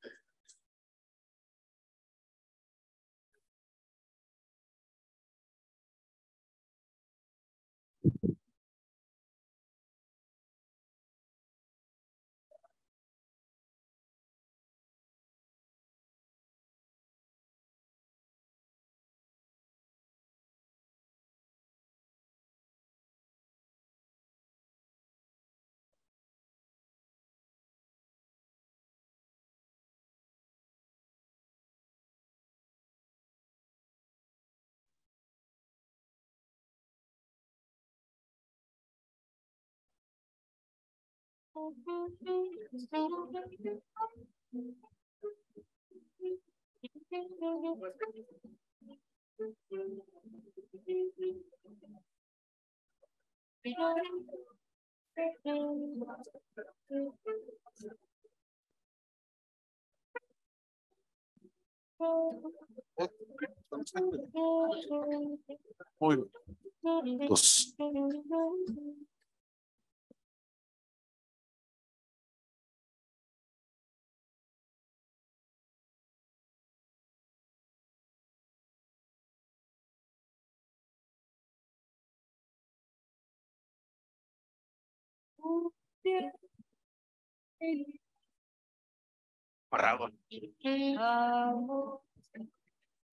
Muy bien. Dos. Bravo. Amor,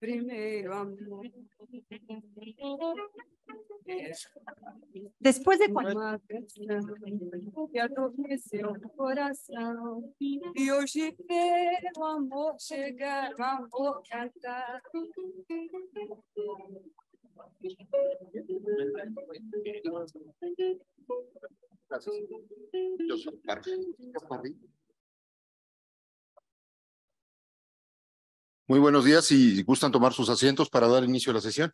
primeiro amor. Depois de é quando? canção que o coração e hoje o amor chegar o amor cantar. Tá? Muy buenos días y gustan tomar sus asientos para dar inicio a la sesión.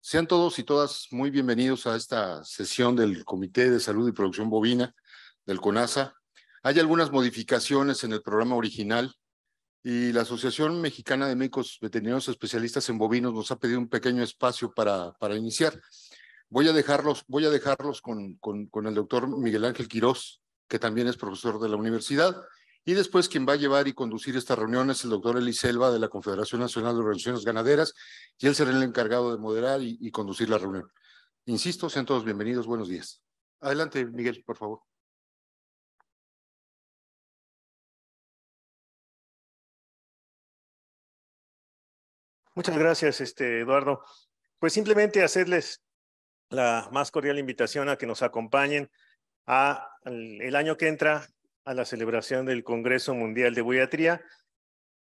Sean todos y todas muy bienvenidos a esta sesión del Comité de Salud y Producción Bovina del CONASA. Hay algunas modificaciones en el programa original y la Asociación Mexicana de Médicos Veterinarios Especialistas en Bovinos nos ha pedido un pequeño espacio para, para iniciar. Voy a dejarlos, voy a dejarlos con, el doctor Miguel Ángel Quirós, que también es profesor de la universidad, y después quien va a llevar y conducir esta reunión es el doctor Eli Selva de la Confederación Nacional de Organizaciones Ganaderas, y él será el encargado de moderar y, y conducir la reunión. Insisto, sean todos bienvenidos, buenos días. Adelante, Miguel, por favor. Muchas gracias, este, Eduardo. Pues simplemente hacerles la más cordial invitación a que nos acompañen a, el año que entra a la celebración del Congreso Mundial de Buiatría.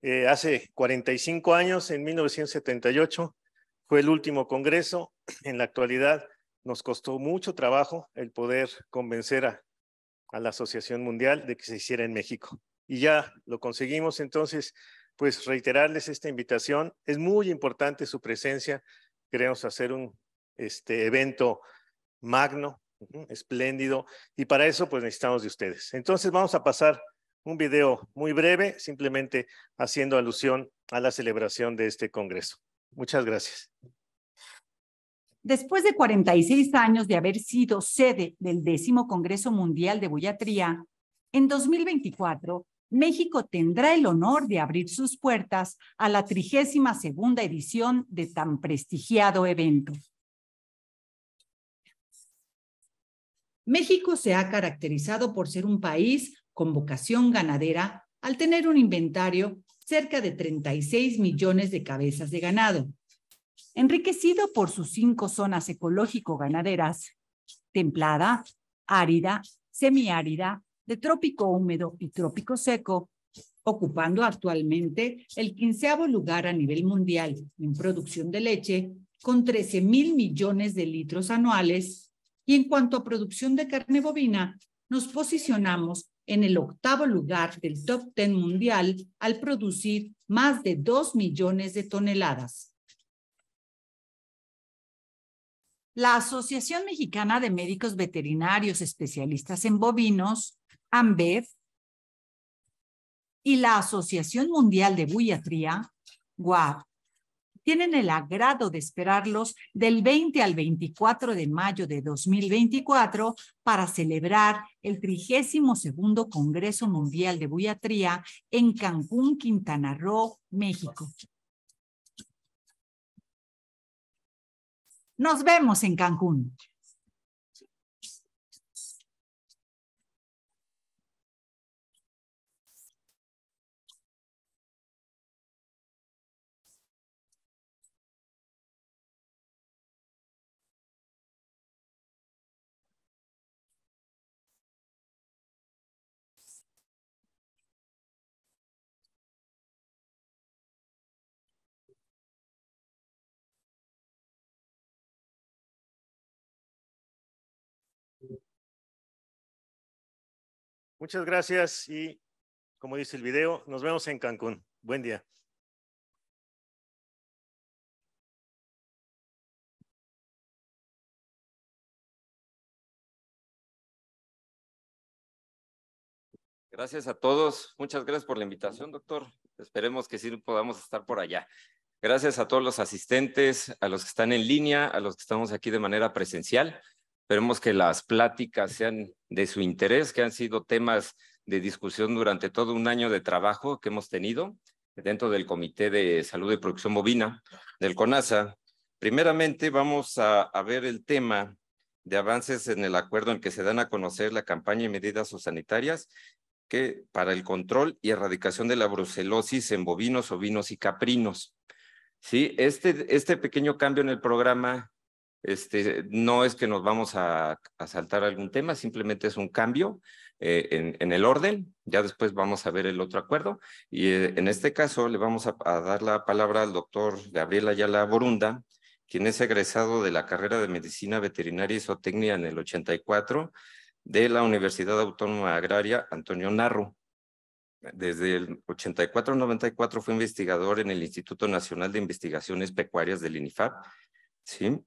Eh, hace 45 años, en 1978, fue el último Congreso. En la actualidad nos costó mucho trabajo el poder convencer a la Asociación Mundial de que se hiciera en México. Y ya lo conseguimos, entonces pues reiterarles esta invitación. Es muy importante su presencia. Queremos hacer un este, evento magno, espléndido, y para eso pues necesitamos de ustedes. Entonces vamos a pasar un video muy breve, simplemente haciendo alusión a la celebración de este Congreso. Muchas gracias. Después de 46 años de haber sido sede del décimo Congreso Mundial de Bullatría, en 2024 México tendrá el honor de abrir sus puertas a la 32 edición de tan prestigiado evento. México se ha caracterizado por ser un país con vocación ganadera al tener un inventario cerca de 36 millones de cabezas de ganado, enriquecido por sus cinco zonas ecológico-ganaderas, templada, árida, semiárida, de trópico húmedo y trópico seco, ocupando actualmente el quinceavo lugar a nivel mundial en producción de leche con 13 mil millones de litros anuales y en cuanto a producción de carne bovina, nos posicionamos en el octavo lugar del top ten mundial al producir más de 2 millones de toneladas. La Asociación Mexicana de Médicos Veterinarios Especialistas en Bovinos AMBEF y la Asociación Mundial de Tría (WAB) tienen el agrado de esperarlos del 20 al 24 de mayo de 2024 para celebrar el 32 Congreso Mundial de Tría en Cancún, Quintana Roo, México. Nos vemos en Cancún. Muchas gracias y, como dice el video, nos vemos en Cancún. Buen día. Gracias a todos. Muchas gracias por la invitación, doctor. Esperemos que sí podamos estar por allá. Gracias a todos los asistentes, a los que están en línea, a los que estamos aquí de manera presencial. Esperemos que las pláticas sean de su interés, que han sido temas de discusión durante todo un año de trabajo que hemos tenido dentro del Comité de Salud y Producción Bovina del CONASA. Primeramente vamos a, a ver el tema de avances en el acuerdo en que se dan a conocer la campaña y medidas sanitarias que para el control y erradicación de la brucelosis en bovinos, ovinos y caprinos. Sí, este, este pequeño cambio en el programa este, no es que nos vamos a, saltar algún tema, simplemente es un cambio eh, en, el orden. Ya después vamos a ver el otro acuerdo. Y eh, en este caso le vamos a, dar la palabra al doctor Gabriel Ayala Borunda, quien es egresado de la carrera de Medicina Veterinaria y Zootecnia en el 84 de la Universidad Autónoma Agraria Antonio Narro. Desde el 84-94 fue investigador en el Instituto Nacional de Investigaciones Pecuarias del INIFAP. ¿sí?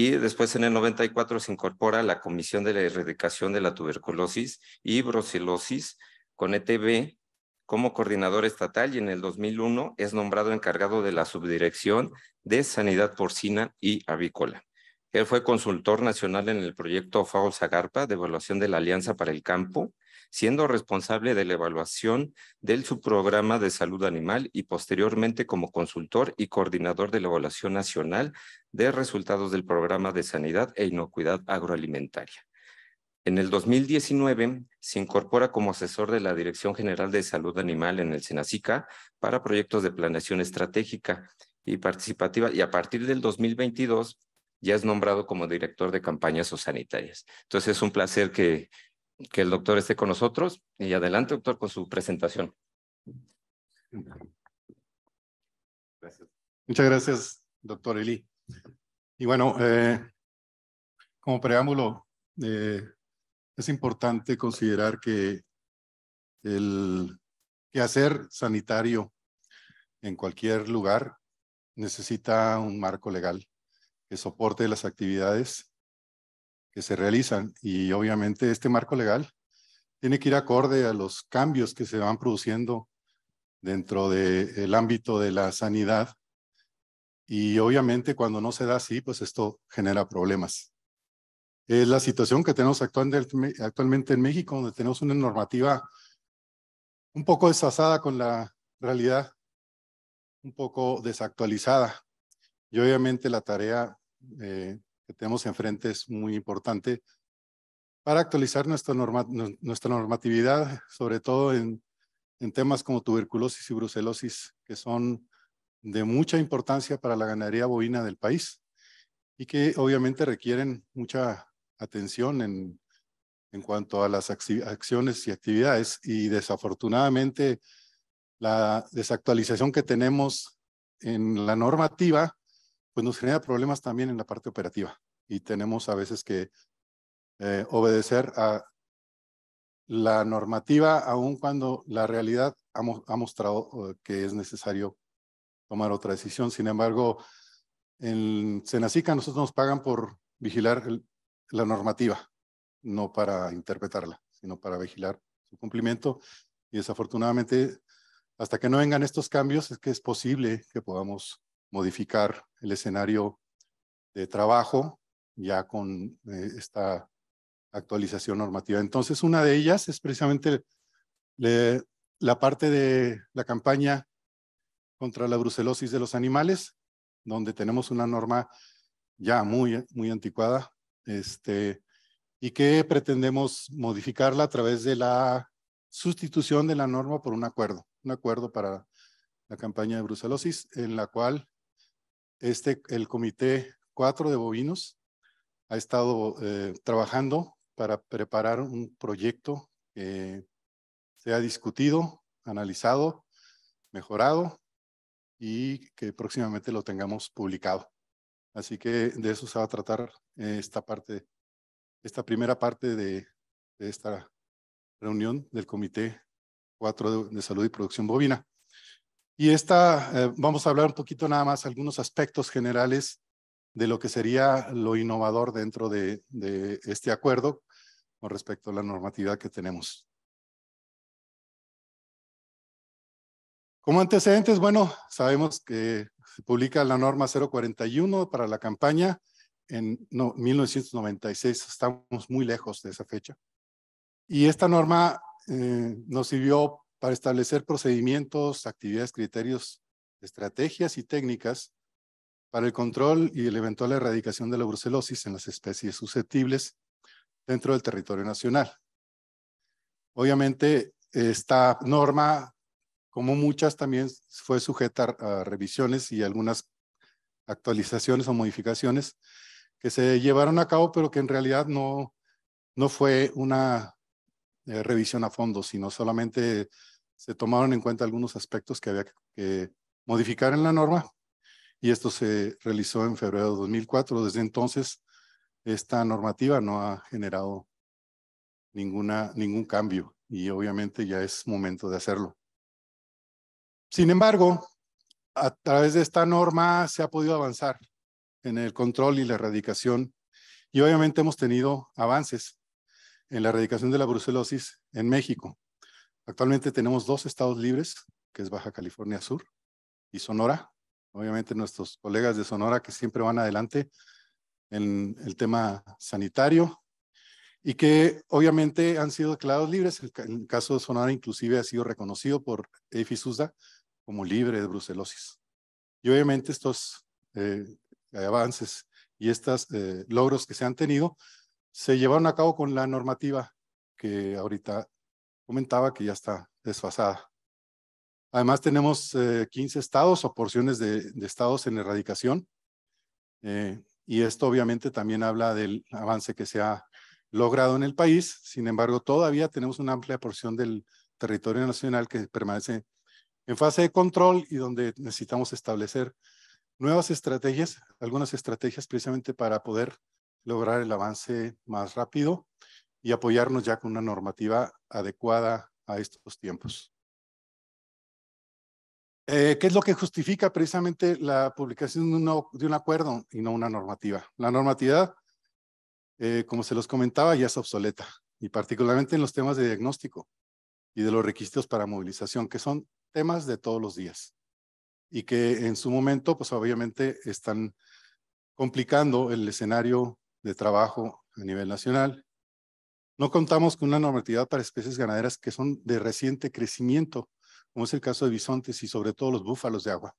y después en el 94 se incorpora a la Comisión de la Erradicación de la Tuberculosis y Brucelosis con ETB como coordinador estatal y en el 2001 es nombrado encargado de la Subdirección de Sanidad Porcina y Avícola. Él fue consultor nacional en el proyecto FAO Zagarpa de evaluación de la Alianza para el Campo siendo responsable de la evaluación del subprograma de salud animal y posteriormente como consultor y coordinador de la evaluación nacional de resultados del programa de sanidad e inocuidad agroalimentaria. En el 2019 se incorpora como asesor de la Dirección General de Salud Animal en el Senacica para proyectos de planeación estratégica y participativa y a partir del 2022 ya es nombrado como director de campañas o sanitarias. Entonces es un placer que que el doctor esté con nosotros y adelante, doctor, con su presentación. Muchas gracias, doctor Eli. Y bueno, eh, como preámbulo, eh, es importante considerar que el quehacer sanitario en cualquier lugar necesita un marco legal que soporte las actividades se realizan y obviamente este marco legal tiene que ir acorde a los cambios que se van produciendo dentro del ámbito de la sanidad y obviamente cuando no se da así, pues esto genera problemas. Es la situación que tenemos actualmente en México, donde tenemos una normativa un poco desfasada con la realidad, un poco desactualizada. Y obviamente la tarea eh, que tenemos enfrente es muy importante para actualizar nuestra, nuestra normatividad, sobre todo en, temas como tuberculosis y brucelosis, que son de mucha importancia para la ganadería bovina del país y que obviamente requieren mucha atención en, en cuanto a las acciones y actividades. Y desafortunadamente, la desactualización que tenemos en la normativa pues nos genera problemas también en la parte operativa y tenemos a veces que eh, obedecer a la normativa, aun cuando la realidad ha, mostrado eh, que es necesario tomar otra decisión. Sin embargo, en Senacica nosotros nos pagan por vigilar la normativa, no para interpretarla, sino para vigilar su cumplimiento. Y desafortunadamente, hasta que no vengan estos cambios, es que es posible que podamos modificar el escenario de trabajo ya con eh, esta actualización normativa. Entonces, una de ellas es precisamente la parte de la campaña contra la brucelosis de los animales, donde tenemos una norma ya muy, muy anticuada este, y que pretendemos modificarla a través de la sustitución de la norma por un acuerdo, un acuerdo para la campaña de brucelosis, en la cual este, el Comité 4 de Bovinos ha estado eh, trabajando para preparar un proyecto que se ha discutido, analizado, mejorado y que próximamente lo tengamos publicado. Así que de eso se va a tratar eh, esta parte, esta primera parte de, esta reunión del Comité 4 de Salud y Producción Bovina. Y esta, eh, vamos a hablar un poquito nada más, algunos aspectos generales de lo que sería lo innovador dentro de, este acuerdo con respecto a la normativa que tenemos. Como antecedentes, bueno, sabemos que se publica la norma 041 para la campaña en 1996, estamos muy lejos de esa fecha. Y esta norma eh, nos sirvió para establecer procedimientos, actividades, criterios, estrategias y técnicas para el control y el eventual erradicación de la brucelosis en las especies susceptibles dentro del territorio nacional. Obviamente, esta norma, como muchas, también fue sujeta a revisiones y algunas actualizaciones o modificaciones que se llevaron a cabo, pero que en realidad no, no fue una eh, revisión a fondo, sino solamente se tomaron en cuenta algunos aspectos que había que modificar en la norma y esto se realizó en febrero de 2004. Desde entonces, esta normativa no ha generado ninguna, ningún cambio y obviamente ya es momento de hacerlo. Sin embargo, a través de esta norma se ha podido avanzar en el control y la erradicación y obviamente hemos tenido avances en la erradicación de la brucelosis en México. Actualmente tenemos dos estados libres, que es Baja California Sur y Sonora. Obviamente nuestros colegas de Sonora que siempre van adelante en el tema sanitario y que obviamente han sido declarados libres. El, caso de Sonora inclusive ha sido reconocido por EIFI-SUSDA como libre de brucelosis. Y obviamente estos eh, avances y estos eh, logros que se han tenido se llevaron a cabo con la normativa que ahorita comentaba que ya está desfasada. Además tenemos 15 eh, estados o porciones de, estados en erradicación eh, y esto obviamente también habla del avance que se ha logrado en el país. Sin embargo, todavía tenemos una amplia porción del territorio nacional que permanece en fase de control y donde necesitamos establecer nuevas estrategias, algunas estrategias precisamente para poder lograr el avance más rápido y apoyarnos ya con una normativa adecuada a estos tiempos. Eh, ¿Qué es lo que justifica precisamente la publicación de, un, acuerdo y no una normativa? La normatividad, eh, como se los comentaba, ya es obsoleta, y particularmente en los temas de diagnóstico y de los requisitos para movilización, que son temas de todos los días, y que en su momento, pues obviamente están complicando el escenario de trabajo a nivel nacional. No contamos con una normatividad para especies ganaderas que son de reciente crecimiento, como es el caso de bisontes y sobre todo los búfalos de agua,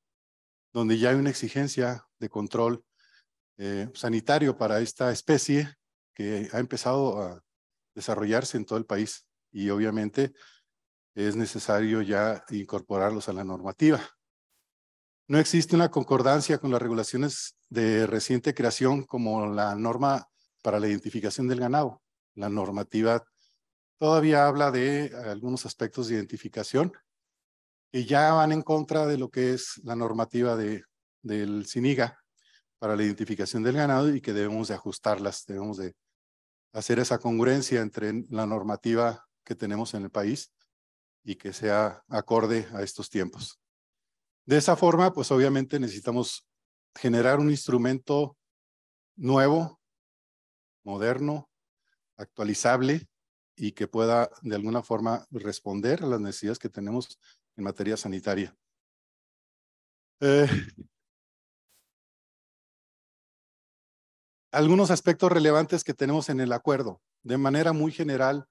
donde ya hay una exigencia de control eh, sanitario para esta especie que ha empezado a desarrollarse en todo el país y obviamente es necesario ya incorporarlos a la normativa. No existe una concordancia con las regulaciones de reciente creación como la norma para la identificación del ganado. La normativa todavía habla de algunos aspectos de identificación que ya van en contra de lo que es la normativa de, del CINIGA para la identificación del ganado y que debemos de ajustarlas, debemos de hacer esa congruencia entre la normativa que tenemos en el país y que sea acorde a estos tiempos. De esa forma, pues obviamente necesitamos generar un instrumento nuevo, moderno, actualizable y que pueda de alguna forma responder a las necesidades que tenemos en materia sanitaria. Eh, algunos aspectos relevantes que tenemos en el acuerdo. De manera muy general,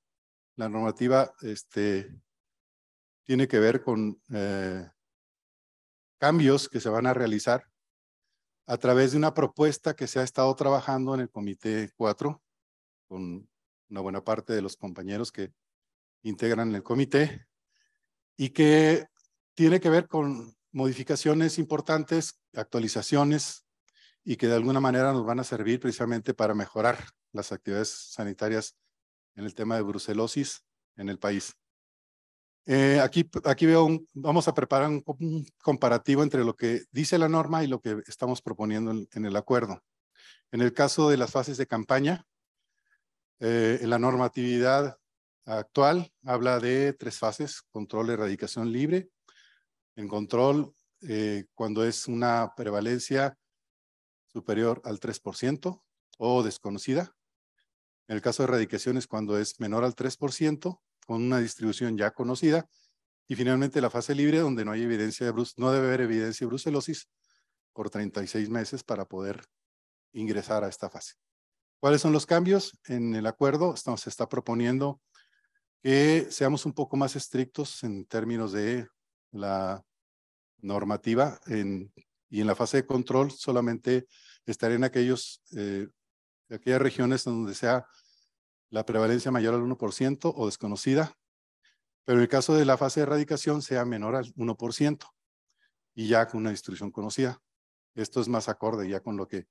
la normativa este, tiene que ver con eh, cambios que se van a realizar a través de una propuesta que se ha estado trabajando en el Comité 4 con una buena parte de los compañeros que integran el comité y que tiene que ver con modificaciones importantes, actualizaciones y que de alguna manera nos van a servir precisamente para mejorar las actividades sanitarias en el tema de brucelosis en el país. Eh, aquí, aquí veo, vamos a preparar un, comparativo entre lo que dice la norma y lo que estamos proponiendo en, el acuerdo. En el caso de las fases de campaña, eh, la normatividad actual habla de tres fases, control, erradicación libre. En control, eh, cuando es una prevalencia superior al 3% o desconocida. En el caso de erradicación es cuando es menor al 3% con una distribución ya conocida. Y finalmente la fase libre, donde no hay evidencia de bruce no debe haber evidencia de brucelosis por 36 meses para poder ingresar a esta fase. ¿Cuáles son los cambios? En el acuerdo estamos, se está proponiendo que seamos un poco más estrictos en términos de la normativa en, y en la fase de control solamente estar en aquellos, eh, aquellas regiones donde sea la prevalencia mayor al 1% o desconocida, pero en el caso de la fase de erradicación sea menor al 1% y ya con una distribución conocida. Esto es más acorde ya con lo que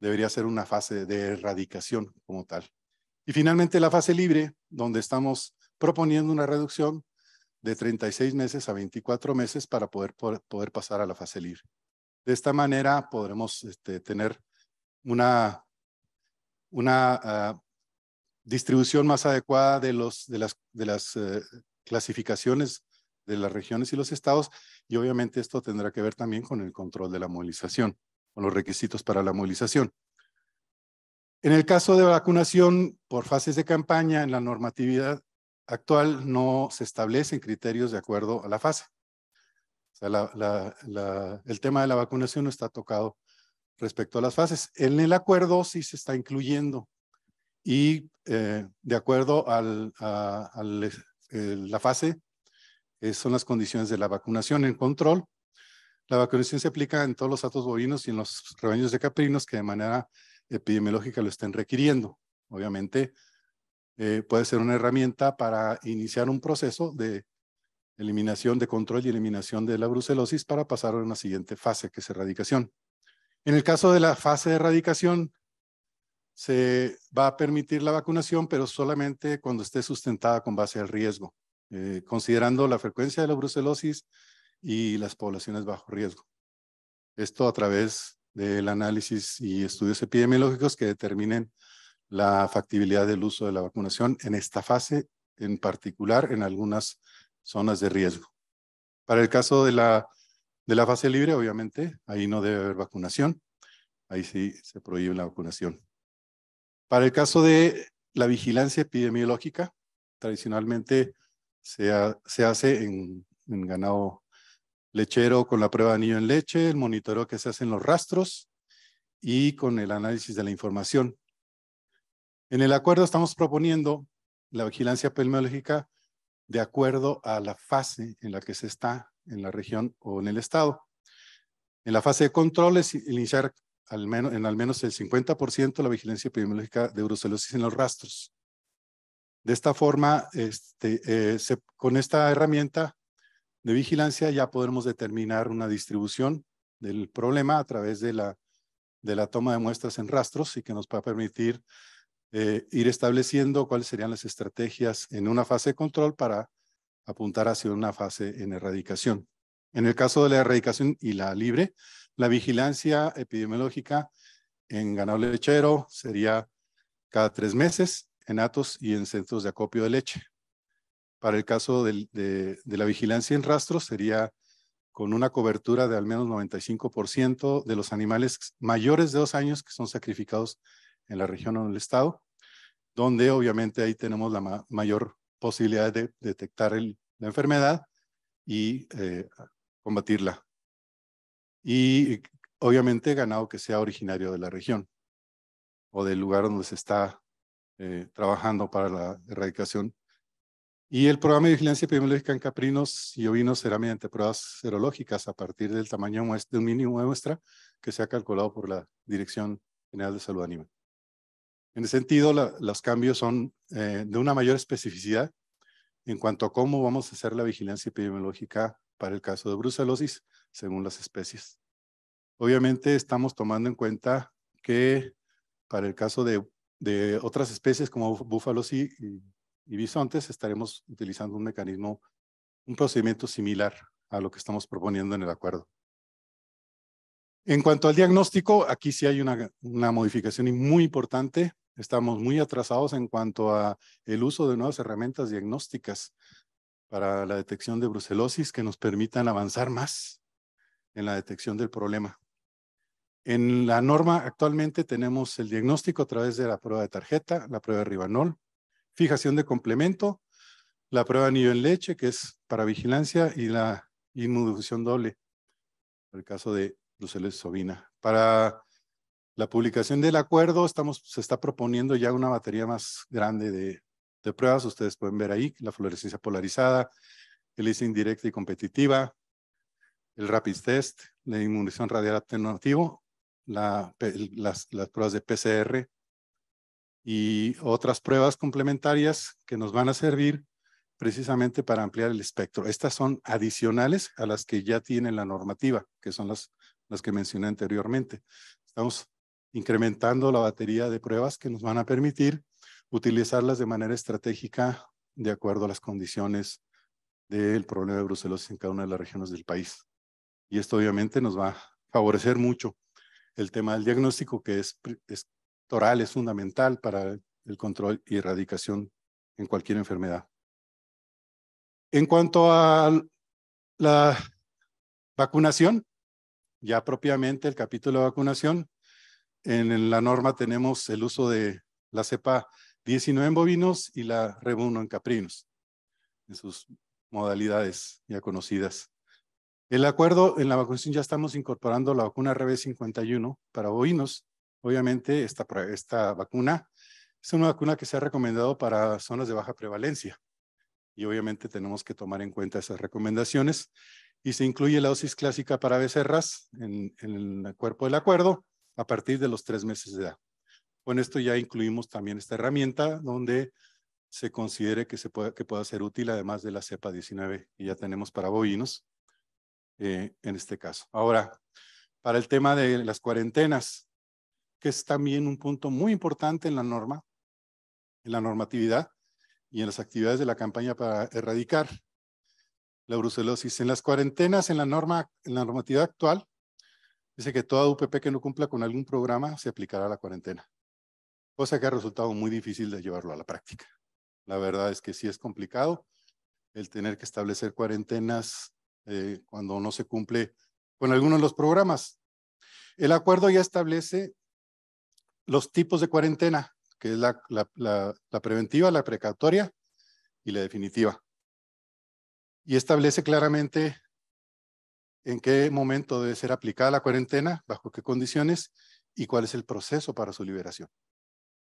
debería ser una fase de erradicación como tal. Y finalmente la fase libre, donde estamos proponiendo una reducción de 36 meses a 24 meses para poder, poder pasar a la fase libre. De esta manera podremos este, tener una, una ah, distribución más adecuada de, los, de las, de las eh, clasificaciones de las regiones y los estados, y obviamente esto tendrá que ver también con el control de la movilización, con los requisitos para la movilización. En el caso de vacunación por fases de campaña, en la normatividad actual no se establecen criterios de acuerdo a la fase. el tema de la vacunación no está tocado respecto a las fases. En el acuerdo sí se está incluyendo y eh, de acuerdo a, eh, la fase son las condiciones de la vacunación en control. La vacunación se aplica en todos los atos bovinos y en los rebaños de caprinos que de manera epidemiológica lo estén requiriendo. Obviamente eh, puede ser una herramienta para iniciar un proceso de eliminación de control y eliminación de la brucelosis para pasar a una siguiente fase que es erradicación. En el caso de la fase de erradicación, se va a permitir la vacunación, pero solamente cuando esté sustentada con base al riesgo, eh, considerando la frecuencia de la brucelosis y las poblaciones bajo riesgo. Esto a través del análisis y estudios epidemiológicos que determinen la factibilidad del uso de la vacunación en esta fase, en particular en algunas zonas de riesgo. Para el caso de la, de la fase libre, obviamente, ahí no debe haber vacunación. Ahí sí se prohíbe la vacunación. Para el caso de la vigilancia epidemiológica, tradicionalmente se, hace en, ganado lechero con la prueba de anillo en leche, el monitoreo que se hace en los rastros y con el análisis de la información. En el acuerdo estamos proponiendo la vigilancia epidemiológica de acuerdo a la fase en la que se está en la región o en el estado. En la fase de controles, es iniciar en al menos el 50% la vigilancia epidemiológica de brucelosis en los rastros. De esta forma, este, eh, con esta herramienta de vigilancia ya podremos determinar una distribución del problema a través de la, de la toma de muestras en rastros y que nos va a permitir eh, ir estableciendo cuáles serían las estrategias en una fase de control para apuntar hacia una fase en erradicación. En el caso de la erradicación y la libre, la vigilancia epidemiológica en ganado lechero sería cada tres meses en atos y en centros de acopio de leche. Para el caso de, la vigilancia en rastro sería con una cobertura de al menos 95% de los animales mayores de dos años que son sacrificados en la región o en el estado, donde obviamente ahí tenemos la mayor posibilidad de detectar la enfermedad y eh, combatirla y eh, obviamente ganado que sea originario de la región o del lugar donde se está eh, trabajando para la erradicación. Y el programa de vigilancia epidemiológica en caprinos y ovinos será mediante pruebas serológicas a partir del tamaño de un mínimo de muestra que se ha calculado por la Dirección General de Salud Animal. En ese sentido, los cambios son eh, de una mayor especificidad en cuanto a cómo vamos a hacer la vigilancia epidemiológica para el caso de brucelosis, según las especies. Obviamente estamos tomando en cuenta que para el caso de, otras especies como búfalos y, bisontes estaremos utilizando un mecanismo, un procedimiento similar a lo que estamos proponiendo en el acuerdo. En cuanto al diagnóstico, aquí sí hay una, una, modificación muy importante. Estamos muy atrasados en cuanto a el uso de nuevas herramientas diagnósticas para la detección de brucelosis que nos permitan avanzar más en la detección del problema. En la norma actualmente tenemos el diagnóstico a través de la prueba de tarjeta, la prueba de ribanol, fijación de complemento, la prueba de anillo en leche, que es para vigilancia, y la inmunofusión doble, en el caso de brucelosis sobina Para la publicación del acuerdo, estamos, se está proponiendo ya una batería más grande de, pruebas. Ustedes pueden ver ahí la fluorescencia polarizada, elisa indirecta y competitiva, el rapid test, la inmunización radial alternativo, la, las, pruebas de PCR y otras pruebas complementarias que nos van a servir precisamente para ampliar el espectro. Estas son adicionales a las que ya tiene la normativa, que son las, las que mencioné anteriormente. Estamos incrementando la batería de pruebas que nos van a permitir utilizarlas de manera estratégica de acuerdo a las condiciones del problema de brucelosis en cada una de las regiones del país. Y esto obviamente nos va a favorecer mucho. El tema del diagnóstico que es, oral, toral es fundamental para el control y erradicación en cualquier enfermedad. En cuanto a la vacunación, ya propiamente el capítulo de vacunación, en la norma tenemos el uso de la cepa 19 en bovinos y la rebuno 1 en caprinos, en sus modalidades ya conocidas. El acuerdo en la vacunación ya estamos incorporando la vacuna RB51 para bovinos. Obviamente esta, vacuna es una vacuna que se ha recomendado para zonas de baja prevalencia y obviamente tenemos que tomar en cuenta esas recomendaciones. Y se incluye la dosis clásica para becerras en, el cuerpo del acuerdo a partir de los tres meses de edad. Con esto ya incluimos también esta herramienta donde se considere que, se que pueda ser útil además de la cepa 19 que ya tenemos para bovinos eh, en este caso. Ahora, para el tema de las cuarentenas, que es también un punto muy importante en la norma, en la normatividad y en las actividades de la campaña para erradicar la brucelosis. En las cuarentenas, en la, norma, en la normatividad actual, dice que toda UPP que no cumpla con algún programa se aplicará a la cuarentena, cosa que ha resultado muy difícil de llevarlo a la práctica. La verdad es que sí es complicado el tener que establecer cuarentenas eh, cuando no se cumple con alguno de los programas. El acuerdo ya establece los tipos de cuarentena, que es la, preventiva, la precatoria y la definitiva. Y establece claramente en qué momento debe ser aplicada la cuarentena, bajo qué condiciones y cuál es el proceso para su liberación.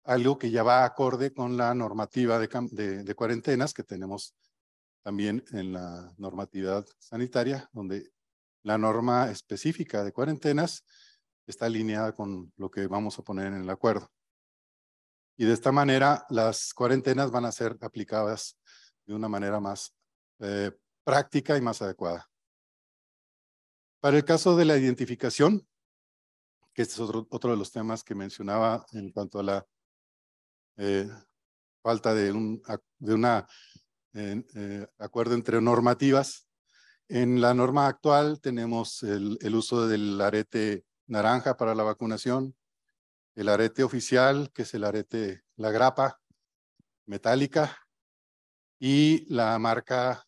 Algo que ya va acorde con la normativa de cuarentenas que tenemos también en la normatividad sanitaria, donde la norma específica de cuarentenas está alineada con lo que vamos a poner en el acuerdo. Y de esta manera, las cuarentenas van a ser aplicadas de una manera más eh, práctica y más adecuada. Para el caso de la identificación, que este es otro, otro de los temas que mencionaba en cuanto a la eh, falta de, un, de una eh, acuerdo entre normativas. En la norma actual tenemos el, uso del arete naranja para la vacunación, el arete oficial, que es el arete, la grapa metálica, y la marca,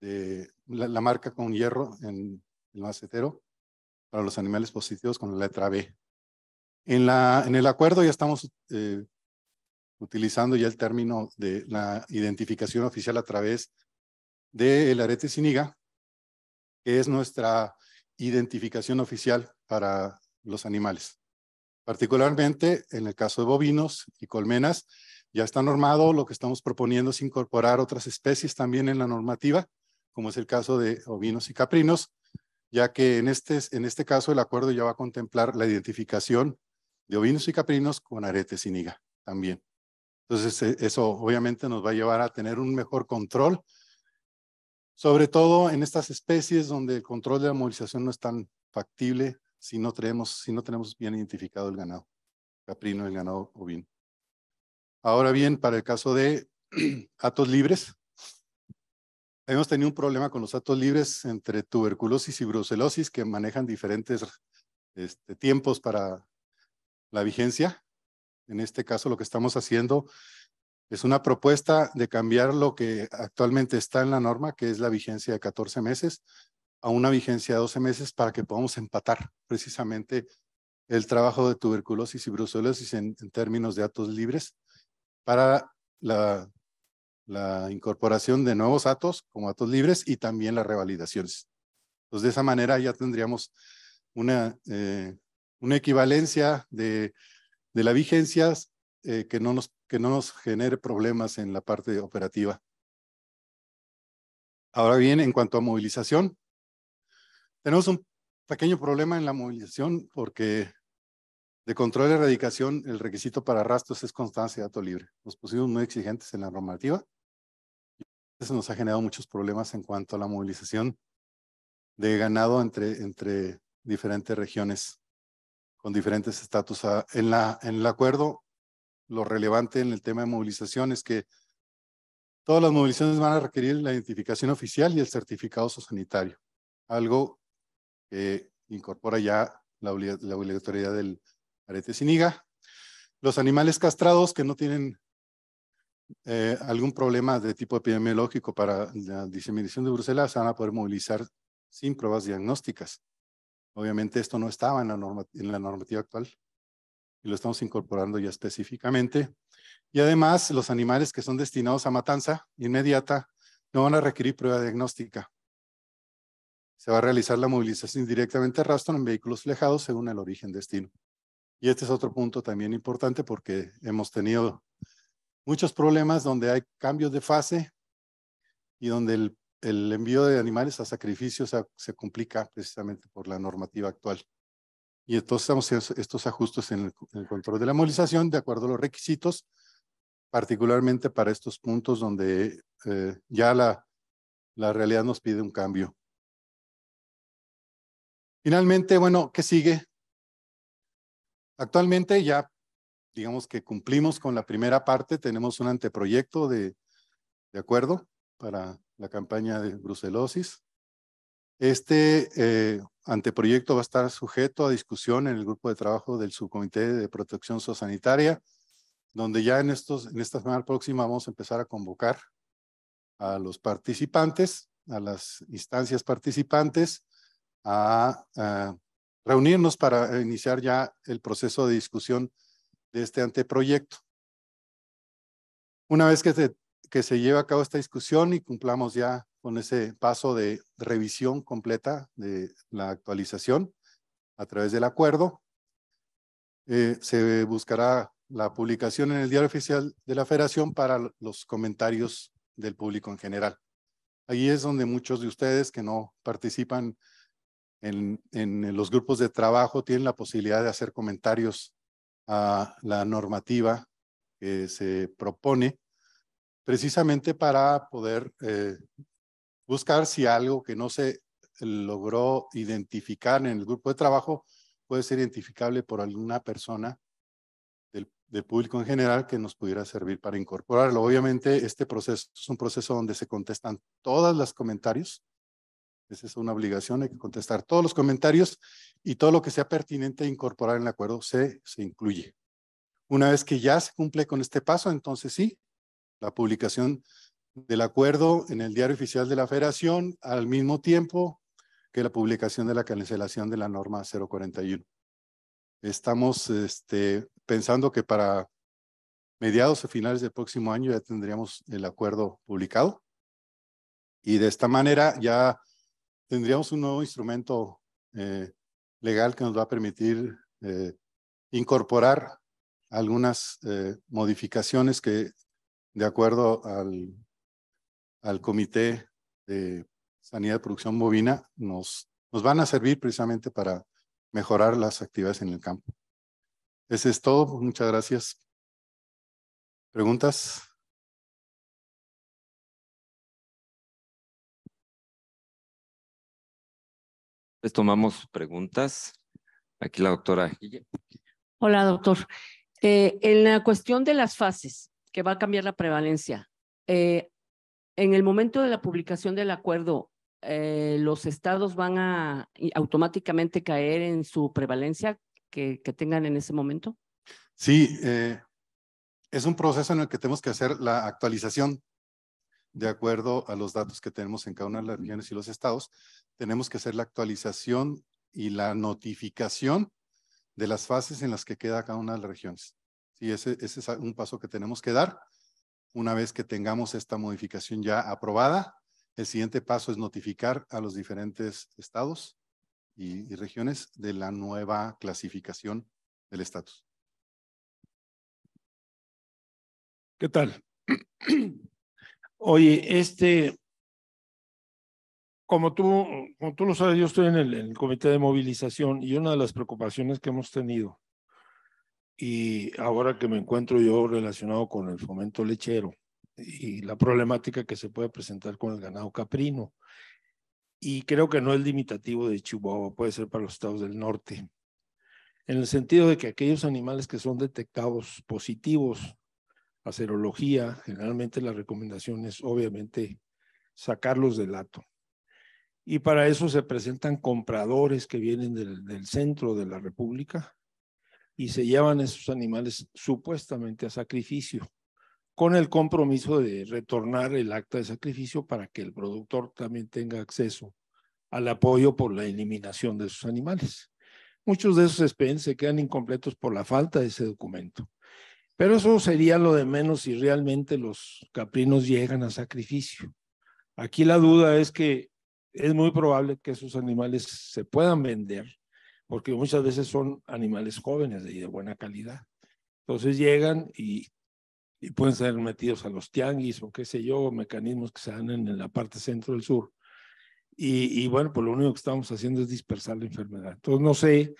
de, la, marca con hierro en el macetero para los animales positivos con la letra B. En, la, en el acuerdo ya estamos eh, utilizando ya el término de la identificación oficial a través del de arete siniga, que es nuestra identificación oficial para los animales. Particularmente en el caso de bovinos y colmenas, ya está normado, lo que estamos proponiendo es incorporar otras especies también en la normativa, como es el caso de ovinos y caprinos, ya que en este, en este caso el acuerdo ya va a contemplar la identificación de ovinos y caprinos con arete siniga también. Entonces, eh, eso obviamente nos va a llevar a tener un mejor control, sobre todo en estas especies donde el control de la movilización no es tan factible si no tenemos, si no tenemos bien identificado el ganado caprino, el ganado ovino. Ahora bien, para el caso de atos libres, hemos tenido un problema con los atos libres entre tuberculosis y brucelosis que manejan diferentes este, tiempos para la vigencia. En este caso, lo que estamos haciendo es una propuesta de cambiar lo que actualmente está en la norma, que es la vigencia de 14 meses, a una vigencia de 12 meses para que podamos empatar precisamente el trabajo de tuberculosis y brucelosis en, términos de datos libres para la, incorporación de nuevos datos como datos libres y también las revalidaciones. Entonces, de esa manera ya tendríamos una, eh, una equivalencia de de la vigencia eh, que, no nos, que no nos genere problemas en la parte operativa. Ahora bien, en cuanto a movilización, tenemos un pequeño problema en la movilización porque de control de erradicación el requisito para rastros es constancia de dato libre. Nos pusimos muy exigentes en la normativa. Eso nos ha generado muchos problemas en cuanto a la movilización de ganado entre, entre diferentes regiones con diferentes estatus. En, la, en el acuerdo, lo relevante en el tema de movilización es que todas las movilizaciones van a requerir la identificación oficial y el certificado sanitario, algo que incorpora ya la, obligatoriedad del arete siniga. Los animales castrados que no tienen eh, algún problema de tipo epidemiológico para la diseminación de Bruselas van a poder movilizar sin pruebas diagnósticas. Obviamente esto no estaba en la, en la normativa actual y lo estamos incorporando ya específicamente. Y además, los animales que son destinados a matanza inmediata no van a requerir prueba diagnóstica. Se va a realizar la movilización directamente rastro en vehículos flejados según el origen destino. Y este es otro punto también importante porque hemos tenido muchos problemas donde hay cambios de fase y donde el el envío de animales a sacrificios se, complica precisamente por la normativa actual. Y entonces estamos estos ajustes en el, control de la movilización de acuerdo a los requisitos, particularmente para estos puntos donde eh, ya la, la realidad nos pide un cambio. Finalmente, bueno, ¿qué sigue? Actualmente ya, digamos que cumplimos con la primera parte, tenemos un anteproyecto de, de acuerdo, para la campaña de brucelosis. Este eh, anteproyecto va a estar sujeto a discusión en el grupo de trabajo del Subcomité de Protección Sanitaria, donde ya en, estos, en esta semana próxima vamos a empezar a convocar a los participantes, a las instancias participantes, a, a eh, reunirnos para iniciar ya el proceso de discusión de este anteproyecto. Una vez que se que se lleve a cabo esta discusión y cumplamos ya con ese paso de revisión completa de la actualización a través del acuerdo. Eh, se buscará la publicación en el diario oficial de la federación para los comentarios del público en general. Ahí es donde muchos de ustedes que no participan en los grupos de trabajo tienen la posibilidad de hacer comentarios a la normativa que se propone precisamente para poder eh, buscar si algo que no se logró identificar en el grupo de trabajo puede ser identificable por alguna persona del, público en general que nos pudiera servir para incorporarlo. Obviamente, este proceso es un proceso donde se contestan todas las comentarios. Esa es una obligación, hay que contestar todos los comentarios y todo lo que sea pertinente incorporar en el acuerdo se, se incluye. Una vez que ya se cumple con este paso, entonces sí, la publicación del acuerdo en el diario oficial de la federación al mismo tiempo que la publicación de la cancelación de la norma 041. Estamos este, pensando que para mediados o finales del próximo año ya tendríamos el acuerdo publicado y de esta manera ya tendríamos un nuevo instrumento eh, legal que nos va a permitir eh, incorporar algunas eh, modificaciones que de acuerdo al, Comité de Sanidad de Producción Bovina, nos, nos van a servir precisamente para mejorar las actividades en el campo. Ese es todo. Pues, muchas gracias. ¿Preguntas? Les tomamos preguntas. Aquí la doctora. Hola, doctor. Eh, en la cuestión de las fases, que va a cambiar la prevalencia. Eh, en el momento de la publicación del acuerdo, eh, los estados van a automáticamente caer en su prevalencia que, tengan en ese momento. Sí, eh, es un proceso en el que tenemos que hacer la actualización de acuerdo a los datos que tenemos en cada una de las regiones y los estados. Tenemos que hacer la actualización y la notificación de las fases en las que queda cada una de las regiones. Y ese, ese es un paso que tenemos que dar. Una vez que tengamos esta modificación ya aprobada, el siguiente paso es notificar a los diferentes estados y, regiones de la nueva clasificación del estatus. ¿Qué tal? Oye, este, como tú, como tú lo sabes, yo estoy en el comité de movilización y una de las preocupaciones que hemos tenido y ahora que me encuentro yo relacionado con el fomento lechero y la problemática que se puede presentar con el ganado caprino. Y creo que no es limitativo de Chihuahua, puede ser para los estados del norte. En el sentido de que aquellos animales que son detectados positivos a serología, generalmente la recomendación es obviamente sacarlos del lato. Y para eso se presentan compradores que vienen del, del centro de la República, y se llevan esos animales supuestamente a sacrificio, con el compromiso de retornar el acta de sacrificio para que el productor también tenga acceso al apoyo por la eliminación de esos animales. Muchos de esos expedientes se quedan incompletos por la falta de ese documento. Pero eso sería lo de menos si realmente los caprinos llegan a sacrificio. Aquí la duda es que es muy probable que esos animales se puedan vender porque muchas veces son animales jóvenes y de buena calidad. Entonces llegan y, pueden ser metidos a los tianguis o qué sé yo, mecanismos que se dan en, la parte centro del sur. Y, bueno, pues lo único que estamos haciendo es dispersar la enfermedad. Entonces no sé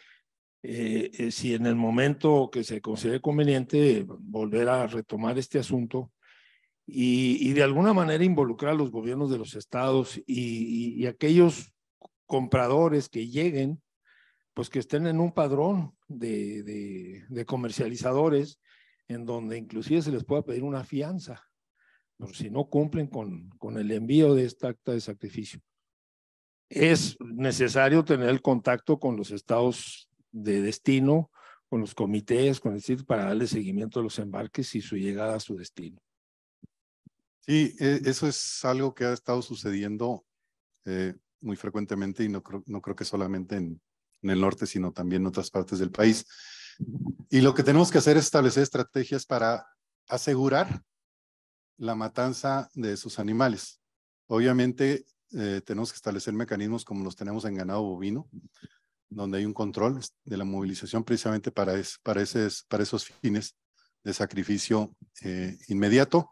eh, eh, si en el momento que se considere conveniente volver a retomar este asunto y, de alguna manera involucrar a los gobiernos de los estados y, y aquellos compradores que lleguen pues que estén en un padrón de, comercializadores en donde inclusive se les pueda pedir una fianza por si no cumplen con, con el envío de esta acta de sacrificio. Es necesario tener el contacto con los estados de destino, con los comités, con el para darle seguimiento a los embarques y su llegada a su destino. Sí, e, eso es algo que ha estado sucediendo eh, muy frecuentemente y no creo que solamente en, en el norte, sino también en otras partes del país. Y lo que tenemos que hacer es establecer estrategias para asegurar la matanza de sus animales. Obviamente eh, tenemos que establecer mecanismos como los tenemos en ganado bovino, donde hay un control de la movilización precisamente para, para, esos fines de sacrificio eh, inmediato.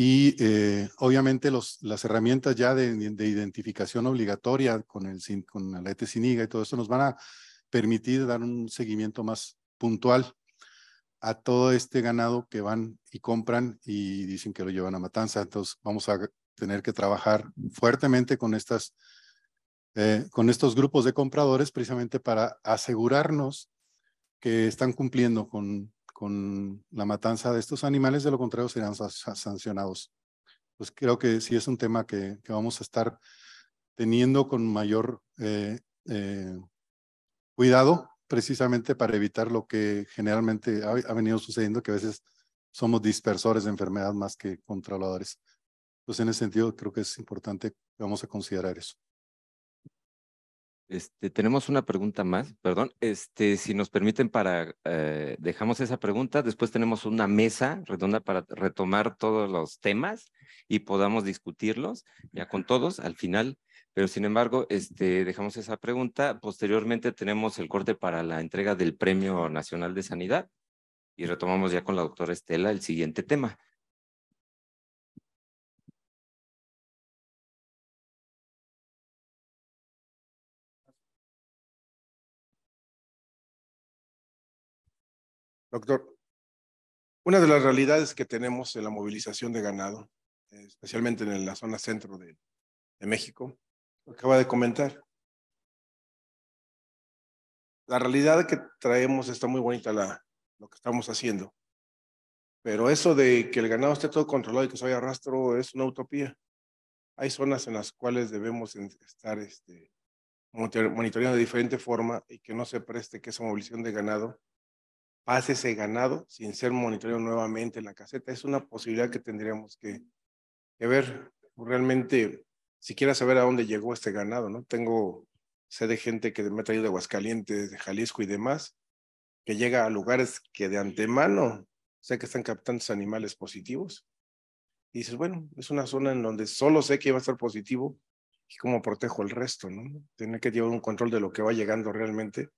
Y eh, obviamente las herramientas ya de, identificación obligatoria con, el, con la siniga y todo eso nos van a permitir dar un seguimiento más puntual a todo este ganado que van y compran y dicen que lo llevan a matanza. Entonces vamos a tener que trabajar fuertemente con estas eh, con estos grupos de compradores precisamente para asegurarnos que están cumpliendo con con la matanza de estos animales, de lo contrario serán sancionados. Pues creo que sí es un tema que, que vamos a estar teniendo con mayor eh, eh, cuidado, precisamente para evitar lo que generalmente ha, venido sucediendo, que a veces somos dispersores de enfermedad más que controladores. Pues en ese sentido, creo que es importante, vamos a considerar eso. Este, tenemos una pregunta más, perdón. Este, si nos permiten para, eh, dejamos esa pregunta, después tenemos una mesa redonda para retomar todos los temas y podamos discutirlos ya con todos al final. Pero sin embargo, este, dejamos esa pregunta. Posteriormente tenemos el corte para la entrega del Premio Nacional de Sanidad y retomamos ya con la doctora Estela el siguiente tema. Doctor, una de las realidades que tenemos en la movilización de ganado, especialmente en la zona centro de, México, lo acaba de comentar. La realidad que traemos está muy bonita, la, lo que estamos haciendo. Pero eso de que el ganado esté todo controlado y que se vaya rastro es una utopía. Hay zonas en las cuales debemos estar este, monitoreando de diferente forma y que no se preste que esa movilización de ganado pase ese ganado sin ser monitoreado nuevamente en la caseta. Es una posibilidad que tendríamos que, ver. Realmente, si quieres saber a dónde llegó este ganado, ¿no? Tengo, sé de gente que me ha traído de Aguascalientes, de Jalisco y demás, que llega a lugares que de antemano sé que están captando animales positivos. Y dices, bueno, es una zona en donde solo sé que va a estar positivo y cómo protejo el resto, ¿no? Tener que llevar un control de lo que va llegando realmente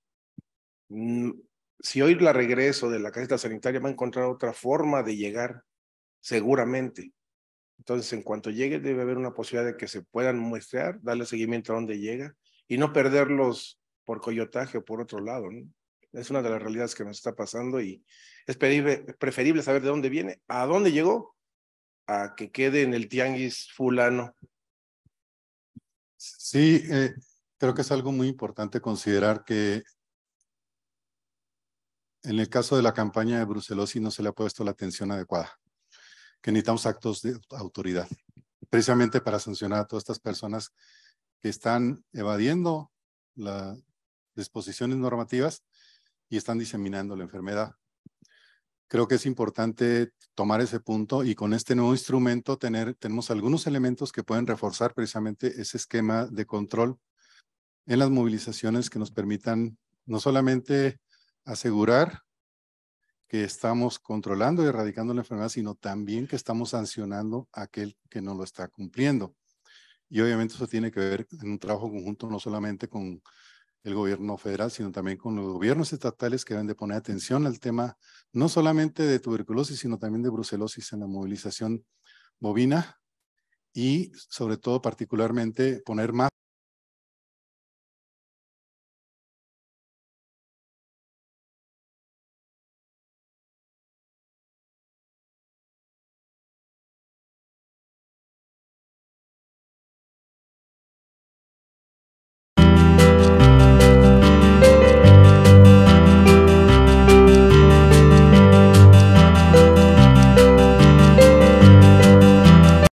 mm, si hoy la regreso de la caseta sanitaria, va a encontrar otra forma de llegar, seguramente. Entonces, en cuanto llegue, debe haber una posibilidad de que se puedan muestrear, darle seguimiento a dónde llega y no perderlos por coyotaje o por otro lado. Es una de las realidades que nos está pasando y es preferible saber de dónde viene, a dónde llegó, a que quede en el tianguis fulano. Sí, eh, creo que es algo muy importante considerar que en el caso de la campaña de brucelosis no se le ha puesto la atención adecuada, que necesitamos actos de autoridad, precisamente para sancionar a todas estas personas que están evadiendo las disposiciones normativas y están diseminando la enfermedad. Creo que es importante tomar ese punto y con este nuevo instrumento tener, tenemos algunos elementos que pueden reforzar precisamente ese esquema de control en las movilizaciones que nos permitan no solamente asegurar que estamos controlando y erradicando la enfermedad, sino también que estamos sancionando a aquel que no lo está cumpliendo. Y obviamente eso tiene que ver en un trabajo conjunto no solamente con el gobierno federal, sino también con los gobiernos estatales que deben de poner atención al tema, no solamente de tuberculosis, sino también de brucelosis en la movilización bovina y sobre todo particularmente poner más